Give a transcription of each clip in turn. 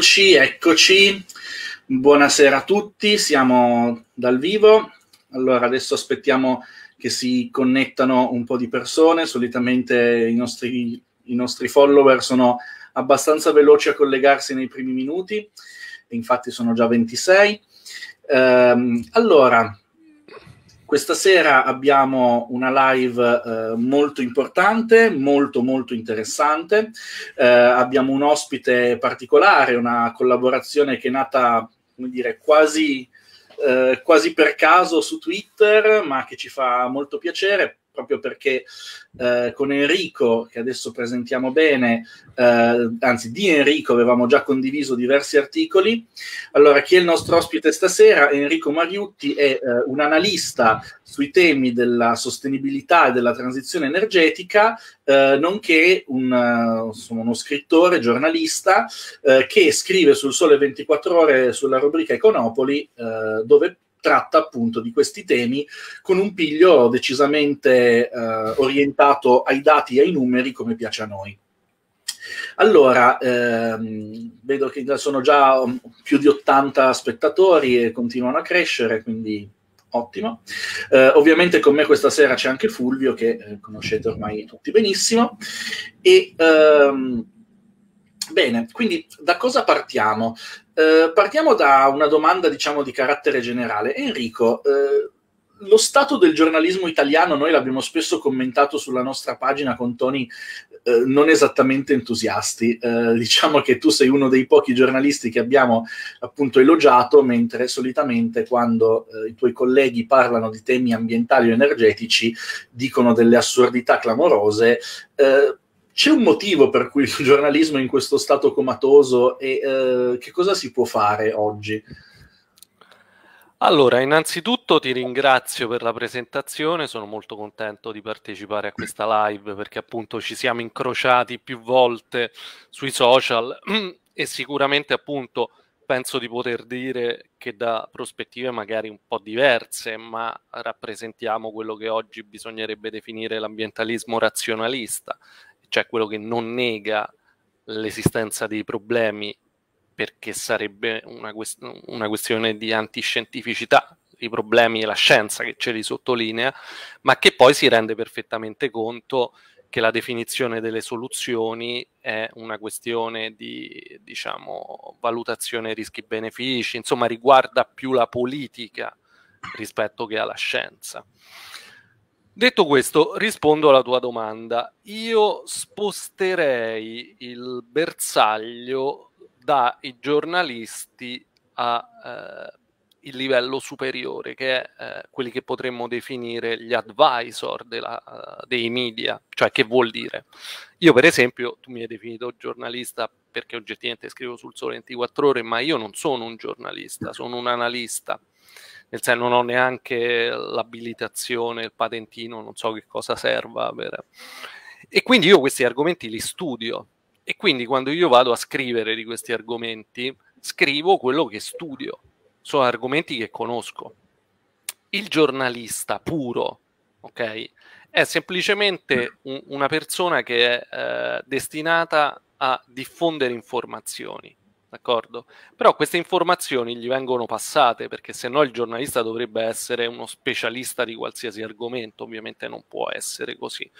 Eccoci, eccoci. Buonasera a tutti, siamo dal vivo. Allora, adesso aspettiamo che si connettano un po' di persone. Solitamente i nostri, i nostri follower sono abbastanza veloci a collegarsi nei primi minuti, infatti sono già 26. Ehm, allora, questa sera abbiamo una live eh, molto importante, molto molto interessante. Eh, abbiamo un ospite particolare, una collaborazione che è nata, come dire, quasi, eh, quasi per caso su Twitter, ma che ci fa molto piacere proprio perché eh, con Enrico, che adesso presentiamo bene, eh, anzi di Enrico avevamo già condiviso diversi articoli. Allora, chi è il nostro ospite stasera? Enrico Mariutti è eh, un analista sui temi della sostenibilità e della transizione energetica, eh, nonché un, eh, insomma, uno scrittore, giornalista, che scrive sul Sole 24 ore sulla rubrica Econopoli, dove tratta appunto di questi temi con un piglio decisamente eh, orientato ai dati e ai numeri come piace a noi. Allora, ehm, vedo che sono già mm, più di 80 spettatori e continuano a crescere, quindi ottimo. Eh, ovviamente con me questa sera c'è anche Fulvio, che eh, conoscete ormai tutti benissimo. E, ehm, bene, quindi da cosa partiamo? Eh, partiamo da una domanda, diciamo, di carattere generale. Enrico, eh, lo stato del giornalismo italiano, noi l'abbiamo spesso commentato sulla nostra pagina con toni eh, non esattamente entusiasti. Eh, diciamo che tu sei uno dei pochi giornalisti che abbiamo appunto elogiato, mentre solitamente quando eh, i tuoi colleghi parlano di temi ambientali o energetici dicono delle assurdità clamorose. Eh, c'è un motivo per cui il giornalismo è in questo stato comatoso e eh, che cosa si può fare oggi? Allora, innanzitutto ti ringrazio per la presentazione, sono molto contento di partecipare a questa live perché appunto ci siamo incrociati più volte sui social e sicuramente appunto penso di poter dire che da prospettive magari un po' diverse, ma rappresentiamo quello che oggi bisognerebbe definire l'ambientalismo razionalista, cioè quello che non nega l'esistenza dei problemi perché sarebbe una, quest- una questione di antiscientificità, i problemi e la scienza che ce li sottolinea, ma che poi si rende perfettamente conto che la definizione delle soluzioni è una questione di diciamo, valutazione rischi-benefici, insomma riguarda più la politica rispetto che alla scienza. Detto questo, rispondo alla tua domanda. Io sposterei il bersaglio dai giornalisti al eh, livello superiore, che è eh, quelli che potremmo definire gli advisor della, eh, dei media. Cioè, che vuol dire? Io, per esempio, tu mi hai definito giornalista perché oggettivamente scrivo sul Sole 24 Ore, ma io non sono un giornalista, sono un analista nel senso non ho neanche l'abilitazione, il patentino, non so che cosa serva per... E quindi io questi argomenti li studio e quindi quando io vado a scrivere di questi argomenti, scrivo quello che studio, sono argomenti che conosco. Il giornalista puro, ok? È semplicemente un, una persona che è eh, destinata a diffondere informazioni d'accordo? Però queste informazioni gli vengono passate perché se no il giornalista dovrebbe essere uno specialista di qualsiasi argomento, ovviamente non può essere così.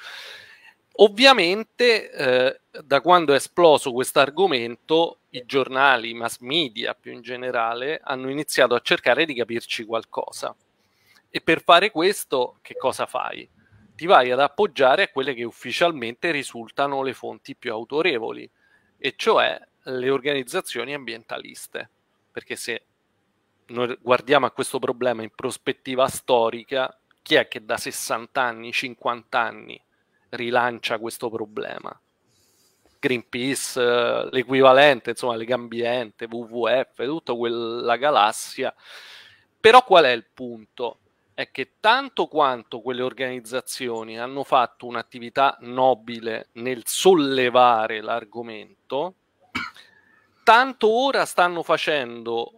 Ovviamente eh, da quando è esploso questo argomento i giornali, i mass media più in generale hanno iniziato a cercare di capirci qualcosa. E per fare questo che cosa fai? Ti vai ad appoggiare a quelle che ufficialmente risultano le fonti più autorevoli, e cioè le organizzazioni ambientaliste, perché se noi guardiamo a questo problema in prospettiva storica, chi è che da 60 anni, 50 anni rilancia questo problema? Greenpeace, eh, l'equivalente, insomma, Legambiente, WWF, tutta quella galassia. Però qual è il punto? È che tanto quanto quelle organizzazioni hanno fatto un'attività nobile nel sollevare l'argomento, Tanto ora stanno facendo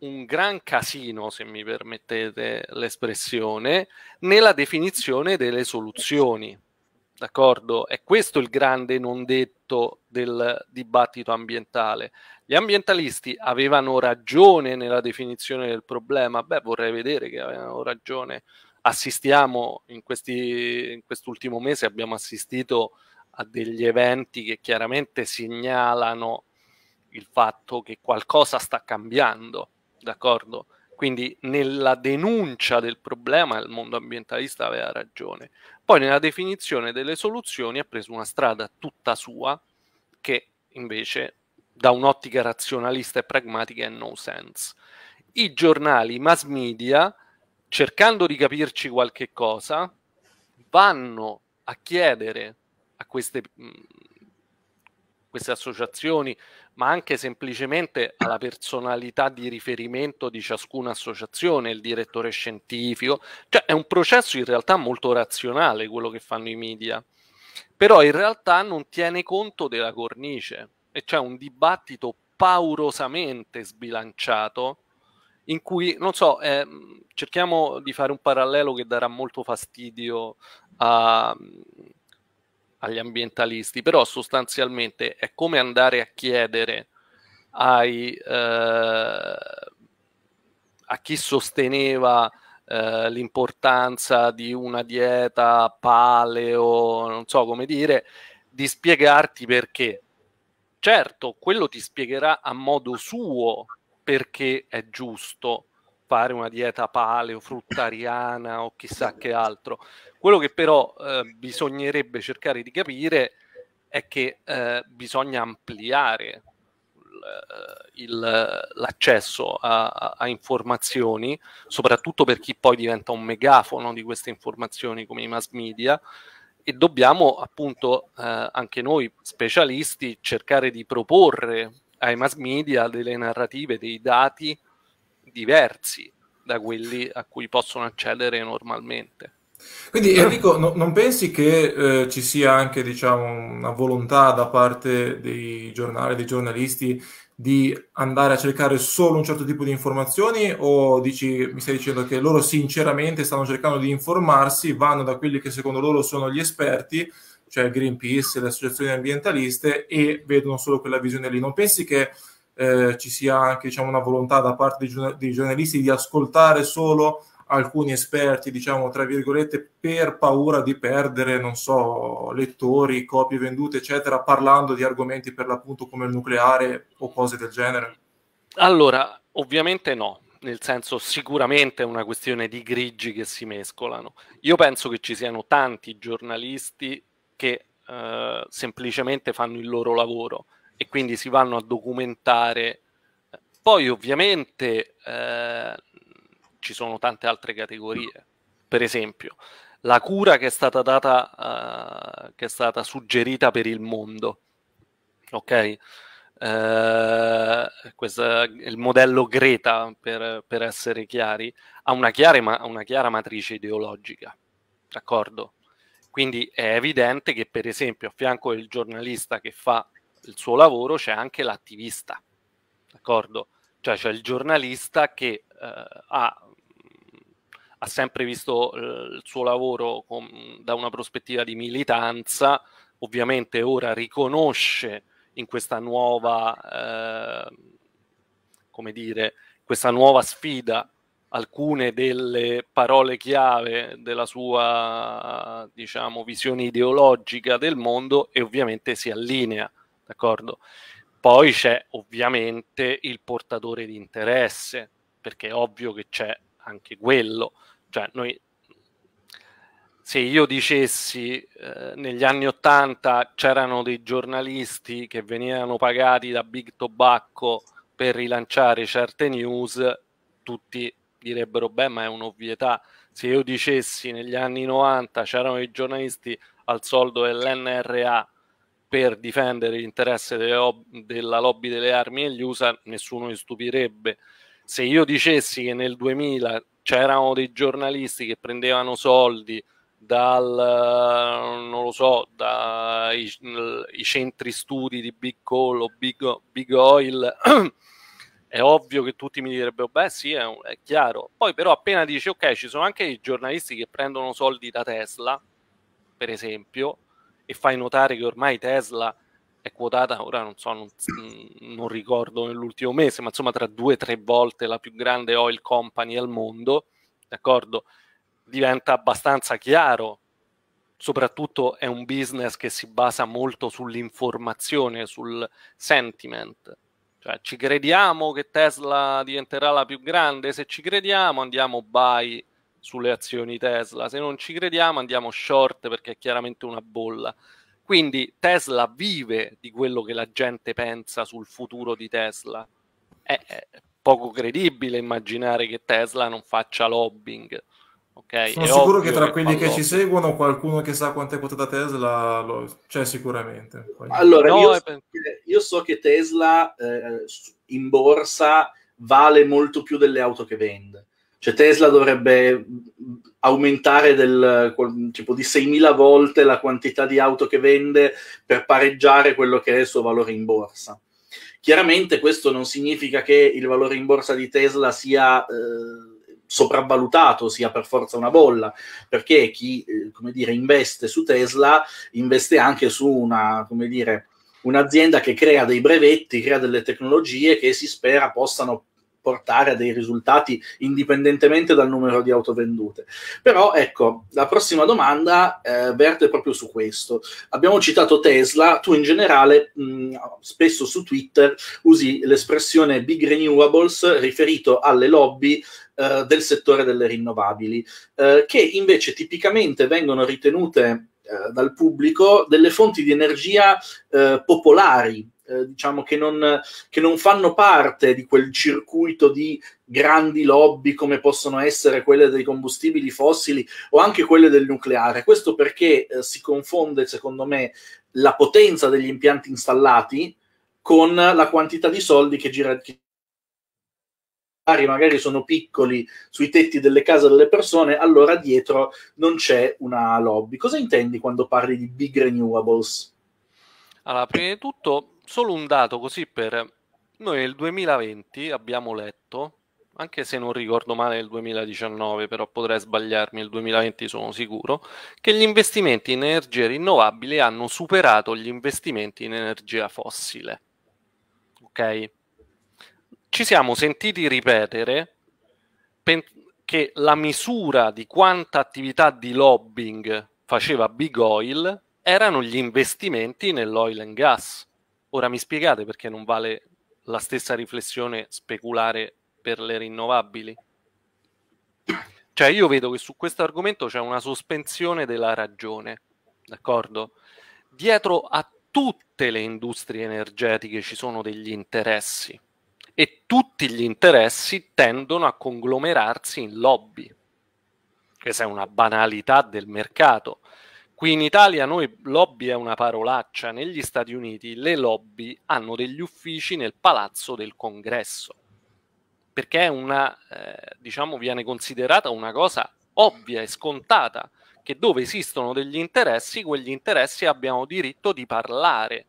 un gran casino, se mi permettete l'espressione, nella definizione delle soluzioni. D'accordo? È questo il grande non detto del dibattito ambientale. Gli ambientalisti avevano ragione nella definizione del problema? Beh, vorrei vedere che avevano ragione. Assistiamo in, questi, in quest'ultimo mese, abbiamo assistito a degli eventi che chiaramente segnalano il fatto che qualcosa sta cambiando, d'accordo? Quindi nella denuncia del problema il mondo ambientalista aveva ragione. Poi nella definizione delle soluzioni ha preso una strada tutta sua che invece da un'ottica razionalista e pragmatica è no sense. I giornali, i mass media, cercando di capirci qualche cosa, vanno a chiedere a queste, mm, queste associazioni, ma anche semplicemente alla personalità di riferimento di ciascuna associazione, il direttore scientifico. Cioè è un processo in realtà molto razionale quello che fanno i media, però in realtà non tiene conto della cornice e c'è un dibattito paurosamente sbilanciato in cui, non so, eh, cerchiamo di fare un parallelo che darà molto fastidio a, mm, agli ambientalisti, però sostanzialmente è come andare a chiedere ai, eh, a chi sosteneva eh, l'importanza di una dieta paleo, non so come dire, di spiegarti perché. Certo, quello ti spiegherà a modo suo perché è giusto, fare una dieta paleo, fruttariana o chissà che altro. Quello che però eh, bisognerebbe cercare di capire è che eh, bisogna ampliare eh, il, l'accesso a, a, informazioni, soprattutto per chi poi diventa un megafono di queste informazioni come i mass media e dobbiamo appunto eh, anche noi specialisti cercare di proporre ai mass media delle narrative, dei dati diversi da quelli a cui possono accedere normalmente. Quindi Enrico, no, non pensi che eh, ci sia anche diciamo, una volontà da parte dei giornali, dei giornalisti di andare a cercare solo un certo tipo di informazioni o dici, mi stai dicendo che loro sinceramente stanno cercando di informarsi, vanno da quelli che secondo loro sono gli esperti, cioè Greenpeace, le associazioni ambientaliste e vedono solo quella visione lì. Non pensi che eh, ci sia anche diciamo, una volontà da parte dei, giornalisti di ascoltare solo alcuni esperti, diciamo, tra virgolette, per paura di perdere, non so, lettori, copie vendute, eccetera, parlando di argomenti per l'appunto come il nucleare o cose del genere? Allora, ovviamente no, nel senso sicuramente è una questione di grigi che si mescolano. Io penso che ci siano tanti giornalisti che eh, semplicemente fanno il loro lavoro e quindi si vanno a documentare. Poi ovviamente eh, ci sono tante altre categorie, per esempio la cura che è stata data, eh, che è stata suggerita per il mondo, ok? Eh, questo, il modello Greta, per, per, essere chiari, ha una, chiare, ma, una chiara matrice ideologica, d'accordo? Quindi è evidente che, per esempio, a fianco del giornalista che fa il suo lavoro c'è anche l'attivista, d'accordo? Cioè c'è il giornalista che eh, ha, mm, ha, sempre visto eh, il suo lavoro con, da una prospettiva di militanza, ovviamente ora riconosce in questa nuova, eh, come dire, questa nuova sfida alcune delle parole chiave della sua diciamo, visione ideologica del mondo e ovviamente si allinea d'accordo? Poi c'è ovviamente il portatore di interesse, perché è ovvio che c'è anche quello, cioè noi se io dicessi eh, negli anni Ottanta c'erano dei giornalisti che venivano pagati da Big Tobacco per rilanciare certe news, tutti direbbero beh ma è un'ovvietà. Se io dicessi negli anni 90 c'erano dei giornalisti al soldo dell'NRA per difendere l'interesse lobby, della lobby delle armi negli USA, nessuno mi stupirebbe. Se io dicessi che nel 2000 c'erano dei giornalisti che prendevano soldi dal, non lo so, dai centri studi di Big Call o Big, Big Oil, è ovvio che tutti mi direbbero, beh sì, è, è chiaro. Poi però appena dici, ok, ci sono anche i giornalisti che prendono soldi da Tesla, per esempio, e fai notare che ormai Tesla è quotata, ora non so, non, non ricordo nell'ultimo mese, ma insomma tra due o tre volte la più grande oil company al mondo, d'accordo? Diventa abbastanza chiaro soprattutto è un business che si basa molto sull'informazione, sul sentiment. Cioè, ci crediamo che Tesla diventerà la più grande? Se ci crediamo, andiamo buy sulle azioni Tesla. Se non ci crediamo andiamo short perché è chiaramente una bolla. Quindi Tesla vive di quello che la gente pensa sul futuro di Tesla. È, è poco credibile immaginare che Tesla non faccia lobbying. Okay? Sono è sicuro che tra che quelli che ci seguono qualcuno che sa quanto è quotata Tesla lo... c'è sicuramente. Allora, no, io, so che, io, so che Tesla eh, in borsa vale molto più delle auto che vende cioè Tesla dovrebbe aumentare del tipo di 6.000 volte la quantità di auto che vende per pareggiare quello che è il suo valore in borsa. Chiaramente questo non significa che il valore in borsa di Tesla sia eh, sopravvalutato, sia per forza una bolla, perché chi, eh, come dire, investe su Tesla investe anche su una, come dire, un'azienda che crea dei brevetti, crea delle tecnologie che si spera possano portare a dei risultati indipendentemente dal numero di auto vendute. Però ecco, la prossima domanda eh, verte proprio su questo. Abbiamo citato Tesla, tu in generale mh, mm, spesso su Twitter usi l'espressione big renewables riferito alle lobby eh, del settore delle rinnovabili, eh, che invece tipicamente vengono ritenute eh, dal pubblico delle fonti di energia eh, popolari eh, diciamo che non, che non fanno parte di quel circuito di grandi lobby come possono essere quelle dei combustibili fossili o anche quelle del nucleare. Questo perché eh, si confonde, secondo me, la potenza degli impianti installati con la quantità di soldi che gira. Che magari sono piccoli sui tetti delle case delle persone, allora dietro non c'è una lobby. Cosa intendi quando parli di big renewables? Allora, prima di tutto solo un dato così per... Noi nel 2020 abbiamo letto, anche se non ricordo male il 2019, però potrei sbagliarmi, il 2020 sono sicuro, che gli investimenti in energie rinnovabili hanno superato gli investimenti in energia fossile. Ok? Ci siamo sentiti ripetere che la misura di quanta attività di lobbying faceva Big Oil erano gli investimenti nell'oil and gas. Ora mi spiegate perché non vale la stessa riflessione speculare per le rinnovabili? Cioè io vedo che su questo argomento c'è una sospensione della ragione, d'accordo? Dietro a tutte le industrie energetiche ci sono degli interessi e tutti gli interessi tendono a conglomerarsi in lobby. che è una banalità del mercato, Qui in Italia noi lobby è una parolaccia, negli Stati Uniti le lobby hanno degli uffici nel palazzo del congresso, perché è una, eh, diciamo, viene considerata una cosa ovvia e scontata, che dove esistono degli interessi, quegli interessi abbiamo diritto di parlare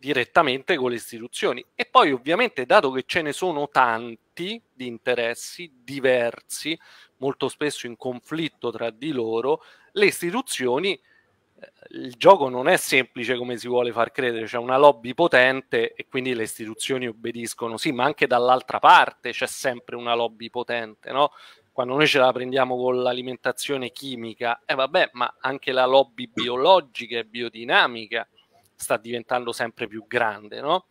direttamente con le istituzioni. E poi ovviamente, dato che ce ne sono tanti di interessi diversi, molto spesso in conflitto tra di loro, le istituzioni eh, il gioco non è semplice come si vuole far credere, c'è una lobby potente e quindi le istituzioni obbediscono, sì, ma anche dall'altra parte c'è sempre una lobby potente, no? Quando noi ce la prendiamo con l'alimentazione chimica, e eh vabbè, ma anche la lobby biologica e biodinamica sta diventando sempre più grande, no?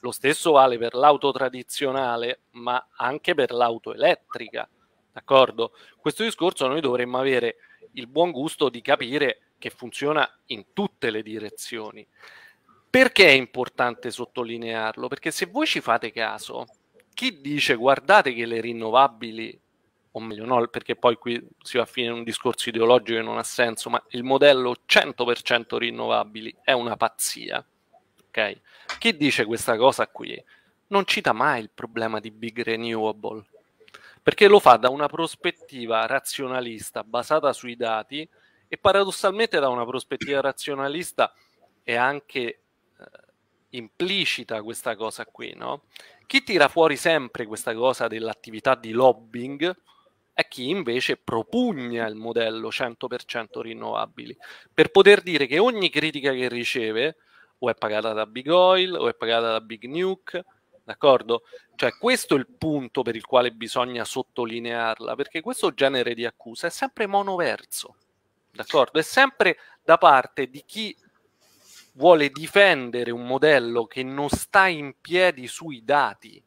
Lo stesso vale per l'auto tradizionale, ma anche per l'auto elettrica, d'accordo? Questo discorso noi dovremmo avere il buon gusto di capire che funziona in tutte le direzioni. Perché è importante sottolinearlo? Perché se voi ci fate caso, chi dice guardate che le rinnovabili, o meglio no, perché poi qui si va a finire un discorso ideologico che non ha senso, ma il modello 100% rinnovabili è una pazzia, ok? Chi dice questa cosa qui non cita mai il problema di big renewable, perché lo fa da una prospettiva razionalista basata sui dati e paradossalmente da una prospettiva razionalista è anche eh, implicita questa cosa qui, no? Chi tira fuori sempre questa cosa dell'attività di lobbying è chi invece propugna il modello 100% rinnovabili, per poter dire che ogni critica che riceve o è pagata da Big Oil o è pagata da Big Nuke D'accordo? Cioè, questo è il punto per il quale bisogna sottolinearla, perché questo genere di accusa è sempre monoverso, d'accordo? È sempre da parte di chi vuole difendere un modello che non sta in piedi sui dati,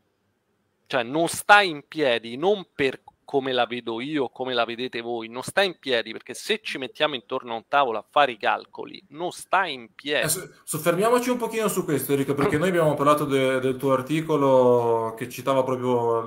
cioè non sta in piedi non perché come la vedo io, come la vedete voi, non sta in piedi perché se ci mettiamo intorno a un tavolo a fare i calcoli, non sta in piedi. Adesso, soffermiamoci un pochino su questo, Enrico, perché noi abbiamo parlato de- del tuo articolo che citava proprio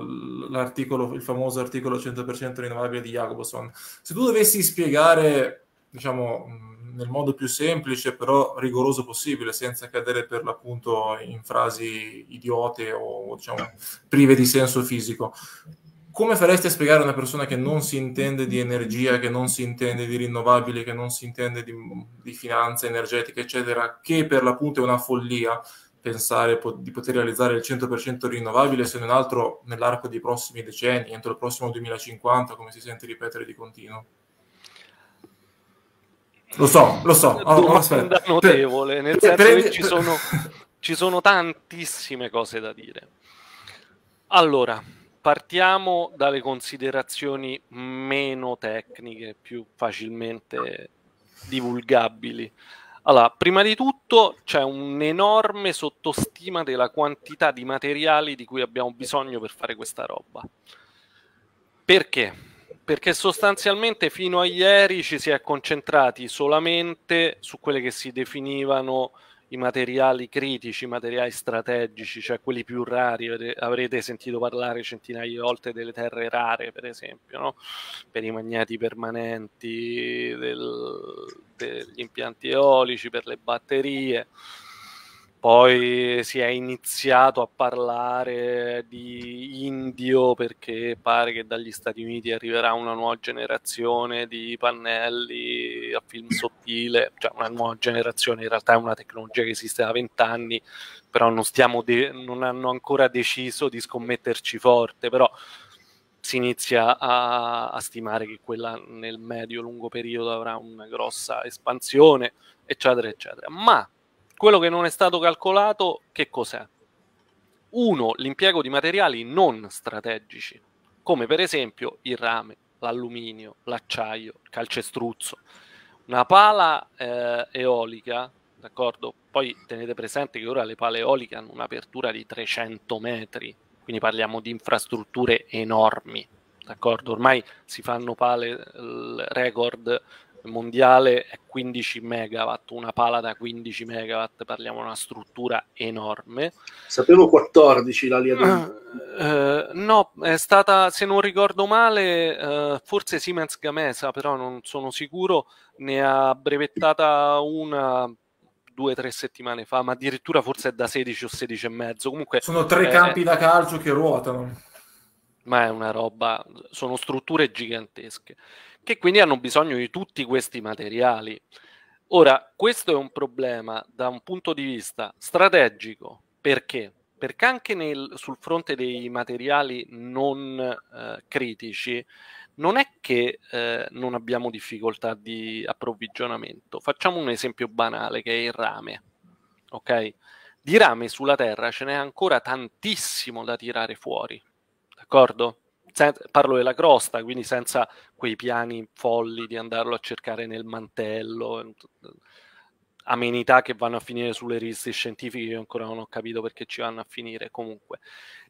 l'articolo, il famoso articolo 100% rinnovabile di Jacobson. Se tu dovessi spiegare, diciamo, nel modo più semplice però rigoroso possibile, senza cadere per l'appunto in frasi idiote o diciamo prive di senso fisico come faresti a spiegare a una persona che non si intende di energia, che non si intende di rinnovabili, che non si intende di, di finanza energetica, eccetera, che per l'appunto è una follia pensare po- di poter realizzare il 100% rinnovabile, se non altro nell'arco dei prossimi decenni, entro il prossimo 2050, come si sente ripetere di continuo? Lo so, lo so. È una oh, domanda notevole, nel senso prendi... che ci sono, ci sono tantissime cose da dire. Allora, partiamo dalle considerazioni meno tecniche, più facilmente divulgabili. Allora, prima di tutto c'è un'enorme sottostima della quantità di materiali di cui abbiamo bisogno per fare questa roba. Perché? Perché sostanzialmente fino a ieri ci si è concentrati solamente su quelle che si definivano i materiali critici, i materiali strategici, cioè quelli più rari, avrete sentito parlare centinaia di volte delle terre rare, per esempio, no? per i magneti permanenti del, degli impianti eolici, per le batterie. Poi si è iniziato a parlare di indio perché pare che dagli Stati Uniti arriverà una nuova generazione di pannelli a film sottile, cioè una nuova generazione, in realtà è una tecnologia che esiste da vent'anni, però non, de- non hanno ancora deciso di scommetterci forte, però si inizia a, a stimare che quella nel medio-lungo periodo avrà una grossa espansione, eccetera, eccetera. Ma quello che non è stato calcolato, che cos'è? Uno, l'impiego di materiali non strategici, come per esempio il rame, l'alluminio, l'acciaio, il calcestruzzo. Una pala eh, eolica, d'accordo? Poi tenete presente che ora le pale eoliche hanno un'apertura di 300 metri, quindi parliamo di infrastrutture enormi, d'accordo? Ormai si fanno pale record mondiale è 15 megawatt, una pala da 15 megawatt, parliamo di una struttura enorme. Sapevo 14 la Lia. Uh, uh, no, è stata, se non ricordo male, uh, forse Siemens Gamesa, però non sono sicuro, ne ha brevettata una due o tre settimane fa, ma addirittura forse è da 16 o 16 e mezzo. Comunque, sono tre eh, campi da calcio che ruotano. Ma è una roba, sono strutture gigantesche che quindi hanno bisogno di tutti questi materiali. Ora, questo è un problema da un punto di vista strategico, perché? Perché anche nel, sul fronte dei materiali non eh, critici non è che eh, non abbiamo difficoltà di approvvigionamento. Facciamo un esempio banale che è il rame. Okay? Di rame sulla Terra ce n'è ancora tantissimo da tirare fuori, d'accordo? sen- parlo della crosta, quindi senza quei piani folli di andarlo a cercare nel mantello, amenità che vanno a finire sulle riviste scientifiche, io ancora non ho capito perché ci vanno a finire comunque.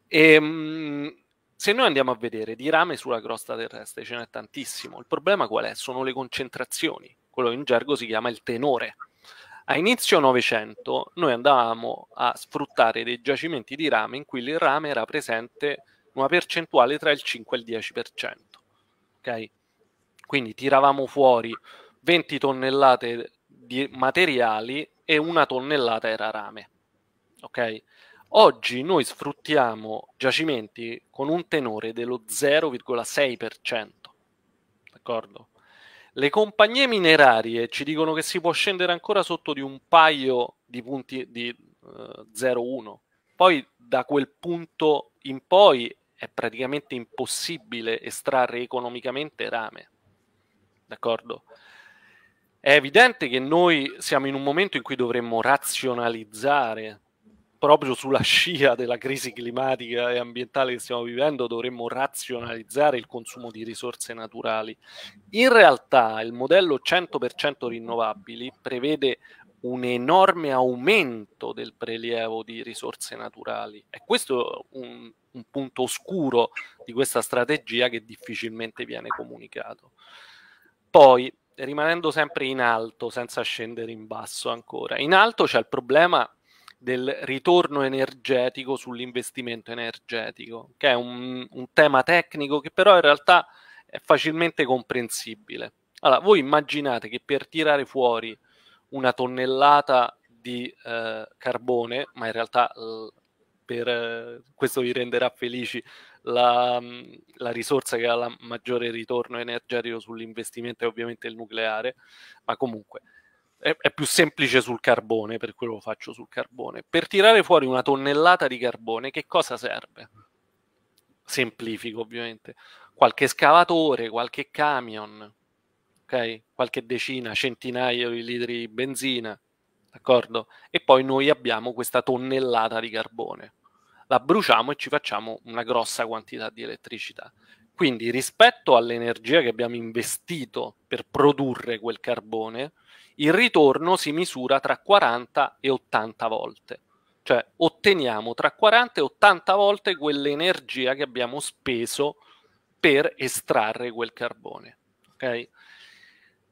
E, ehm, mh, se noi andiamo a vedere di rame sulla crosta terrestre ce n'è tantissimo, il problema qual è? Sono le concentrazioni, quello in gergo si chiama il tenore. A inizio Novecento noi andavamo a sfruttare dei giacimenti di rame in cui il rame era presente una percentuale tra il 5 e il 10%. Ok? Quindi tiravamo fuori 20 tonnellate di materiali e una tonnellata era rame. Ok? Oggi noi sfruttiamo giacimenti con un tenore dello 0,6%. D'accordo? Le compagnie minerarie ci dicono che si può scendere ancora sotto di un paio di punti di uh, eh, 0,1. Poi da quel punto in poi è praticamente impossibile estrarre economicamente rame. D'accordo? È evidente che noi siamo in un momento in cui dovremmo razionalizzare proprio sulla scia della crisi climatica e ambientale che stiamo vivendo, dovremmo razionalizzare il consumo di risorse naturali. In realtà il modello 100% rinnovabili prevede un enorme aumento del prelievo di risorse naturali. E questo è un un punto oscuro di questa strategia che difficilmente viene comunicato. Poi, rimanendo sempre in alto, senza scendere in basso ancora, in alto c'è il problema del ritorno energetico sull'investimento energetico, che è un, un tema tecnico che però in realtà è facilmente comprensibile. Allora, voi immaginate che per tirare fuori una tonnellata di eh, carbone, ma in realtà l- per, eh, questo vi renderà felici la, mm, la risorsa che ha il maggiore ritorno energetico sull'investimento è ovviamente il nucleare, ma comunque è, è, più semplice sul carbone, per quello lo faccio sul carbone. Per tirare fuori una tonnellata di carbone che cosa serve? Semplifico ovviamente, qualche scavatore, qualche camion, okay? qualche decina, centinaio di litri di benzina, d'accordo? E poi noi abbiamo questa tonnellata di carbone la bruciamo e ci facciamo una grossa quantità di elettricità. Quindi rispetto all'energia che abbiamo investito per produrre quel carbone, il ritorno si misura tra 40 e 80 volte. Cioè otteniamo tra 40 e 80 volte quell'energia che abbiamo speso per estrarre quel carbone. Okay?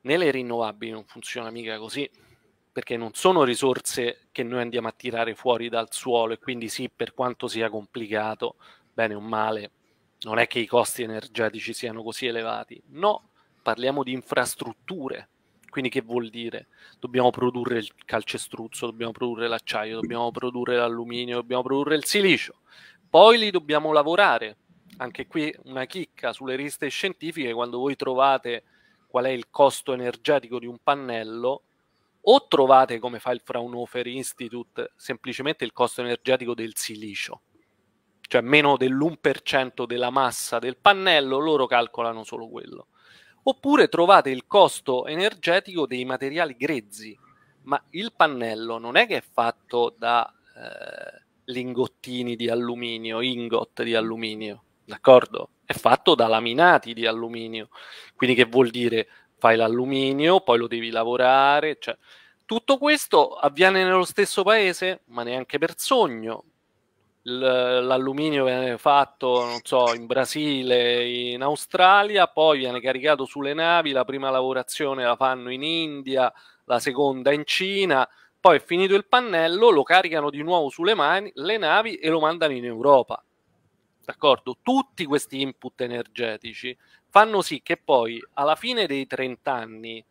Nelle rinnovabili non funziona mica così perché non sono risorse che noi andiamo a tirare fuori dal suolo e quindi sì, per quanto sia complicato, bene o male, non è che i costi energetici siano così elevati, no, parliamo di infrastrutture. Quindi che vuol dire? Dobbiamo produrre il calcestruzzo, dobbiamo produrre l'acciaio, dobbiamo produrre l'alluminio, dobbiamo produrre il silicio. Poi li dobbiamo lavorare. Anche qui una chicca sulle riviste scientifiche, quando voi trovate qual è il costo energetico di un pannello, o trovate come fa il Fraunhofer Institute semplicemente il costo energetico del silicio, cioè meno dell'1% della massa del pannello, loro calcolano solo quello. Oppure trovate il costo energetico dei materiali grezzi, ma il pannello non è che è fatto da eh, lingottini di alluminio, ingot di alluminio, d'accordo? È fatto da laminati di alluminio, quindi che vuol dire fai l'alluminio, poi lo devi lavorare, cioè tutto questo avviene nello stesso paese, ma neanche per sogno. L'alluminio viene fatto, non so, in Brasile, in Australia, poi viene caricato sulle navi, la prima lavorazione la fanno in India, la seconda in Cina, poi è finito il pannello, lo caricano di nuovo sulle mani, le navi e lo mandano in Europa. D'accordo? Tutti questi input energetici fanno sì che poi alla fine dei 30 anni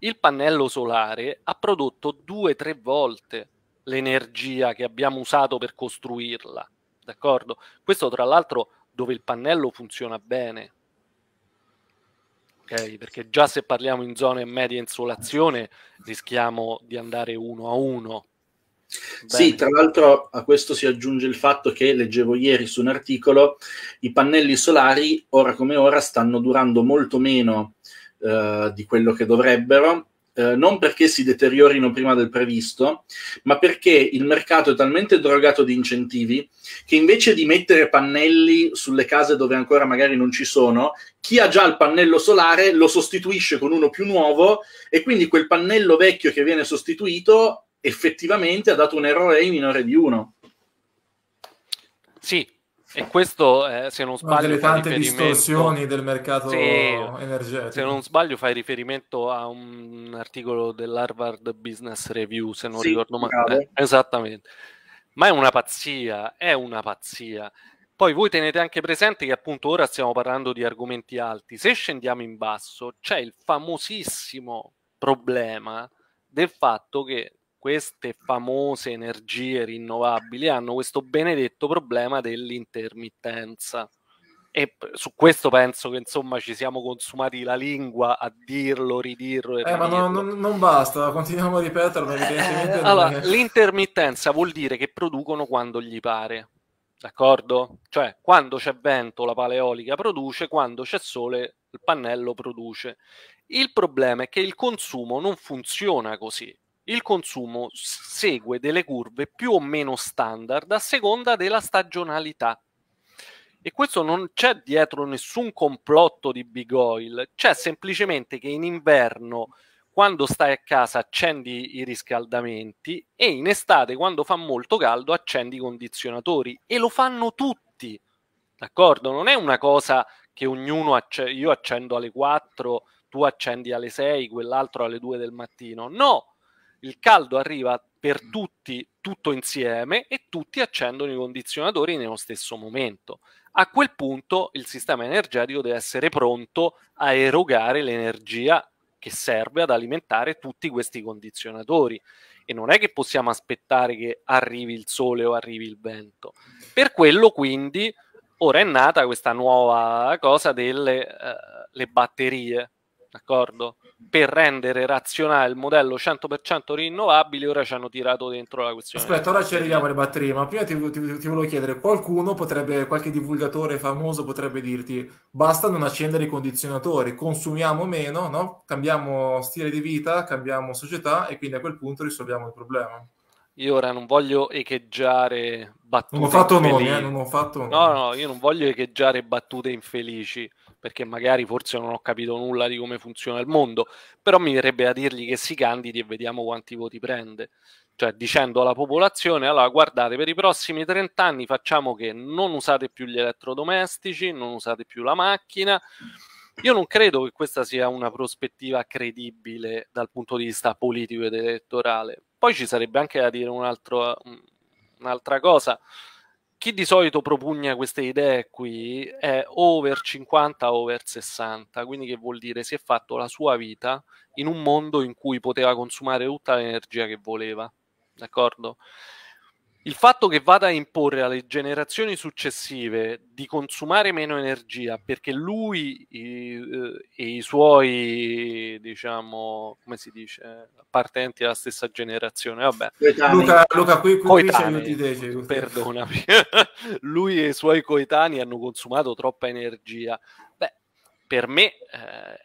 il pannello solare ha prodotto due o tre volte l'energia che abbiamo usato per costruirla. D'accordo? Questo tra l'altro dove il pannello funziona bene. Okay? Perché già se parliamo in zone media insolazione rischiamo di andare uno a uno. Bene. Sì, tra l'altro a questo si aggiunge il fatto che leggevo ieri su un articolo, i pannelli solari ora come ora stanno durando molto meno eh, di quello che dovrebbero, eh, non perché si deteriorino prima del previsto, ma perché il mercato è talmente drogato di incentivi che invece di mettere pannelli sulle case dove ancora magari non ci sono, chi ha già il pannello solare lo sostituisce con uno più nuovo e quindi quel pannello vecchio che viene sostituito effettivamente ha dato un errore minore di 1. Sì, e questo, eh, se non sbaglio, Una delle tante distorsioni del mercato sì, energetico. Se non sbaglio, fai riferimento a un articolo dell'Harvard Business Review, se non sì, ricordo male. Eh, esattamente. Ma è una pazzia, è una pazzia. Poi voi tenete anche presente che appunto ora stiamo parlando di argomenti alti. Se scendiamo in basso, c'è il famosissimo problema del fatto che queste famose energie rinnovabili hanno questo benedetto problema dell'intermittenza. E su questo penso che insomma ci siamo consumati la lingua a dirlo, ridirlo. E eh, ma non, non, non, basta, continuiamo a ripeterlo. Eh, allora, è... l'intermittenza vuol dire che producono quando gli pare, d'accordo? Cioè, quando c'è vento la paleolica produce, quando c'è sole il pannello produce. Il problema è che il consumo non funziona così il consumo segue delle curve più o meno standard a seconda della stagionalità. E questo non c'è dietro nessun complotto di Big Oil, c'è semplicemente che in inverno, quando stai a casa, accendi i riscaldamenti e in estate, quando fa molto caldo, accendi i condizionatori e lo fanno tutti. D'accordo? Non è una cosa che ognuno acc- io accendo alle 4, tu accendi alle 6, quell'altro alle 2 del mattino. No, il caldo arriva per mm. tutti tutto insieme e tutti accendono i condizionatori nello stesso momento. A quel punto il sistema energetico deve essere pronto a erogare l'energia che serve ad alimentare tutti questi condizionatori e non è che possiamo aspettare che arrivi il sole o arrivi il vento. Per quello quindi ora è nata questa nuova cosa delle eh, batterie, d'accordo? Per rendere razionale il modello 100% rinnovabile, ora ci hanno tirato dentro la questione. Aspetta, ora ci arriviamo alle batterie, ma prima ti, ti, ti, volevo chiedere, qualcuno potrebbe, qualche divulgatore famoso potrebbe dirti, basta non accendere i condizionatori, consumiamo meno, no? cambiamo stile di vita, cambiamo società e quindi a quel punto risolviamo il problema. Io ora non voglio echeggiare battute non ho fatto infelici. Nomi, eh, non ho fatto nomi. No, no, io non voglio echeggiare battute infelici perché magari forse non ho capito nulla di come funziona il mondo, però mi verrebbe da dirgli che si candidi e vediamo quanti voti prende. Cioè dicendo alla popolazione, allora guardate, per i prossimi 30 anni facciamo che non usate più gli elettrodomestici, non usate più la macchina. Io non credo che questa sia una prospettiva credibile dal punto di vista politico ed elettorale. Poi ci sarebbe anche da dire un altro, un'altra cosa chi di solito propugna queste idee qui è over 50, over 60, quindi che vuol dire si è fatto la sua vita in un mondo in cui poteva consumare tutta l'energia che voleva, d'accordo? il fatto che vada a imporre alle generazioni successive di consumare meno energia perché lui i, eh, e i suoi, diciamo, come si dice, appartenenti alla stessa generazione, vabbè. Luca, Luca qui, qui coetanei, dice, perdonami. lui e i suoi coetanei hanno consumato troppa energia. Beh, per me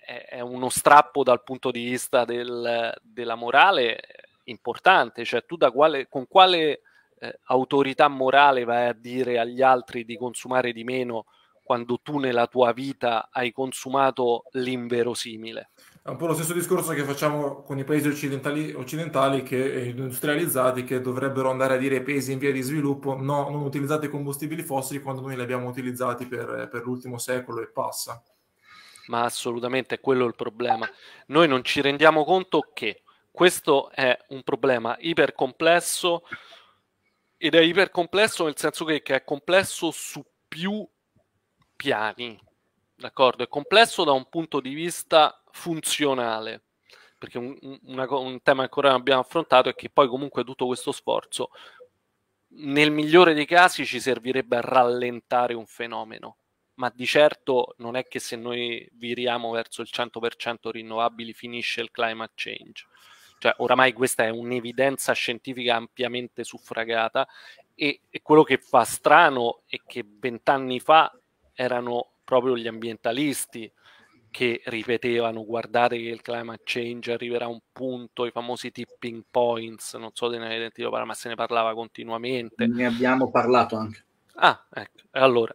eh, è uno strappo dal punto di vista del, della morale importante, cioè tu da quale, con quale eh, autorità morale vai a dire agli altri di consumare di meno quando tu nella tua vita hai consumato l'inverosimile? È un po' lo stesso discorso che facciamo con i paesi occidentali, occidentali che, eh, industrializzati che dovrebbero andare a dire ai paesi in via di sviluppo no, non utilizzate combustibili fossili quando noi li abbiamo utilizzati per, per l'ultimo secolo e passa. Ma assolutamente è quello il problema. Noi non ci rendiamo conto che questo è un problema ipercomplesso complesso ed è ipercomplesso nel senso che, che, è complesso su più piani, d'accordo? È complesso da un punto di vista funzionale, perché un, una, un tema che ancora non abbiamo affrontato è che poi comunque tutto questo sforzo, nel migliore dei casi, ci servirebbe a rallentare un fenomeno, ma di certo non è che se noi viriamo verso il 100% rinnovabili finisce il climate change. Cioè, oramai questa è un'evidenza scientifica ampiamente suffragata e, e quello che fa strano è che vent'anni fa erano proprio gli ambientalisti che ripetevano guardate che il climate change arriverà a un punto, i famosi tipping points, non so se ne avete sentito parlare, ma se ne parlava continuamente. Ne abbiamo parlato anche. Ah, ecco, allora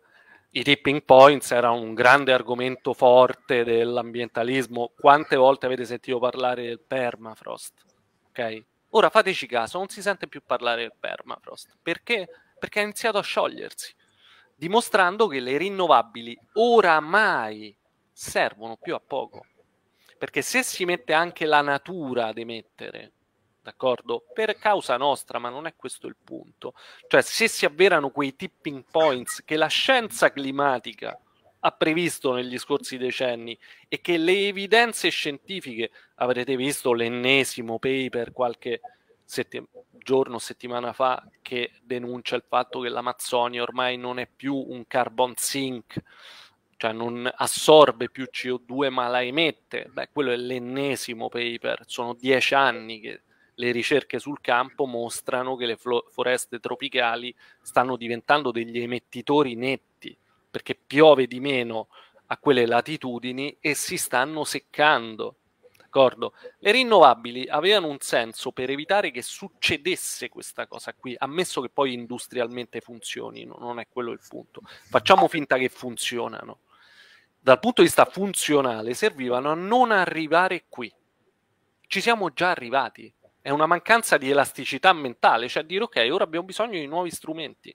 i tipping points era un grande argomento forte dell'ambientalismo. Quante volte avete sentito parlare del permafrost? Ok? Ora fateci caso, non si sente più parlare del permafrost perché? Perché ha iniziato a sciogliersi, dimostrando che le rinnovabili oramai servono più a poco. Perché se si mette anche la natura ad emettere, d'accordo? Per causa nostra, ma non è questo il punto. Cioè, se si avverano quei tipping points che la scienza climatica ha previsto negli scorsi decenni e che le evidenze scientifiche, avrete visto l'ennesimo paper qualche settim- giorno, settimana fa, che denuncia il fatto che l'Amazzonia ormai non è più un carbon sink, cioè non assorbe più CO2 ma la emette. Beh, quello è l'ennesimo paper, sono dieci anni che le ricerche sul campo mostrano che le foreste tropicali stanno diventando degli emettitori netti perché piove di meno a quelle latitudini e si stanno seccando. D'accordo? Le rinnovabili avevano un senso per evitare che succedesse questa cosa qui, ammesso che poi industrialmente funzionino, non è quello il punto. Facciamo finta che funzionano. Dal punto di vista funzionale servivano a non arrivare qui. Ci siamo già arrivati è una mancanza di elasticità mentale, cioè dire ok, ora abbiamo bisogno di nuovi strumenti.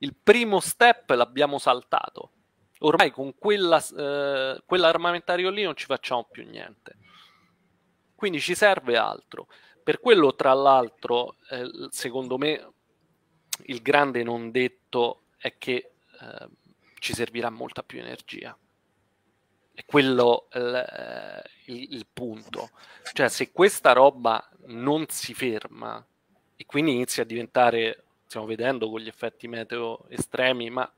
Il primo step l'abbiamo saltato. Ormai con quella, eh, quell'armamentario lì non ci facciamo più niente. Quindi ci serve altro. Per quello, tra l'altro, eh, secondo me, il grande non detto è che eh, ci servirà molta più energia è quello eh, il, il punto. Cioè, se questa roba non si ferma e quindi inizia a diventare, stiamo vedendo con gli effetti meteo estremi, ma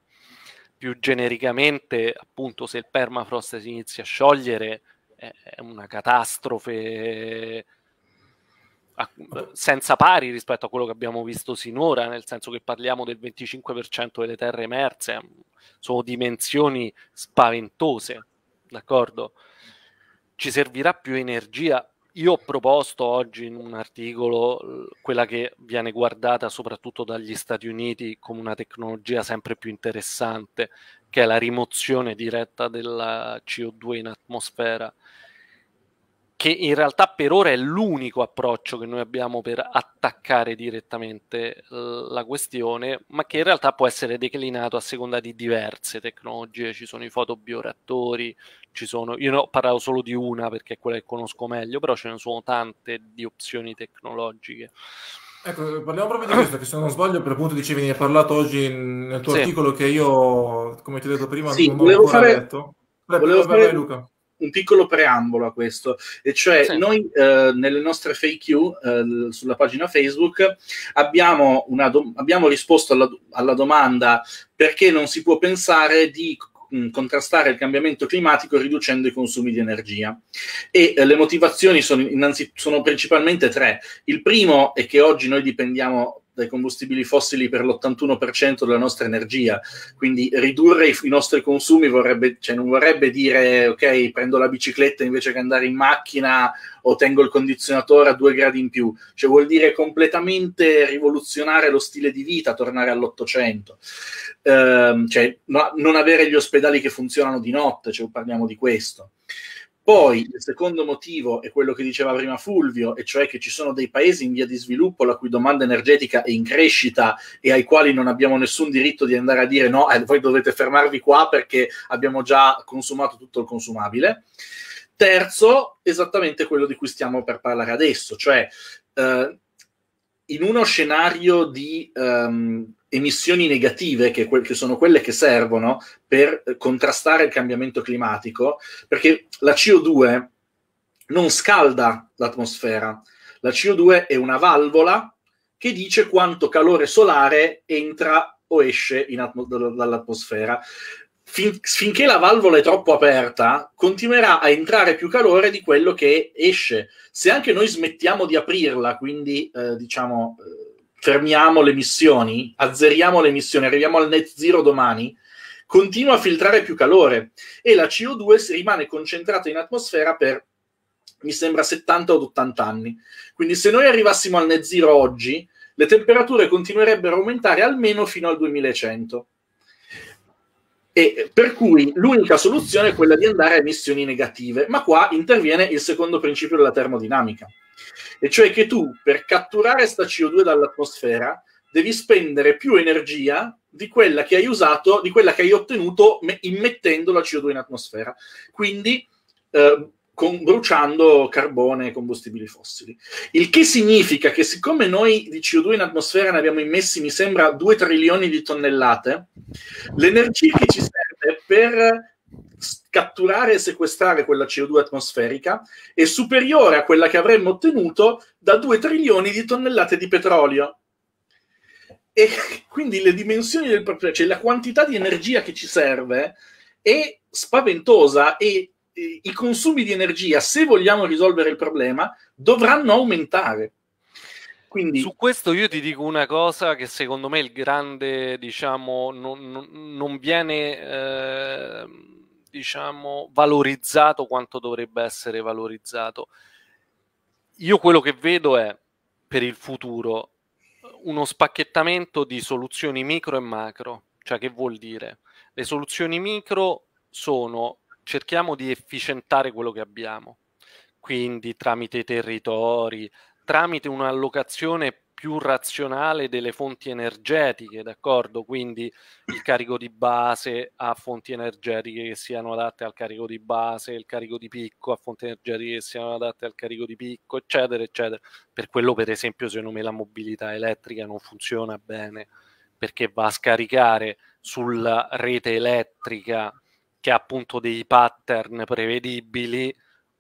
più genericamente, appunto, se il permafrost si inizia a sciogliere, è una catastrofe senza pari rispetto a quello che abbiamo visto sinora, nel senso che parliamo del 25% delle terre emerse, sono dimensioni spaventose d'accordo? Ci servirà più energia. Io ho proposto oggi in un articolo quella che viene guardata soprattutto dagli Stati Uniti come una tecnologia sempre più interessante, che è la rimozione diretta della CO2 in atmosfera che in realtà per ora è l'unico approccio che noi abbiamo per attaccare direttamente eh, la questione, ma che in realtà può essere declinato a seconda di diverse tecnologie. Ci sono i fotobioreattori, ci sono, io no, parlavo solo di una perché è quella che conosco meglio, però ce ne sono tante di opzioni tecnologiche. Ecco, parliamo proprio di questo, che se non sbaglio, per appunto dicevi, ne hai parlato oggi nel tuo sì. articolo che io, come ti ho detto prima, sì, non ho ancora fare... letto. Prego, volevo vabbè, fare... Luca un piccolo preambolo a questo, e cioè sì. noi eh, nelle nostre FAQ eh, sulla pagina Facebook abbiamo, do- abbiamo risposto alla, do- alla domanda perché non si può pensare di contrastare il cambiamento climatico riducendo i consumi di energia. E eh, le motivazioni sono, innanzi, sono principalmente tre. Il primo è che oggi noi dipendiamo dai combustibili fossili per l'81% della nostra energia. Quindi ridurre i, i nostri consumi vorrebbe, cioè non vorrebbe dire ok, prendo la bicicletta invece che andare in macchina o tengo il condizionatore a due gradi in più. Cioè vuol dire completamente rivoluzionare lo stile di vita, tornare all'Ottocento ehm, cioè no, non avere gli ospedali che funzionano di notte, cioè parliamo di questo. Poi il secondo motivo è quello che diceva prima Fulvio, e cioè che ci sono dei paesi in via di sviluppo la cui domanda energetica è in crescita e ai quali non abbiamo nessun diritto di andare a dire no, eh, voi dovete fermarvi qua perché abbiamo già consumato tutto il consumabile. Terzo, esattamente quello di cui stiamo per parlare adesso, cioè eh, in uno scenario di um, emissioni negative, che, que- che, sono quelle che servono per eh, contrastare il cambiamento climatico, perché la CO2 non scalda l'atmosfera, la CO2 è una valvola che dice quanto calore solare entra o esce atmo- dall'atmosfera fin- finché la valvola è troppo aperta, continuerà a entrare più calore di quello che esce. Se anche noi smettiamo di aprirla, quindi eh, diciamo eh, fermiamo le emissioni, azzeriamo le emissioni, arriviamo al net zero domani, continua a filtrare più calore e la CO2 rimane concentrata in atmosfera per mi sembra 70 o 80 anni. Quindi se noi arrivassimo al net zero oggi, le temperature continuerebbero a aumentare almeno fino al 2100. E per cui l'unica soluzione è quella di andare a emissioni negative, ma qua interviene il secondo principio della termodinamica, e cioè che tu per catturare sta CO2 dall'atmosfera devi spendere più energia di quella che hai usato, di quella che hai ottenuto immettendo la CO2 in atmosfera. Quindi eh, con, bruciando carbone e combustibili fossili. Il che significa che siccome noi di CO2 in atmosfera ne abbiamo immessi, mi sembra, 2 trilioni di tonnellate, l'energia che ci serve per catturare e sequestrare quella CO2 atmosferica è superiore a quella che avremmo ottenuto da 2 trilioni di tonnellate di petrolio. E quindi le dimensioni del problema, cioè la quantità di energia che ci serve è spaventosa e i consumi di energia, se vogliamo risolvere il problema, dovranno aumentare. Quindi... Su questo io ti dico una cosa che secondo me il grande, diciamo, non, non viene, eh, diciamo, valorizzato quanto dovrebbe essere valorizzato. Io quello che vedo è, per il futuro, uno spacchettamento di soluzioni micro e macro. Cioè, che vuol dire? Le soluzioni micro sono cerchiamo di efficientare quello che abbiamo, quindi tramite i territori, tramite un'allocazione più razionale delle fonti energetiche, d'accordo? Quindi il carico di base a fonti energetiche che siano adatte al carico di base, il carico di picco a fonti energetiche che siano adatte al carico di picco, eccetera, eccetera. Per quello, per esempio, secondo me la mobilità elettrica non funziona bene perché va a scaricare sulla rete elettrica che ha appunto dei pattern prevedibili,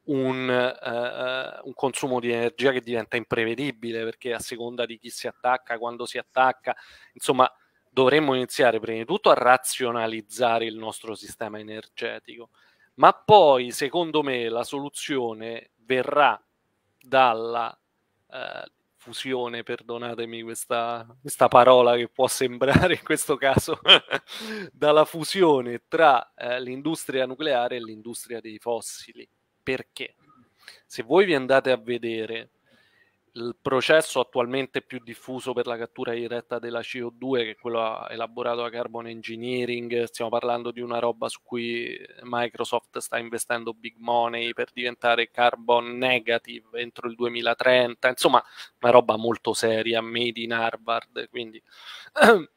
un, eh, un, consumo di energia che diventa imprevedibile perché a seconda di chi si attacca, quando si attacca, insomma dovremmo iniziare prima di tutto a razionalizzare il nostro sistema energetico, ma poi secondo me la soluzione verrà dalla eh, confusione, perdonatemi questa, questa, parola che può sembrare in questo caso, dalla fusione tra eh, l'industria nucleare e l'industria dei fossili. Perché? Se voi vi andate a vedere il processo attualmente più diffuso per la cattura diretta della CO2, che è quello elaborato da Carbon Engineering, stiamo parlando di una roba su cui Microsoft sta investendo big money per diventare carbon negative entro il 2030, insomma una roba molto seria, made in Harvard, quindi...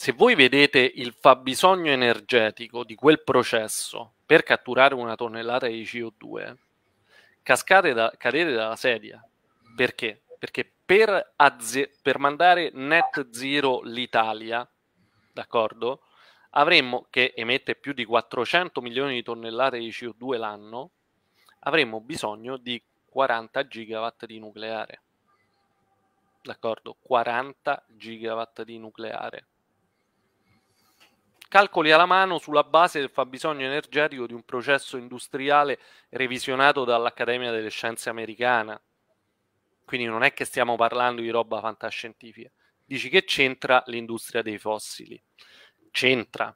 Se voi vedete il fabbisogno energetico di quel processo per catturare una tonnellata di CO2, cascate da, cadete dalla sedia, perché? Perché per, azze- per mandare net zero l'Italia, d'accordo? Avremmo, che emette più di 400 milioni di tonnellate di CO2 l'anno, avremmo bisogno di 40 gigawatt di nucleare. D'accordo? 40 gigawatt di nucleare. Calcoli alla mano sulla base del fabbisogno energetico di un processo industriale revisionato dall'Accademia delle Scienze Americana, quindi non è che stiamo parlando di roba fantascientifica. Dici che c'entra l'industria dei fossili. C'entra,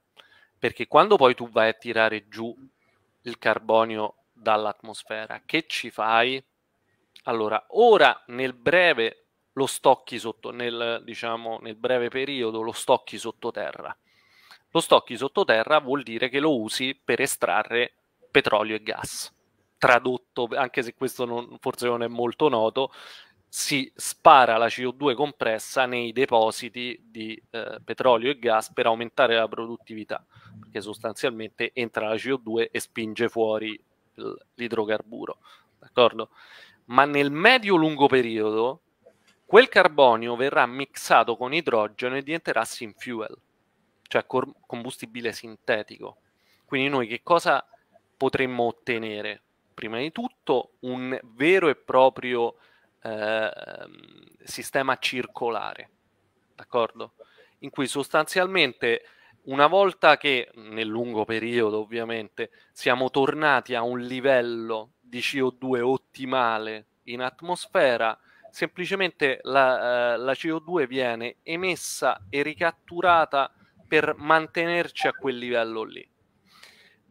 perché quando poi tu vai a tirare giù il carbonio dall'atmosfera, che ci fai? Allora, ora nel breve lo stocchi sotto, nel, diciamo, nel breve periodo lo stocchi sottoterra. Lo stocchi sottoterra vuol dire che lo usi per estrarre petrolio e gas tradotto, anche se questo non, forse non è molto noto, si spara la CO2 compressa nei depositi di eh, petrolio e gas per aumentare la produttività, perché sostanzialmente entra la CO2 e spinge fuori l'idrocarburo, d'accordo? Ma nel medio-lungo periodo quel carbonio verrà mixato con idrogeno e diventerà sin fuel, cioè cor- combustibile sintetico. Quindi noi che cosa potremmo ottenere? prima di tutto un vero e proprio eh, sistema circolare, d'accordo? In cui sostanzialmente una volta che nel lungo periodo ovviamente siamo tornati a un livello di CO2 ottimale in atmosfera, semplicemente la, eh, la CO2 viene emessa e ricatturata per mantenerci a quel livello lì.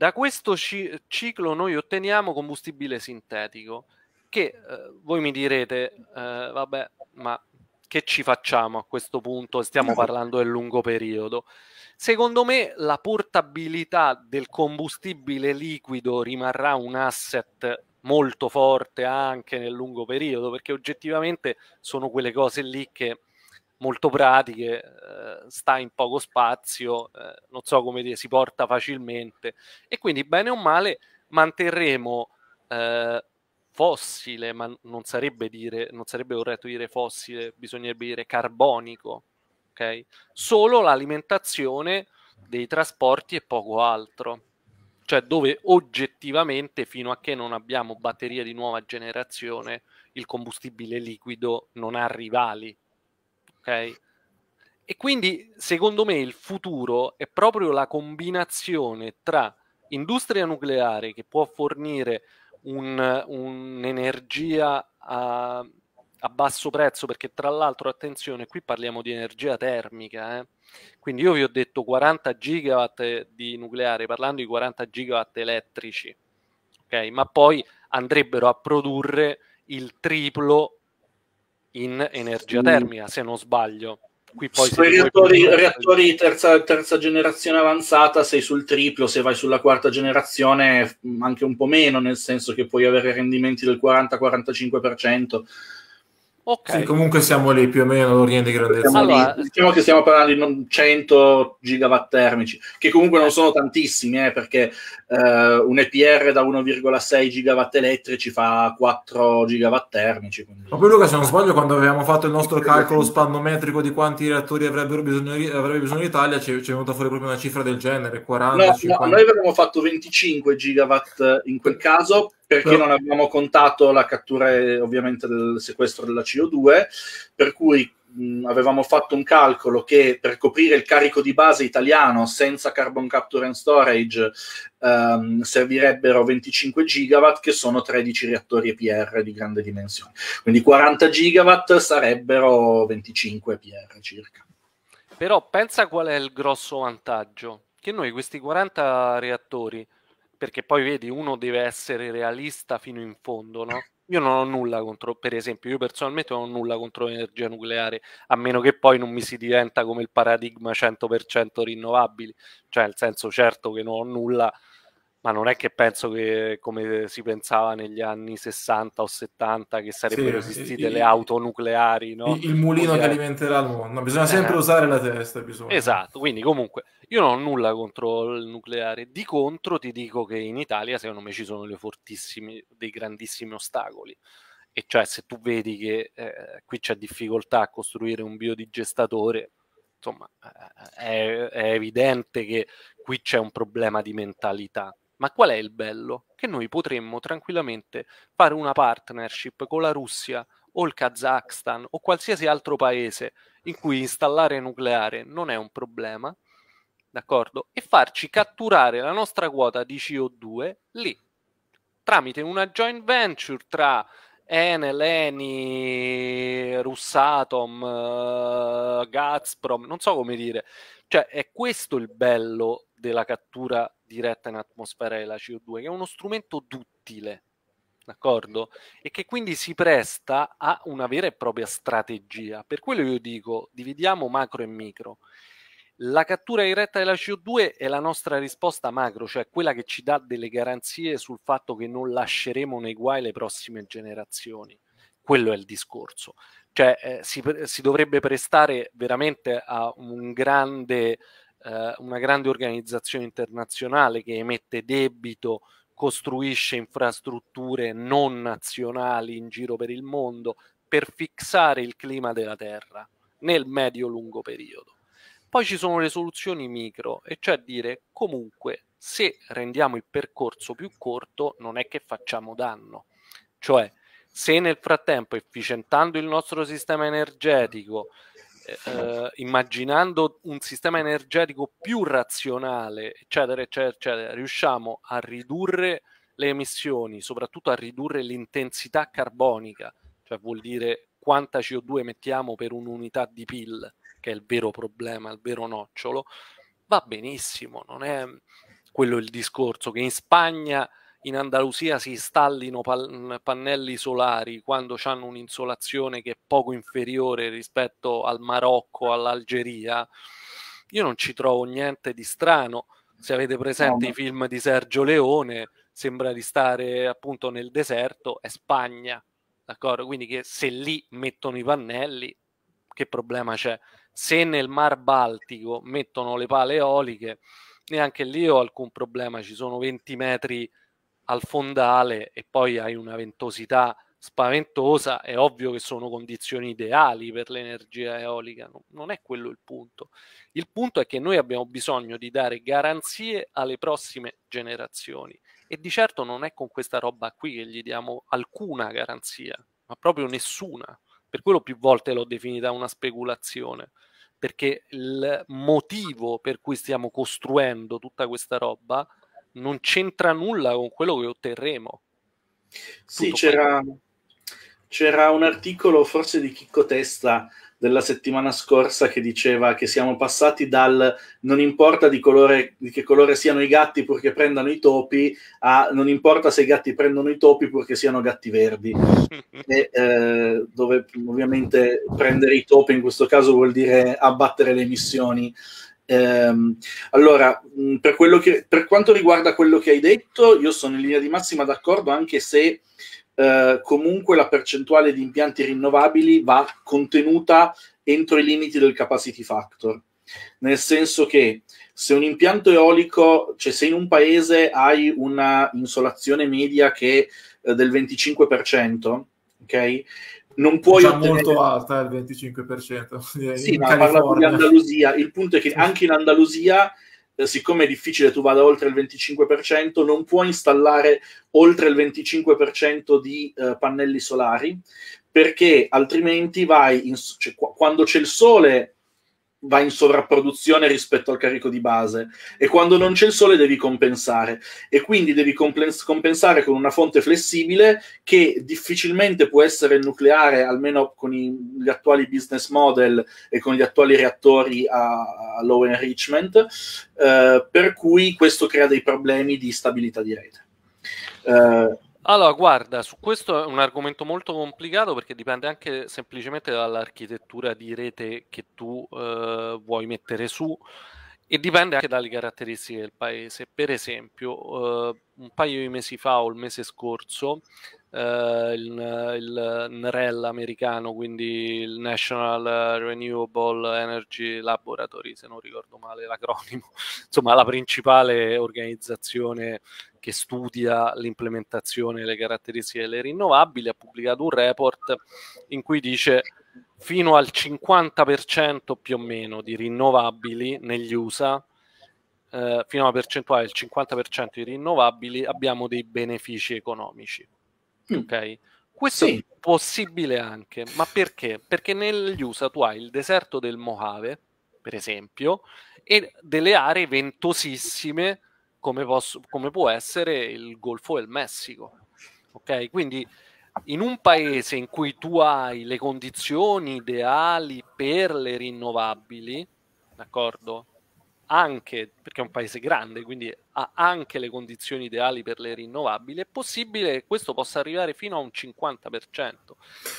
Da questo ci- ciclo noi otteniamo combustibile sintetico, che eh, voi mi direte, eh, vabbè, ma che ci facciamo a questo punto? Stiamo parlando del lungo periodo. Secondo me la portabilità del combustibile liquido rimarrà un asset molto forte anche nel lungo periodo, perché oggettivamente sono quelle cose lì che molto pratiche, eh, sta in poco spazio, eh, non so come dire, si porta facilmente e quindi bene o male manterremo eh, fossile, ma non sarebbe, dire, non sarebbe corretto dire fossile, bisognerebbe dire carbonico, ok? Solo l'alimentazione dei trasporti e poco altro. Cioè dove oggettivamente fino a che non abbiamo batterie di nuova generazione il combustibile liquido non ha rivali ok? E quindi secondo me il futuro è proprio la combinazione tra industria nucleare che può fornire un, un'energia a, a, basso prezzo, perché tra l'altro, attenzione, qui parliamo di energia termica, eh? quindi io vi ho detto 40 gigawatt di nucleare, parlando di 40 gigawatt elettrici, okay? ma poi andrebbero a produrre il triplo in energia mm. termica, se non sbaglio. Qui poi se reattori, reattori terza, terza, generazione avanzata sei sul triplo, se vai sulla quarta generazione anche un po' meno, nel senso che puoi avere rendimenti del 40-45%. Ok. Sì, comunque siamo lì più o meno all'ordine di grandezza. Allora, diciamo che stiamo parlando di 100 gigawatt termici, che comunque non sono tantissimi, eh, perché eh, un EPR da 1,6 gigawatt elettrici fa 4 gigawatt termici. Quindi... Ma poi Luca, se non sbaglio, quando avevamo fatto il nostro calcolo spannometrico di quanti reattori avrebbero bisogno, avrebbe bisogno l'Italia, ci è venuta fuori proprio una cifra del genere, 40, no, 50... No, noi avevamo fatto 25 gigawatt in quel caso, perché Però... non abbiamo contato la cattura eh, ovviamente del sequestro della CO2, per cui mh, avevamo fatto un calcolo che per coprire il carico di base italiano senza carbon capture and storage ehm, servirebbero 25 gigawatt, che sono 13 reattori EPR di grande dimensione. Quindi 40 gigawatt sarebbero 25 EPR circa. Però pensa qual è il grosso vantaggio, che noi questi 40 reattori perché poi vedi, uno deve essere realista fino in fondo, no? Io non ho nulla contro, per esempio, io personalmente non ho nulla contro l'energia nucleare, a meno che poi non mi si diventa come il paradigma 100% rinnovabili, cioè nel senso certo che non ho nulla ma non è che penso che come si pensava negli anni 60 o 70 che sarebbero sì, esistite il, le auto nucleari no? il, il mulino che alimenterà il mondo bisogna sempre eh. usare la testa bisogna. esatto, quindi comunque io non ho nulla contro il nucleare di contro ti dico che in Italia secondo me ci sono dei grandissimi ostacoli e cioè se tu vedi che eh, qui c'è difficoltà a costruire un biodigestatore insomma eh, eh, è, è evidente che qui c'è un problema di mentalità ma qual è il bello? Che noi potremmo tranquillamente fare una partnership con la Russia o il Kazakhstan o qualsiasi altro paese in cui installare nucleare non è un problema, d'accordo? E farci catturare la nostra quota di CO2 lì, tramite una joint venture tra Enel, Eni, Russatom, eh, Gazprom, non so come dire. Cioè, è questo il bello della cattura diretta in atmosfera della CO2, che è uno strumento duttile, d'accordo? E che quindi si presta a una vera e propria strategia. Per quello io dico, dividiamo macro e micro. La cattura diretta della CO2 è la nostra risposta macro, cioè quella che ci dà delle garanzie sul fatto che non lasceremo nei guai le prossime generazioni. Quello è il discorso. Cioè eh, si, si, dovrebbe prestare veramente a un grande eh, una grande organizzazione internazionale che emette debito, costruisce infrastrutture non nazionali in giro per il mondo per fissare il clima della Terra nel medio-lungo periodo. Poi ci sono le soluzioni micro, e cioè dire comunque se rendiamo il percorso più corto non è che facciamo danno. Cioè, se nel frattempo efficientando il nostro sistema energetico, eh, immaginando un sistema energetico più razionale, eccetera, eccetera, eccetera, riusciamo a ridurre le emissioni, soprattutto a ridurre l'intensità carbonica, cioè vuol dire quanta CO2 emettiamo per un'unità di PIL, che è il vero problema, il vero nocciolo, va benissimo, non è quello il discorso che in Spagna in Andalusia si installino pal- mhmm, pannelli solari quando hanno un'insolazione che è poco inferiore rispetto al Marocco, all'Algeria, io non ci trovo niente di strano. Se avete presente no. i film di Sergio Leone, sembra di stare appunto nel deserto, è Spagna, d'accordo? Quindi che se lì mettono i pannelli, che problema c'è? Se nel Mar Baltico mettono le pale eoliche, neanche lì ho alcun problema, ci sono 20 metri al fondale e poi hai una ventosità spaventosa, è ovvio che sono condizioni ideali per l'energia eolica, non è quello il punto. Il punto è che noi abbiamo bisogno di dare garanzie alle prossime generazioni e di certo non è con questa roba qui che gli diamo alcuna garanzia, ma proprio nessuna. Per quello più volte l'ho definita una speculazione, perché il motivo per cui stiamo costruendo tutta questa roba non c'entra nulla con quello che otterremo. Sì, c'era, c'era, un articolo forse di Chicco Testa della settimana scorsa che diceva che siamo passati dal non importa di, colore, di che colore siano i gatti purché prendano i topi a non importa se i gatti prendono i topi purché siano gatti verdi, e, eh, dove ovviamente prendere i topi in questo caso vuol dire abbattere le emissioni Ehm, allora, per, che, per, quanto riguarda quello che hai detto, io sono in linea di massima d'accordo, anche se eh, comunque la percentuale di impianti rinnovabili va contenuta entro i limiti del capacity factor. Nel senso che se un impianto eolico, cioè se in un paese hai una insolazione media che eh, del 25%, ok? non puoi ottenere... molto alta eh, il 25% sì, ma parla di Andalusia il punto è che anche in Andalusia eh, siccome è difficile tu vada oltre il 25% non puoi installare oltre il 25% di eh, pannelli solari perché altrimenti vai in, cioè, quando c'è il sole va in sovrapproduzione rispetto al carico di base e quando non c'è il sole devi compensare e quindi devi compensare con una fonte flessibile che difficilmente può essere nucleare almeno con i, gli attuali business model e con gli attuali reattori a, a low enrichment eh, per cui questo crea dei problemi di stabilità di rete eh, allora, guarda, su questo è un argomento molto complicato perché dipende anche semplicemente dall'architettura di rete che tu eh, vuoi mettere su e dipende anche dalle caratteristiche del paese. Per esempio, eh, un paio di mesi fa o il mese scorso, eh, il, il NREL americano, quindi il National Renewable Energy Laboratory, se non ricordo male l'acronimo, insomma la principale organizzazione che studia l'implementazione e le caratteristiche delle rinnovabili, ha pubblicato un report in cui dice fino al 50% più o meno di rinnovabili negli USA, eh, fino a una percentuale del 50% di rinnovabili, abbiamo dei benefici economici. Mm. Okay? Questo sì. è possibile anche, ma perché? Perché negli USA tu hai il deserto del Mojave, per esempio, e delle aree ventosissime come, posso, come può essere il Golfo del Messico. Ok, quindi in un paese in cui tu hai le condizioni ideali per le rinnovabili, d'accordo? Anche perché è un paese grande, quindi ha anche le condizioni ideali per le rinnovabili, è possibile che questo possa arrivare fino a un 50%.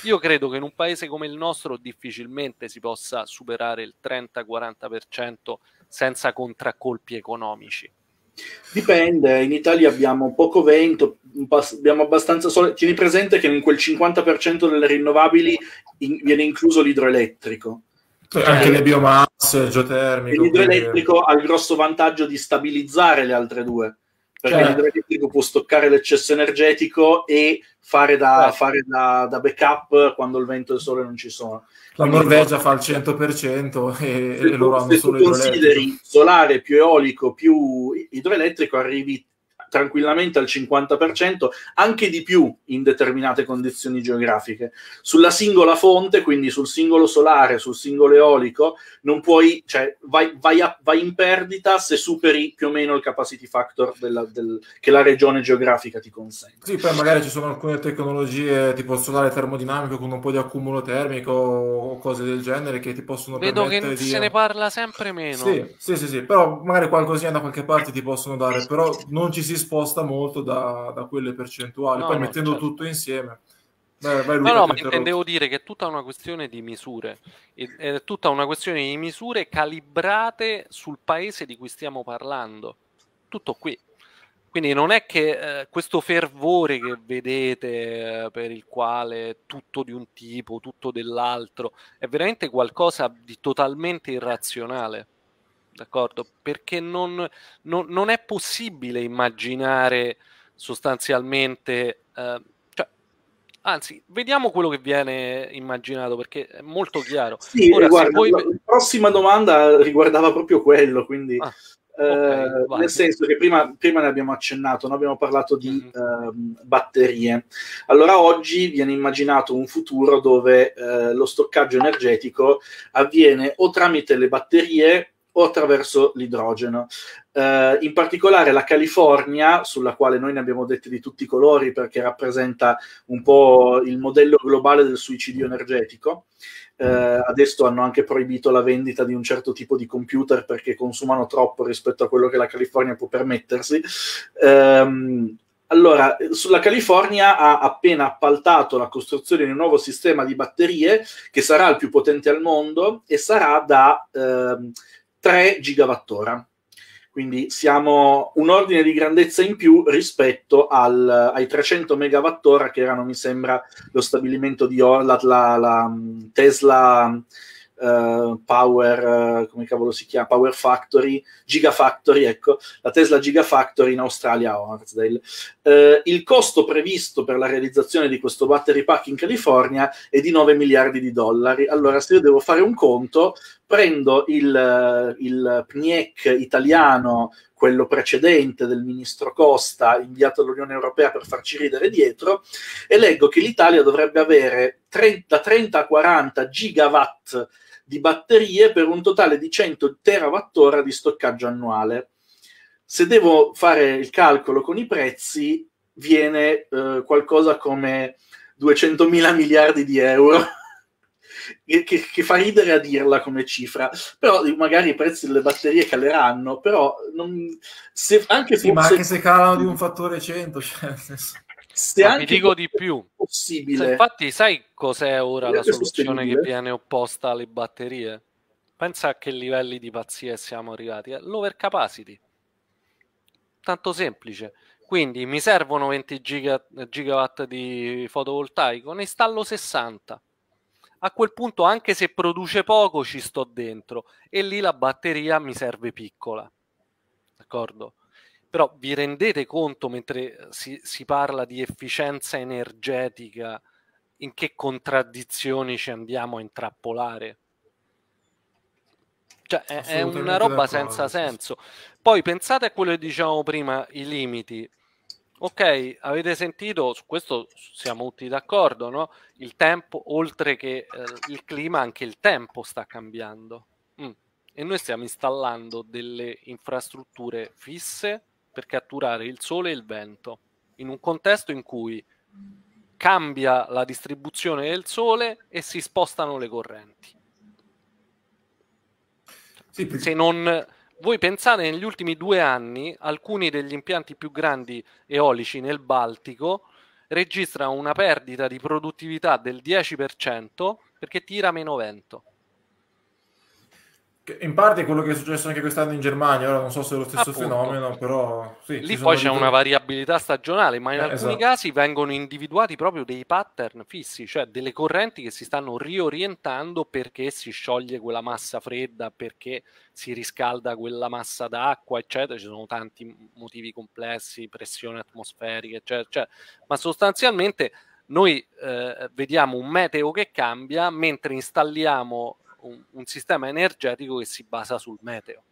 Io credo che in un paese come il nostro difficilmente si possa superare il 30-40% senza contraccolpi economici. Dipende, in Italia abbiamo poco vento, abbiamo abbastanza sole. Tieni presente che in quel 50% delle rinnovabili in, viene incluso l'idroelettrico. Cioè, anche le biomasse, il geotermico. L'idroelettrico quindi... ha il grosso vantaggio di stabilizzare le altre due perché certo. l'idrogeno può stoccare l'eccesso energetico e fare, da, certo. fare da, da, backup quando il vento e il sole non ci sono. La Norvegia fa il 100% e, e loro hanno solo idroelettrico. Se consideri solare più eolico più idroelettrico arrivi tranquillamente al 50%, anche di più in determinate condizioni geografiche. Sulla singola fonte, quindi sul singolo solare, sul singolo eolico, non puoi, cioè, vai, vai, a, vai in perdita se superi più o meno il capacity factor della, del, che la regione geografica ti consente. Sì, poi magari ci sono alcune tecnologie tipo solare termodinamico con un po' di accumulo termico o cose del genere che ti possono Vedo permettere Vedo che se ne parla sempre meno. Sì, sì, sì, sì, però magari qualcosina da qualche parte ti possono dare, però non ci si sposta molto da, da quelle percentuali. No, Poi no, mettendo certo. tutto insieme. Beh, vai, no, no, ma intendevo dire che è tutta una questione di misure, è tutta una questione di misure calibrate sul paese di cui stiamo parlando. Tutto qui. Quindi non è che eh, questo fervore che vedete eh, per il quale tutto di un tipo, tutto dell'altro, è veramente qualcosa di totalmente irrazionale d'accordo? Perché non, non, non, è possibile immaginare sostanzialmente, eh, cioè, anzi, vediamo quello che viene immaginato perché è molto chiaro. Sì, Ora, guarda, voi... la prossima domanda riguardava proprio quello, quindi... Ah, eh, okay, eh, nel senso che prima, prima ne abbiamo accennato, no? abbiamo parlato di mm. eh, batterie. Allora oggi viene immaginato un futuro dove eh, lo stoccaggio energetico avviene o tramite le batterie o attraverso l'idrogeno. Eh, in particolare la California, sulla quale noi ne abbiamo dette di tutti i colori perché rappresenta un po' il modello globale del suicidio energetico, eh, adesso hanno anche proibito la vendita di un certo tipo di computer perché consumano troppo rispetto a quello che la California può permettersi. Eh, allora, sulla California ha appena appaltato la costruzione di un nuovo sistema di batterie che sarà il più potente al mondo e sarà da eh, 3 gigawatt-ora. Quindi siamo un ordine di grandezza in più rispetto al, ai 300 megawatt-ora che erano, mi sembra, lo stabilimento di Orlat, la, la Tesla uh, Power, uh, come cavolo si chiama? Power Factory, Gigafactory, ecco, la Tesla Gigafactory in Australia oh, a Hornsdale. Uh, il costo previsto per la realizzazione di questo battery pack in California è di 9 miliardi di dollari. Allora, se io devo fare un conto, prendo il, eh, il PNIEC italiano, quello precedente del ministro Costa, inviato all'Unione Europea per farci ridere dietro, e leggo che l'Italia dovrebbe avere 30, da 30 a 40 gigawatt di batterie per un totale di 100 terawattora di stoccaggio annuale. Se devo fare il calcolo con i prezzi, viene eh, qualcosa come 200 mila miliardi di euro. che, che, fa ridere a dirla come cifra, però magari i prezzi delle batterie caleranno, però non, se, anche, sì, se, ma anche se calano di un fattore 100, cioè, nel senso se anche ti dico di più, possibile. Se infatti sai cos'è ora la soluzione che viene opposta alle batterie? Pensa a che livelli di pazzia siamo arrivati. Eh? L'overcapacity. Tanto semplice. Quindi mi servono 20 giga, gigawatt di fotovoltaico, ne installo 60. A quel punto, anche se produce poco, ci sto dentro e lì la batteria mi serve piccola. D'accordo? però vi rendete conto mentre eh, si, si parla di efficienza energetica in che contraddizioni ci andiamo a intrappolare? Cioè, è, è una roba senza senso. Poi pensate a quello che dicevamo prima, i limiti. Ok, avete sentito, su questo siamo tutti d'accordo, no? Il tempo, oltre che eh, il clima, anche il tempo sta cambiando. Mm. E noi stiamo installando delle infrastrutture fisse per catturare il sole e il vento, in un contesto in cui cambia la distribuzione del sole e si spostano le correnti. Sì, perché... Se non voi pensate negli ultimi due anni alcuni degli impianti più grandi eolici nel Baltico registrano una perdita di produttività del 10% perché tira meno vento. In parte è quello che è successo anche quest'anno in Germania, ora non so se è lo stesso Appunto. fenomeno, però... Sì, Lì poi c'è una variabilità stagionale, ma in eh, alcuni esatto. casi vengono individuati proprio dei pattern fissi, cioè delle correnti che si stanno riorientando perché si scioglie quella massa fredda, perché si riscalda quella massa d'acqua, eccetera. Ci sono tanti motivi complessi, pressione atmosferica, eccetera. eccetera. Ma sostanzialmente noi eh, vediamo un meteo che cambia mentre installiamo un, un sistema energetico che si basa sul meteo.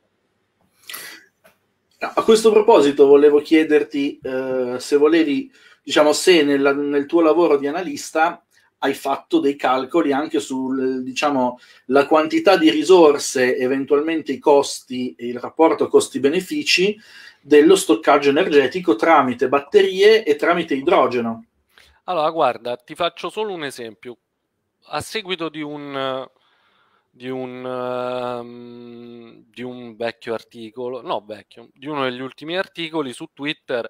A questo proposito volevo chiederti eh, se volevi, diciamo, se nel, nel, tuo lavoro di analista hai fatto dei calcoli anche sulla diciamo, quantità di risorse, eventualmente i costi e il rapporto costi-benefici dello stoccaggio energetico tramite batterie e tramite idrogeno. Allora, guarda, ti faccio solo un esempio. A seguito di un di un, um, di un vecchio articolo, no vecchio, di uno degli ultimi articoli su Twitter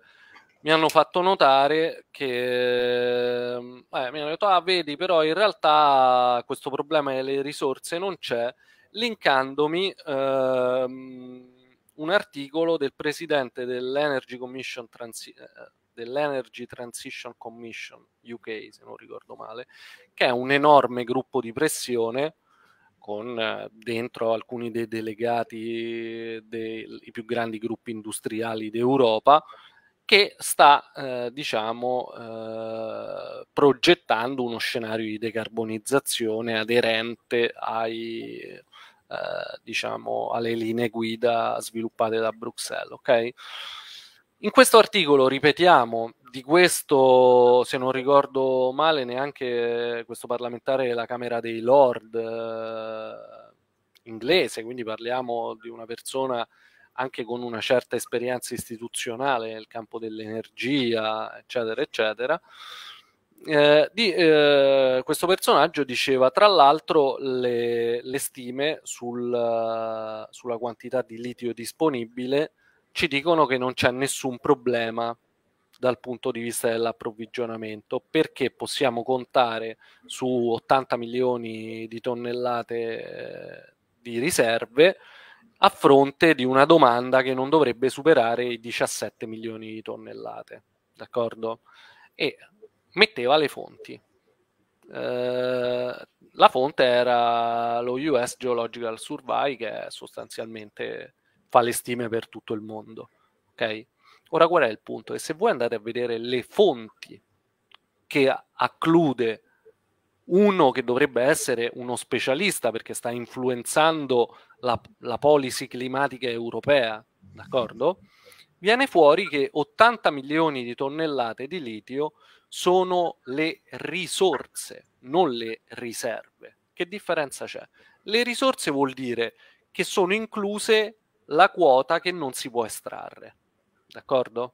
mi hanno fatto notare che ehm, eh, mi hanno detto, ah vedi però in realtà questo problema delle risorse non c'è, linkandomi eh, un articolo del presidente dell'Energy, Commission Transi- eh, dell'Energy Transition Commission UK, se non ricordo male, che è un enorme gruppo di pressione con eh, dentro alcuni dei delegati dei più grandi gruppi industriali d'Europa, che sta, eh, diciamo, eh, progettando uno scenario di decarbonizzazione aderente ai, eh, diciamo, alle linee guida sviluppate da Bruxelles. Okay? In questo articolo, ripetiamo, di questo, se non ricordo male, neanche questo parlamentare della Camera dei Lord eh, inglese, quindi parliamo di una persona anche con una certa esperienza istituzionale nel campo dell'energia, eccetera, eccetera. Eh, di, eh, questo personaggio diceva tra l'altro le, le stime sul, sulla quantità di litio disponibile ci dicono che non c'è nessun problema dal punto di vista dell'approvvigionamento perché possiamo contare su 80 milioni di tonnellate eh, di riserve a fronte di una domanda che non dovrebbe superare i 17 milioni di tonnellate, d'accordo? E metteva le fonti. Eh, la fonte era lo US Geological Survey, che è sostanzialmente fa le stime per tutto il mondo. Okay? Ora qual è il punto? E se voi andate a vedere le fonti che acclude uno che dovrebbe essere uno specialista perché sta influenzando la, la policy climatica europea, d'accordo? Viene fuori che 80 milioni di tonnellate di litio sono le risorse, non le riserve. Che differenza c'è? Le risorse vuol dire che sono incluse la quota che non si può estrarre. D'accordo?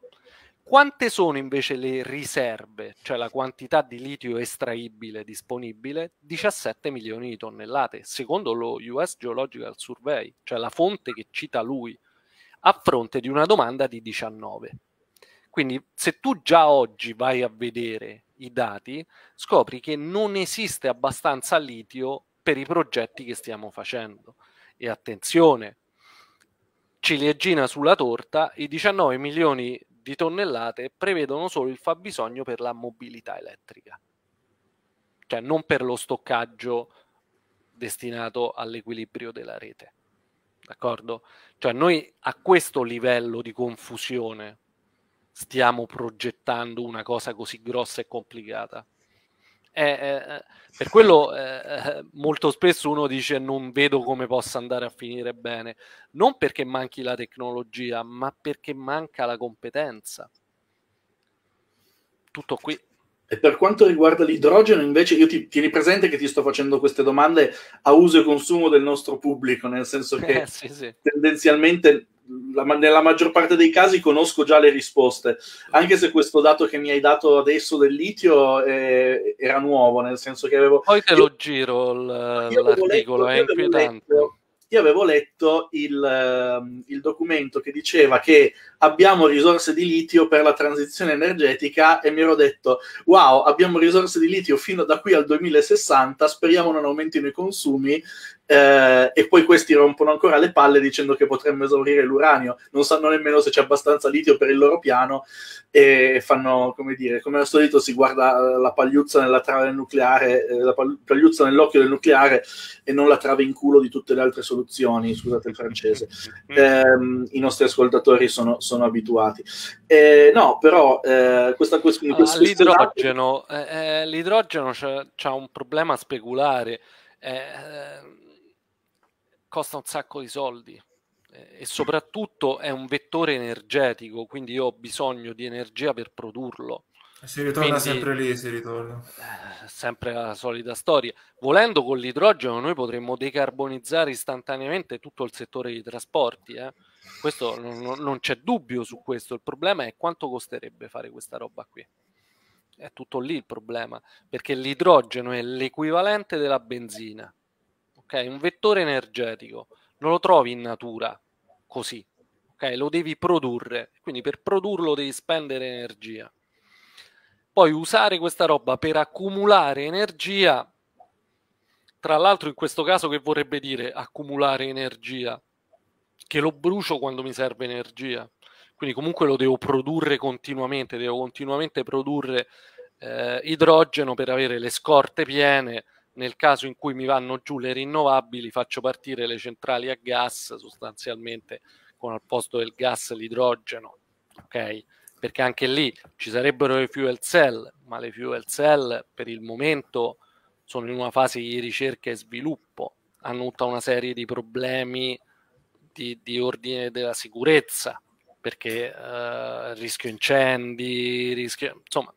Quante sono invece le riserve, cioè la quantità di litio estraibile disponibile? 17 milioni di tonnellate, secondo lo US Geological Survey, cioè la fonte che cita lui, a fronte di una domanda di 19. Quindi se tu già oggi vai a vedere i dati, scopri che non esiste abbastanza litio per i progetti che stiamo facendo. E attenzione, Ciliegina sulla torta, i 19 milioni di tonnellate prevedono solo il fabbisogno per la mobilità elettrica, cioè non per lo stoccaggio destinato all'equilibrio della rete. D'accordo? Cioè noi a questo livello di confusione stiamo progettando una cosa così grossa e complicata. Eh, eh, eh, per quello eh, molto spesso uno dice non vedo come possa andare a finire bene, non perché manchi la tecnologia, ma perché manca la competenza. Tutto qui. E per quanto riguarda l'idrogeno, invece, io ti, tieni presente che ti sto facendo queste domande a uso e consumo del nostro pubblico, nel senso che eh, sì, sì. tendenzialmente la, nella maggior parte dei casi conosco già le risposte, anche se questo dato che mi hai dato adesso del litio eh, era nuovo, nel senso che avevo... Poi te lo giro l- l'articolo, letto, è inquietante. Io avevo letto, io avevo letto il, ehm, il, documento che diceva che abbiamo risorse di litio per la transizione energetica e mi ero detto, wow, abbiamo risorse di litio fino da qui al 2060, speriamo non aumentino i consumi eh, e poi questi rompono ancora le palle dicendo che potremmo esaurire l'uranio, non sanno nemmeno se c'è abbastanza litio per il loro piano e fanno, come dire, come al solito si guarda la pagliuzza nella trave nucleare, eh, la pagliuzza nell'occhio del nucleare e non la trave in culo di tutte le altre soluzioni, scusate il francese, eh, i nostri ascoltatori sono, sono abituati. Eh, no, però eh, questa ah, questione... Questo l'idrogeno, eh, l'idrogeno c'ha, c'ha un problema speculare. Eh, costa un sacco di soldi eh, e soprattutto è un vettore energetico, quindi io ho bisogno di energia per produrlo. Si ritorna Quindi, sempre lì, si ritorna. Eh, sempre la solita storia. Volendo con l'idrogeno noi potremmo decarbonizzare istantaneamente tutto il settore dei trasporti. Eh? Questo non, non, c'è dubbio su questo. Il problema è quanto costerebbe fare questa roba qui. È tutto lì il problema, perché l'idrogeno è l'equivalente della benzina ok? Un vettore energetico non lo trovi in natura così, ok? Lo devi produrre, quindi per produrlo devi spendere energia. Poi usare questa roba per accumulare energia, tra l'altro in questo caso che vorrebbe dire accumulare energia? Che lo brucio quando mi serve energia, quindi comunque lo devo produrre continuamente, devo continuamente produrre eh, idrogeno per avere le scorte piene, nel caso in cui mi vanno giù le rinnovabili faccio partire le centrali a gas sostanzialmente con al posto del gas l'idrogeno, ok? Perché anche lì ci sarebbero le fuel cell, ma le fuel cell per il momento sono in una fase di ricerca e sviluppo, hanno tutta una serie di problemi di, di ordine della sicurezza, perché eh, rischio incendi, rischio, insomma,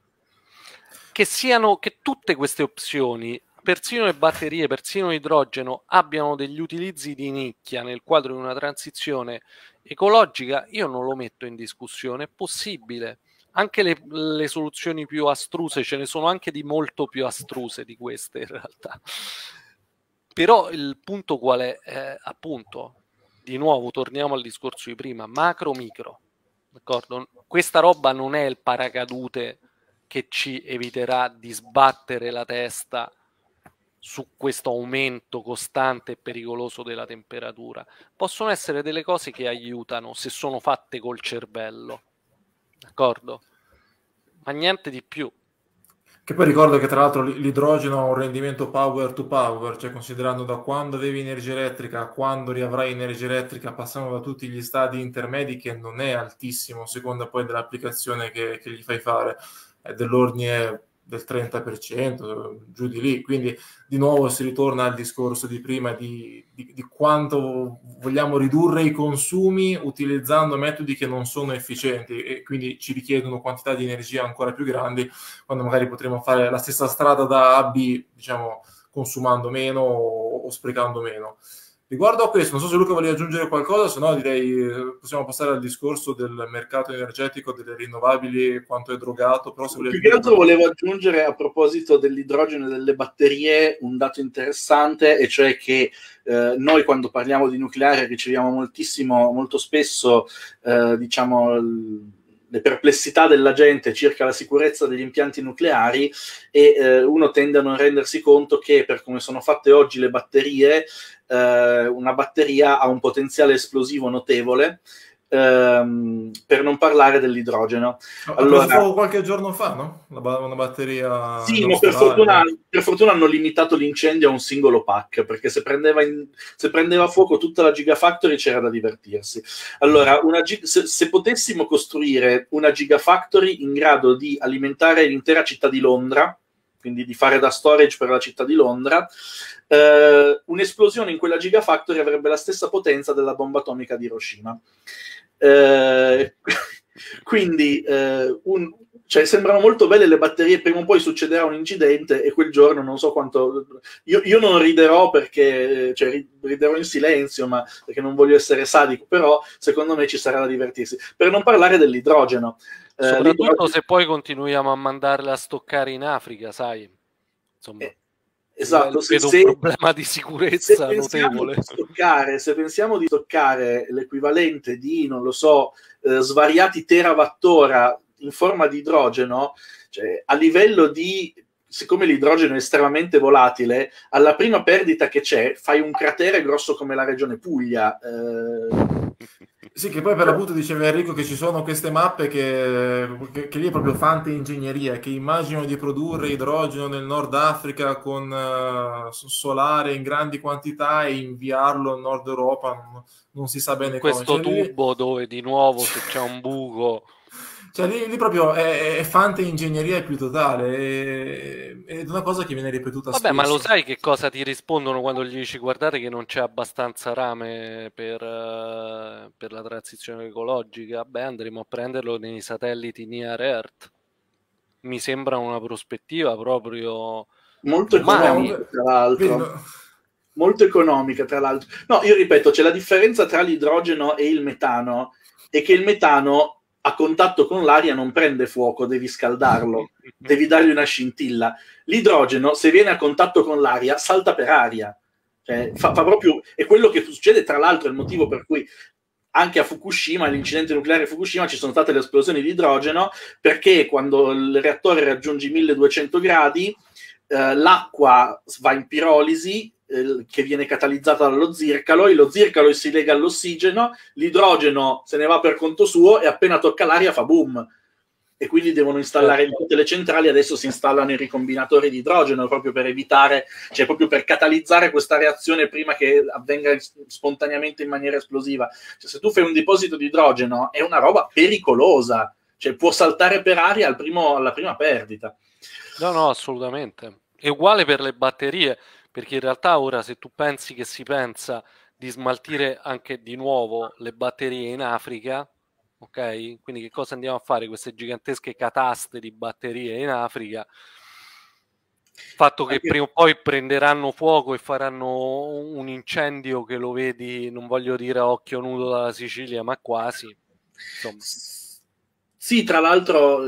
che siano che tutte queste opzioni persino le batterie, persino l'idrogeno abbiano degli utilizzi di nicchia nel quadro di una transizione ecologica, io non lo metto in discussione, è possibile. Anche le, le soluzioni più astruse, ce ne sono anche di molto più astruse di queste in realtà. Però il punto qual è? Eh, appunto, di nuovo torniamo al discorso di prima, macro-micro. D'accordo? Questa roba non è il paracadute che ci eviterà di sbattere la testa su questo aumento costante e pericoloso della temperatura. Possono essere delle cose che aiutano se sono fatte col cervello, d'accordo? Ma niente di più. Che poi ricordo che tra l'altro l'idrogeno ha un rendimento power to power, cioè considerando da quando avevi energia elettrica a quando riavrai energia elettrica, passando da tutti gli stadi intermedi, che non è altissimo, seconda poi dell'applicazione che, che gli fai fare, è dell'ordine del 30%, giù di lì. Quindi di nuovo si ritorna al discorso di prima di, di, di, quanto vogliamo ridurre i consumi utilizzando metodi che non sono efficienti e quindi ci richiedono quantità di energia ancora più grandi, quando magari potremo fare la stessa strada da A a B, diciamo, consumando meno o, o sprecando meno. Riguardo a questo, non so se Luca voleva aggiungere qualcosa, se no direi possiamo passare al discorso del mercato energetico, delle rinnovabili, quanto è drogato. Però se Più che altro volevo aggiungere a proposito dell'idrogeno e delle batterie un dato interessante, e cioè che eh, noi quando parliamo di nucleare riceviamo moltissimo, molto spesso, eh, diciamo... L- le perplessità della gente circa la sicurezza degli impianti nucleari e eh, uno tende a non rendersi conto che per come sono fatte oggi le batterie eh, una batteria ha un potenziale esplosivo notevole, ehm, per non parlare dell'idrogeno. No, allora, qualche giorno fa, no? Una, una batteria... Sì, ma per fortuna, per fortuna, hanno limitato l'incendio a un singolo pack, perché se prendeva, in, se prendeva fuoco tutta la Gigafactory c'era da divertirsi. Allora, gig- se, se potessimo costruire una Gigafactory in grado di alimentare l'intera città di Londra, quindi di fare da storage per la città di Londra, eh, un'esplosione in quella Gigafactory avrebbe la stessa potenza della bomba atomica di Hiroshima. Eh, quindi eh, un, cioè, sembrano molto belle le batterie, prima o poi succederà un incidente e quel giorno non so quanto... Io, io non riderò perché, cioè, riderò in silenzio, ma perché non voglio essere sadico, però secondo me ci sarà da divertirsi. Per non parlare dell'idrogeno. Eh, Soprattutto se poi continuiamo a mandarle a stoccare in Africa, sai? Insomma. Eh, esatto, se, se, un problema di sicurezza se notevole. Pensiamo stoccare, se pensiamo di stoccare l'equivalente di, non lo so, eh, svariati terawattora in forma di idrogeno, cioè, a livello di siccome l'idrogeno è estremamente volatile, alla prima perdita che c'è fai un cratere grosso come la regione Puglia. Eh, sì, che poi per l'appunto diceva Enrico che ci sono queste mappe che, che, che lì è proprio fante ingegneria, che immaginano di produrre idrogeno nel Nord Africa con uh, solare in grandi quantità e inviarlo in Nord Europa, non, non si sa bene Questo come. Questo cioè, tubo lì... dove di nuovo se c'è un buco cioè, lì, lì proprio è, è fante ingegneria più totale. È, è, una cosa che viene ripetuta Vabbè, spesso. ma lo sai che cosa ti rispondono quando gli dici guardate che non c'è abbastanza rame per, eh, per la transizione ecologica? Beh, andremo a prenderlo nei satelliti Near Earth. Mi sembra una prospettiva proprio molto economica, ma... tra l'altro. Vedo molto economica, tra l'altro. No, io ripeto, c'è la differenza tra l'idrogeno e il metano, e che il metano a contatto con l'aria non prende fuoco, devi scaldarlo, devi dargli una scintilla. L'idrogeno, se viene a contatto con l'aria, salta per aria. Cioè, fa, fa proprio, è quello che succede, tra l'altro, è il motivo per cui anche a Fukushima, l'incidente nucleare di Fukushima, ci sono state le esplosioni di idrogeno, perché quando il reattore raggiunge 1200 gradi, eh, l'acqua va in pirolisi, eh, che viene catalizzata dallo zircalo e lo zircalo si lega all'ossigeno, l'idrogeno se ne va per conto suo e appena tocca l'aria fa boom. E quindi devono installare certo. tutte le centrali, adesso si installano i ricombinatori di idrogeno proprio per evitare, cioè proprio per catalizzare questa reazione prima che avvenga spontaneamente in maniera esplosiva. Cioè, se tu fai un deposito di idrogeno è una roba pericolosa, cioè può saltare per aria al primo, alla prima perdita. No, no, assolutamente. È uguale per le batterie perché in realtà ora se tu pensi che si pensa di smaltire anche di nuovo le batterie in Africa, ok? Quindi che cosa andiamo a fare queste gigantesche cataste di batterie in Africa? fatto che prima o poi prenderanno fuoco e faranno un incendio che lo vedi, non voglio dire a occhio nudo dalla Sicilia, ma quasi. Insomma. Sì, tra l'altro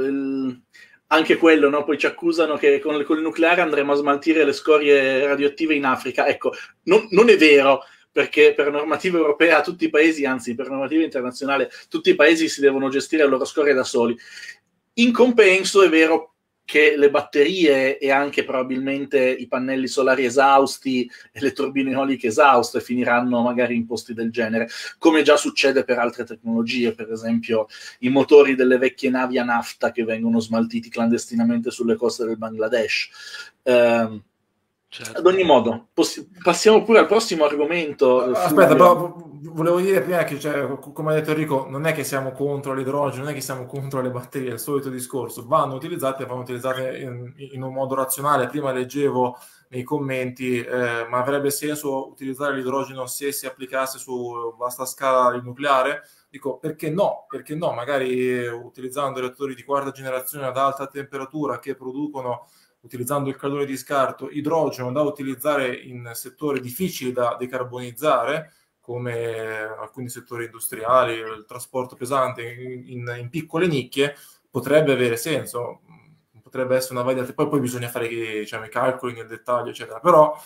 anche quello, no? poi ci accusano che con, con, il nucleare andremo a smaltire le scorie radioattive in Africa. Ecco, non, non è vero, perché per normativa europea tutti i paesi, anzi per normativa internazionale, tutti i paesi si devono gestire le loro scorie da soli. In compenso, è vero, che le batterie e anche probabilmente i pannelli solari esausti e le turbine eoliche esauste finiranno magari in posti del genere, come già succede per altre tecnologie, per esempio i motori delle vecchie navi a nafta che vengono smaltiti clandestinamente sulle coste del Bangladesh. Eh, Certo. Ad ogni modo, poss- passiamo pure al prossimo argomento. Aspetta, però volevo dire prima che, cioè, come ha detto Enrico, non è che siamo contro l'idrogeno, non è che siamo contro le batterie, è il solito discorso. Vanno utilizzate, e vanno utilizzate in, in un modo razionale. Prima leggevo nei commenti, eh, ma avrebbe senso utilizzare l'idrogeno se si applicasse su vasta scala il nucleare? Dico, perché no? Perché no? Magari utilizzando reattori di quarta generazione ad alta temperatura che producono utilizzando il calore di scarto, idrogeno da utilizzare in settori difficili da decarbonizzare, come eh, alcuni settori industriali, il trasporto pesante in, in piccole nicchie, potrebbe avere senso, mm, potrebbe essere una variante, poi, poi bisogna fare diciamo, i calcoli nel dettaglio, eccetera, però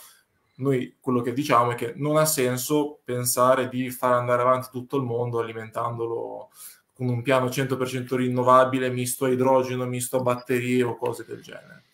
noi quello che diciamo è che non ha senso pensare di far andare avanti tutto il mondo alimentandolo con un piano 100% rinnovabile, misto a idrogeno, misto a batterie o cose del genere.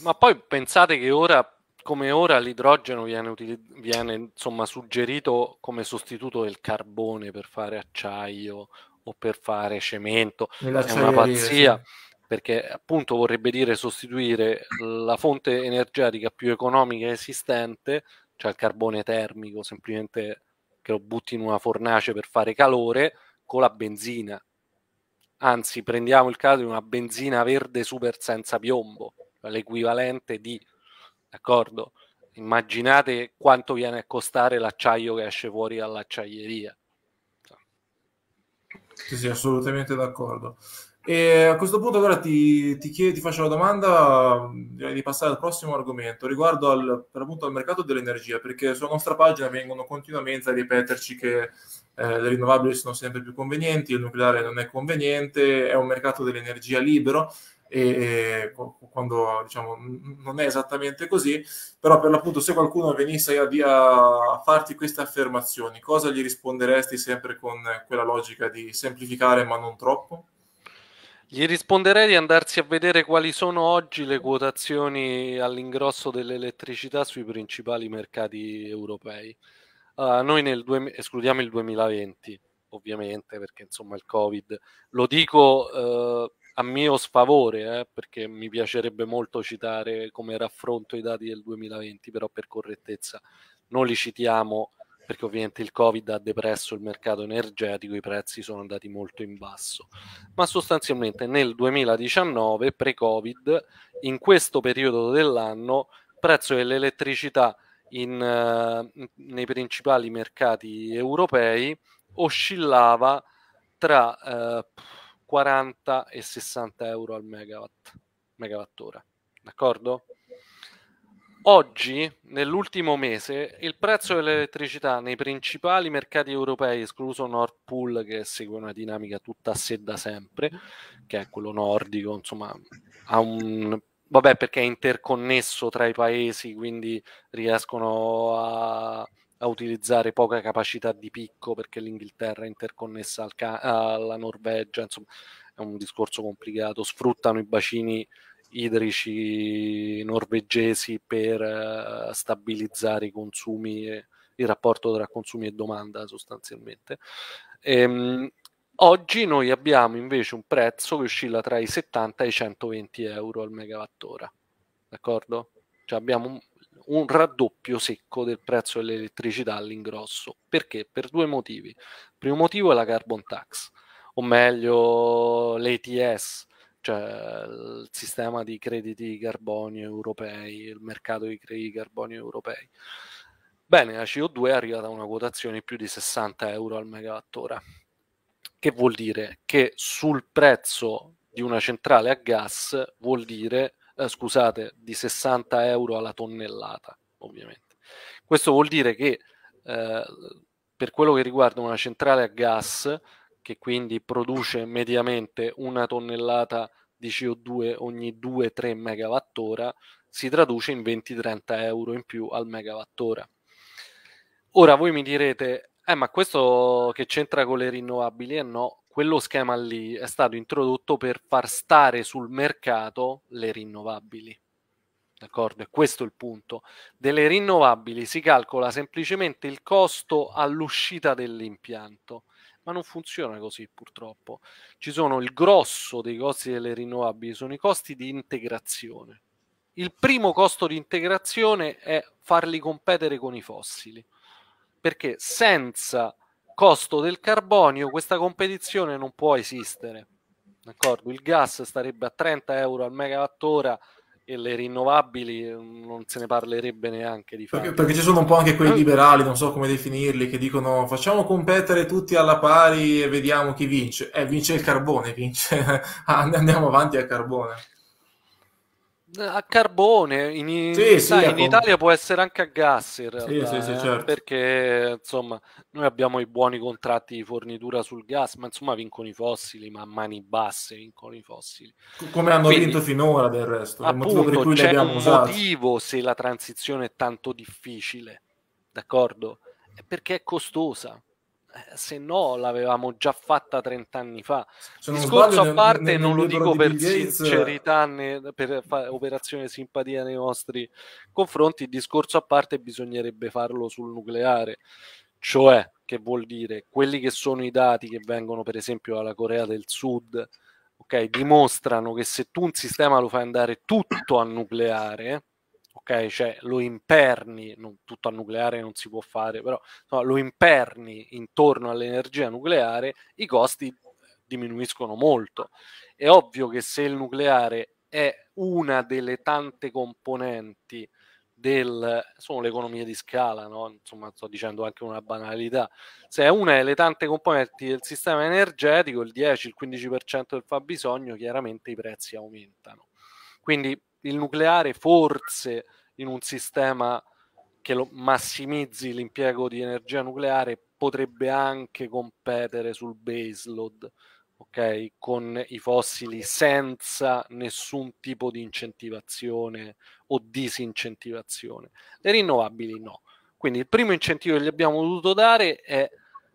Ma poi pensate che ora, come ora, l'idrogeno viene, util- viene insomma, suggerito come sostituto del carbone per fare acciaio o per fare cemento. È una pazzia. Sì perché appunto vorrebbe dire sostituire la fonte energetica più economica esistente, cioè il carbone termico, semplicemente che lo butti in una fornace per fare calore, con la benzina. Anzi, prendiamo il caso di una benzina verde super senza piombo, l'equivalente di, d'accordo? Immaginate quanto viene a costare l'acciaio che esce fuori dall'acciaieria. Sì, sì, assolutamente d'accordo. E a questo punto allora ti, ti, chiedo, ti faccio una domanda di passare al prossimo argomento riguardo al, per appunto al mercato dell'energia, perché sulla nostra pagina vengono continuamente a ripeterci che eh, le rinnovabili sono sempre più convenienti, il nucleare non è conveniente, è un mercato dell'energia libero e, quando diciamo non è esattamente così, però per l'appunto se qualcuno venisse a, a farti queste affermazioni, cosa gli risponderesti sempre con quella logica di semplificare ma non troppo? Gli risponderei di andarsi a vedere quali sono oggi le quotazioni all'ingrosso dell'elettricità sui principali mercati europei. Uh, noi nel due, escludiamo il 2020, ovviamente, perché insomma il Covid. Lo dico uh, a mio sfavore, eh, perché mi piacerebbe molto citare come raffronto i dati del 2020, però per correttezza non li citiamo perché ovviamente il Covid ha depresso il mercato energetico, i prezzi sono andati molto in basso. Ma sostanzialmente nel 2019, pre-Covid, in questo periodo dell'anno, il prezzo dell'elettricità in, eh, nei principali mercati europei oscillava tra eh, 40 e 60 euro al megawatt, megawattora. D'accordo? Oggi, nell'ultimo mese, il prezzo dell'elettricità nei principali mercati europei, escluso Nord Pool, che segue una dinamica tutta a sé da sempre, che è quello nordico, insomma, ha un vabbè perché è interconnesso tra i paesi, quindi riescono a a utilizzare poca capacità di picco perché l'Inghilterra è interconnessa al ca- alla Norvegia, insomma è un discorso complicato, sfruttano i bacini idrici norvegesi per uh, stabilizzare i consumi, e, il rapporto tra consumi e domanda sostanzialmente. Ehm, oggi noi abbiamo invece un prezzo che oscilla tra i 70 e i 120 euro al megawattora, d'accordo? Cioè abbiamo un raddoppio secco del prezzo dell'elettricità all'ingrosso. Perché? Per due motivi. Il primo motivo è la carbon tax, o meglio l'ETS, cioè il sistema di crediti di carbonio europei, il mercato di crediti di carbonio europei. Bene, la CO2 è arrivata a una quotazione di più di 60 euro al megawattora, che vuol dire che sul prezzo di una centrale a gas vuol dire eh, scusate, di 60 euro alla tonnellata, ovviamente. Questo vuol dire che eh, per quello che riguarda una centrale a gas, che quindi produce mediamente una tonnellata di CO2 ogni 2-3 megawattora, si traduce in 20-30 euro in più al megawattora. Ora voi mi direte, eh, ma questo che c'entra con le rinnovabili? eh no, quello schema lì è stato introdotto per far stare sul mercato le rinnovabili. D'accordo? E questo è il punto. Delle rinnovabili si calcola semplicemente il costo all'uscita dell'impianto, ma non funziona così purtroppo. Ci sono il grosso dei costi delle rinnovabili, sono i costi di integrazione. Il primo costo di integrazione è farli competere con i fossili, perché senza costo del carbonio, questa competizione non può esistere. D'accordo? Il gas starebbe a 30 euro al megawattora e le rinnovabili mm, non se ne parlerebbe neanche di fare. Perché, ci sono un po' anche quei liberali, non so come definirli, che dicono facciamo competere tutti alla pari e vediamo chi vince. Eh, vince il carbone, vince. Andiamo avanti al carbone. A carbone, in, sì, sai, in Italia può essere anche a gas in realtà, sì, eh, certo. perché insomma noi abbiamo i buoni contratti di fornitura sul gas, ma insomma vincono i fossili, ma a mani basse vincono i fossili. Come hanno Quindi, vinto finora del resto, appunto, motivo per c'è un usato. motivo se la transizione è tanto difficile, d'accordo? È perché è costosa, eh, se no l'avevamo già fatta 30 anni fa. Se Discorso sbaglio, a parte, nel, nel non lo dico per sincerità, né, per operazione simpatia nei vostri confronti, il discorso a parte bisognerebbe farlo sul nucleare, cioè che vuol dire quelli che sono i dati che vengono per esempio dalla Corea del Sud, ok, dimostrano che se tu un sistema lo fai andare tutto a nucleare, ok? Cioè lo imperni, non, tutto a nucleare non si può fare, però no, lo imperni intorno all'energia nucleare, i costi diminuiscono molto. È ovvio che se il nucleare è una delle tante componenti del, sono l'economia di scala, no? insomma sto dicendo anche una banalità, se è una delle tante componenti del sistema energetico, il 10-15% il del fabbisogno, chiaramente i prezzi aumentano. Quindi il nucleare forse in un sistema che lo massimizzi l'impiego di energia nucleare potrebbe anche competere sul baseload, ok? Con i fossili senza nessun tipo di incentivazione o disincentivazione. Le rinnovabili no. Quindi il primo incentivo che gli abbiamo dovuto dare è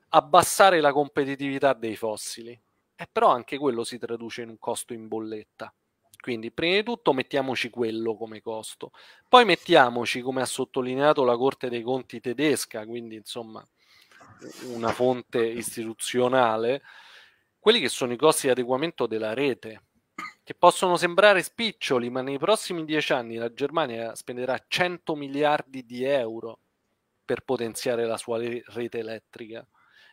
abbassare la competitività dei fossili. E però anche quello si traduce in un costo in bolletta. Quindi, prima di tutto, mettiamoci quello come costo. Poi mettiamoci, come ha sottolineato la Corte dei Conti tedesca, quindi insomma una fonte istituzionale, quelli che sono i costi di adeguamento della rete, che possono sembrare spiccioli, ma nei prossimi dieci anni la Germania spenderà 100 miliardi di euro per potenziare la sua rete elettrica.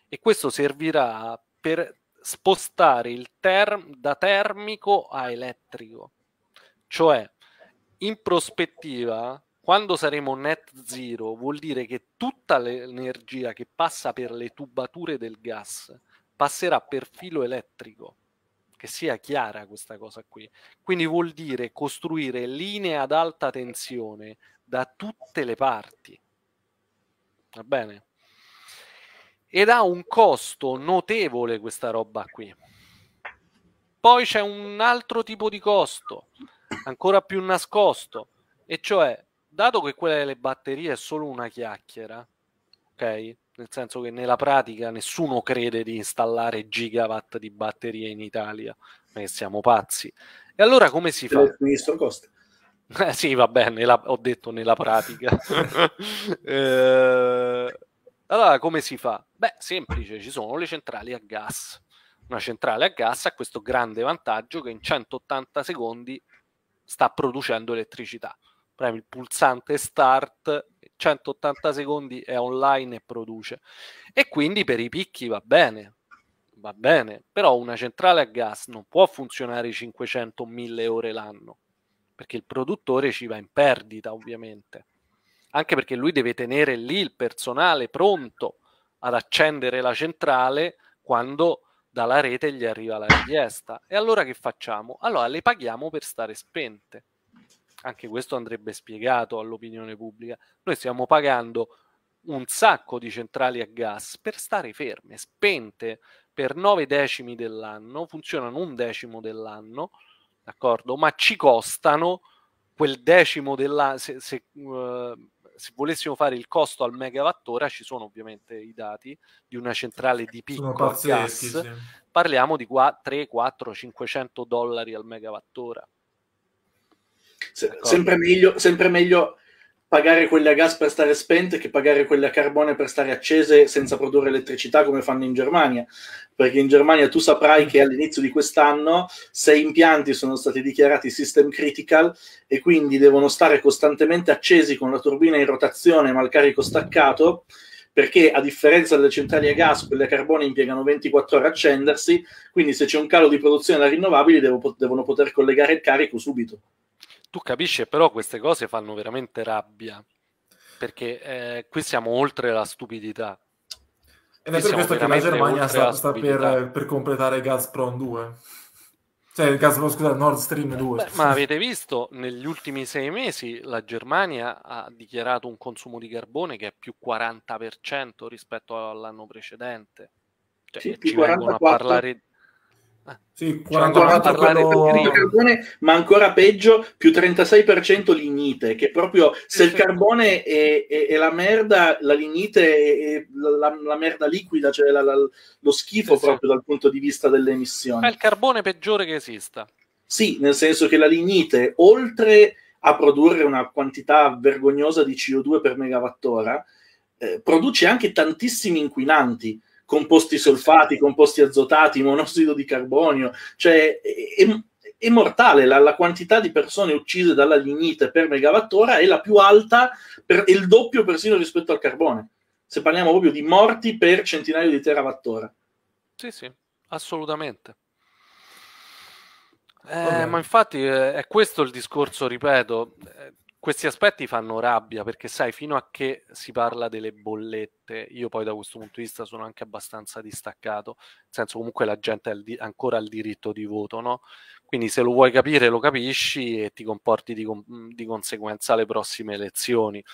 E questo servirà per spostare il term da termico a elettrico. Cioè, in prospettiva, quando saremo net zero, vuol dire che tutta l'energia che passa per le tubature del gas passerà per filo elettrico. Che sia chiara questa cosa qui. Quindi vuol dire costruire linee ad alta tensione da tutte le parti. Va bene? ed ha un costo notevole questa roba qui. Poi c'è un altro tipo di costo, ancora più nascosto, e cioè, dato che quella delle batterie è solo una chiacchiera, ok? Nel senso che nella pratica nessuno crede di installare gigawatt di batterie in Italia, perché siamo pazzi. E allora come si fa? Il ministro Costa. Eh, sì, va bene, ho detto nella pratica. eh, allora, come si fa? Beh, semplice, ci sono le centrali a gas. Una centrale a gas ha questo grande vantaggio che in 180 secondi sta producendo elettricità. Premi il pulsante start, 180 secondi è online e produce. E quindi per i picchi va bene, va bene, però una centrale a gas non può funzionare 500 1000 ore l'anno, perché il produttore ci va in perdita, ovviamente anche perché lui deve tenere lì il personale pronto ad accendere la centrale quando dalla rete gli arriva la richiesta. E allora che facciamo? Allora le paghiamo per stare spente. Anche questo andrebbe spiegato all'opinione pubblica. Noi stiamo pagando un sacco di centrali a gas per stare ferme, spente per nove decimi dell'anno, funzionano un decimo dell'anno, d'accordo? Ma ci costano quel decimo dell'anno, se, se uh, se volessimo fare il costo al megawattora, ci sono ovviamente i dati di una centrale di picco gas, sì. parliamo di qua 3, 4, 500 dollari al megawattora. Se, sempre meglio, sempre meglio pagare quelle a gas per stare spente che pagare quelle a carbone per stare accese senza produrre elettricità come fanno in Germania. Perché in Germania tu saprai che all'inizio di quest'anno sei impianti sono stati dichiarati system critical e quindi devono stare costantemente accesi con la turbina in rotazione ma il carico staccato perché a differenza delle centrali a gas, quelle a carbone impiegano 24 ore a accendersi, quindi se c'è un calo di produzione da rinnovabili devo, devono poter collegare il carico subito tu capisci, però queste cose fanno veramente rabbia, perché eh, qui siamo oltre la stupidità. Ed è per questo che la Germania sta, sta per, per, completare Gazprom 2. Cioè, Gazprom, scusa, Nord Stream 2. Beh, ma avete visto, negli ultimi sei mesi la Germania ha dichiarato un consumo di carbone che è più 40% rispetto all'anno precedente. Cioè, sì, ci 44... vengono a parlare sì, 44 cioè, carbone, però... ma ancora peggio, più 36% lignite, che proprio se il carbone è, è, è la merda, la lignite è, la, la, merda liquida, cioè la, la, lo schifo sì, proprio sì. dal punto di vista delle emissioni. È il carbone peggiore che esista. Sì, nel senso che la lignite, oltre a produrre una quantità vergognosa di CO2 per megawattora, eh, produce anche tantissimi inquinanti composti solfati, composti azotati, monossido di carbonio, cioè è, è mortale, la, la, quantità di persone uccise dalla lignite per megawattora è la più alta, per, è il doppio persino rispetto al carbone, se parliamo proprio di morti per centinaio di terawattora. Sì, sì, assolutamente. Eh, ma infatti eh, è questo il discorso, ripeto, eh, questi aspetti fanno rabbia perché sai fino a che si parla delle bollette io poi da questo punto di vista sono anche abbastanza distaccato nel senso comunque la gente ha di- ancora il diritto di voto no? quindi se lo vuoi capire lo capisci e ti comporti di, com- di conseguenza alle prossime elezioni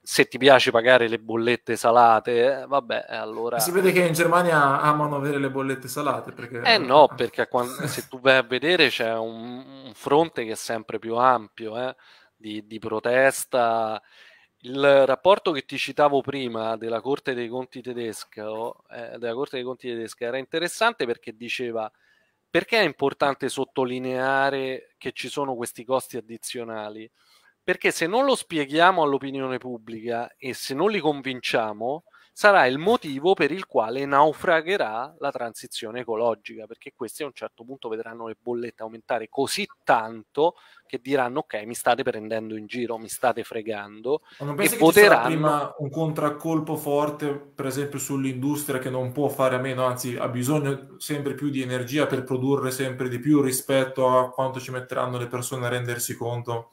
se ti piace pagare le bollette salate, eh, vabbè, eh, allora... Si vede che in Germania amano avere le bollette salate, perché... Eh no, eh. perché quando, se tu vai a vedere c'è un, un fronte che è sempre più ampio, eh di, di protesta. Il rapporto che ti citavo prima della Corte dei Conti tedesca, eh, della Corte dei Conti tedesca era interessante perché diceva perché è importante sottolineare che ci sono questi costi addizionali? Perché se non lo spieghiamo all'opinione pubblica e se non li convinciamo, sarà il motivo per il quale naufragherà la transizione ecologica, perché questi a un certo punto vedranno le bollette aumentare così tanto che diranno ok, mi state prendendo in giro, mi state fregando. Ma non pensi e che voteranno... prima un contraccolpo forte, per esempio, sull'industria che non può fare a meno, anzi ha bisogno sempre più di energia per produrre sempre di più rispetto a quanto ci metteranno le persone a rendersi conto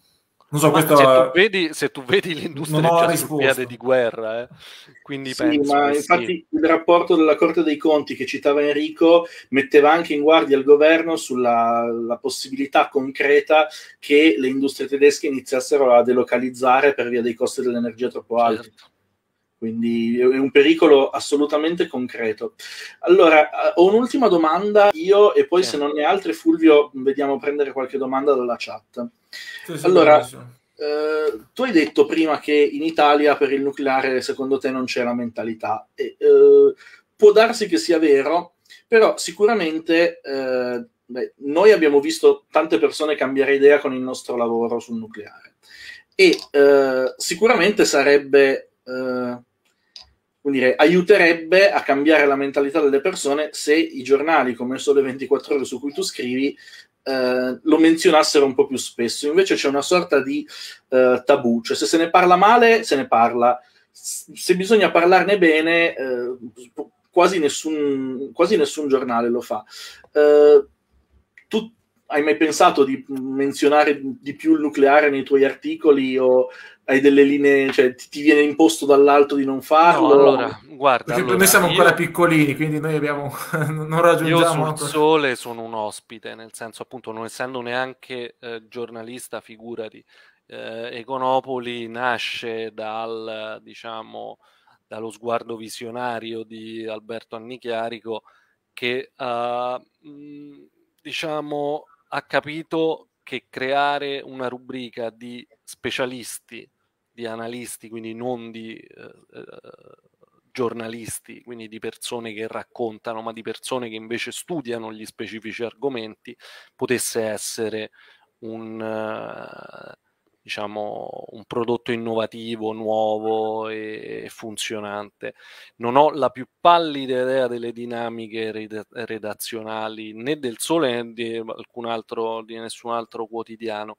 non so, questo... se, tu vedi, se tu vedi l'industria già di guerra, eh. quindi sì, penso infatti sì. il rapporto della Corte dei Conti che citava Enrico metteva anche in guardia il governo sulla possibilità concreta che le industrie tedesche iniziassero a delocalizzare per via dei costi dell'energia troppo certo. alti quindi è un pericolo assolutamente concreto. Allora, eh, ho un'ultima domanda io e poi sì. se non ne altre Fulvio vediamo prendere qualche domanda dalla chat. Sì, allora, eh, tu hai detto prima che in Italia per il nucleare secondo te non c'è la mentalità. E, eh, può darsi che sia vero, però sicuramente eh, beh, noi abbiamo visto tante persone cambiare idea con il nostro lavoro sul nucleare. E eh, sicuramente sarebbe eh, come dire, aiuterebbe a cambiare la mentalità delle persone se i giornali come il Sole 24 Ore su cui tu scrivi eh, lo menzionassero un po' più spesso. Invece c'è una sorta di eh, tabù, cioè se se ne parla male, se ne parla. Se bisogna parlarne bene, eh, quasi, nessun, quasi, nessun, giornale lo fa. Eh, hai mai pensato di menzionare di più il nucleare nei tuoi articoli o hai delle linee, cioè ti, viene imposto dall'alto di non farlo? No, allora, guarda, Perché allora, noi siamo ancora io... piccolini, quindi noi abbiamo non raggiungiamo Io sul altro. sole sono un ospite, nel senso appunto non essendo neanche eh, giornalista, figurati, eh, Econopoli nasce dal, diciamo, dallo sguardo visionario di Alberto Annichiarico che eh, diciamo ha capito che creare una rubrica di specialisti, di analisti, quindi non di eh, eh, giornalisti, quindi di persone che raccontano, ma di persone che invece studiano gli specifici argomenti, potesse essere un, eh, diciamo, un prodotto innovativo, nuovo e funzionante. Non ho la più pallida idea delle dinamiche redazionali né del Sole né di, altro, di nessun altro quotidiano.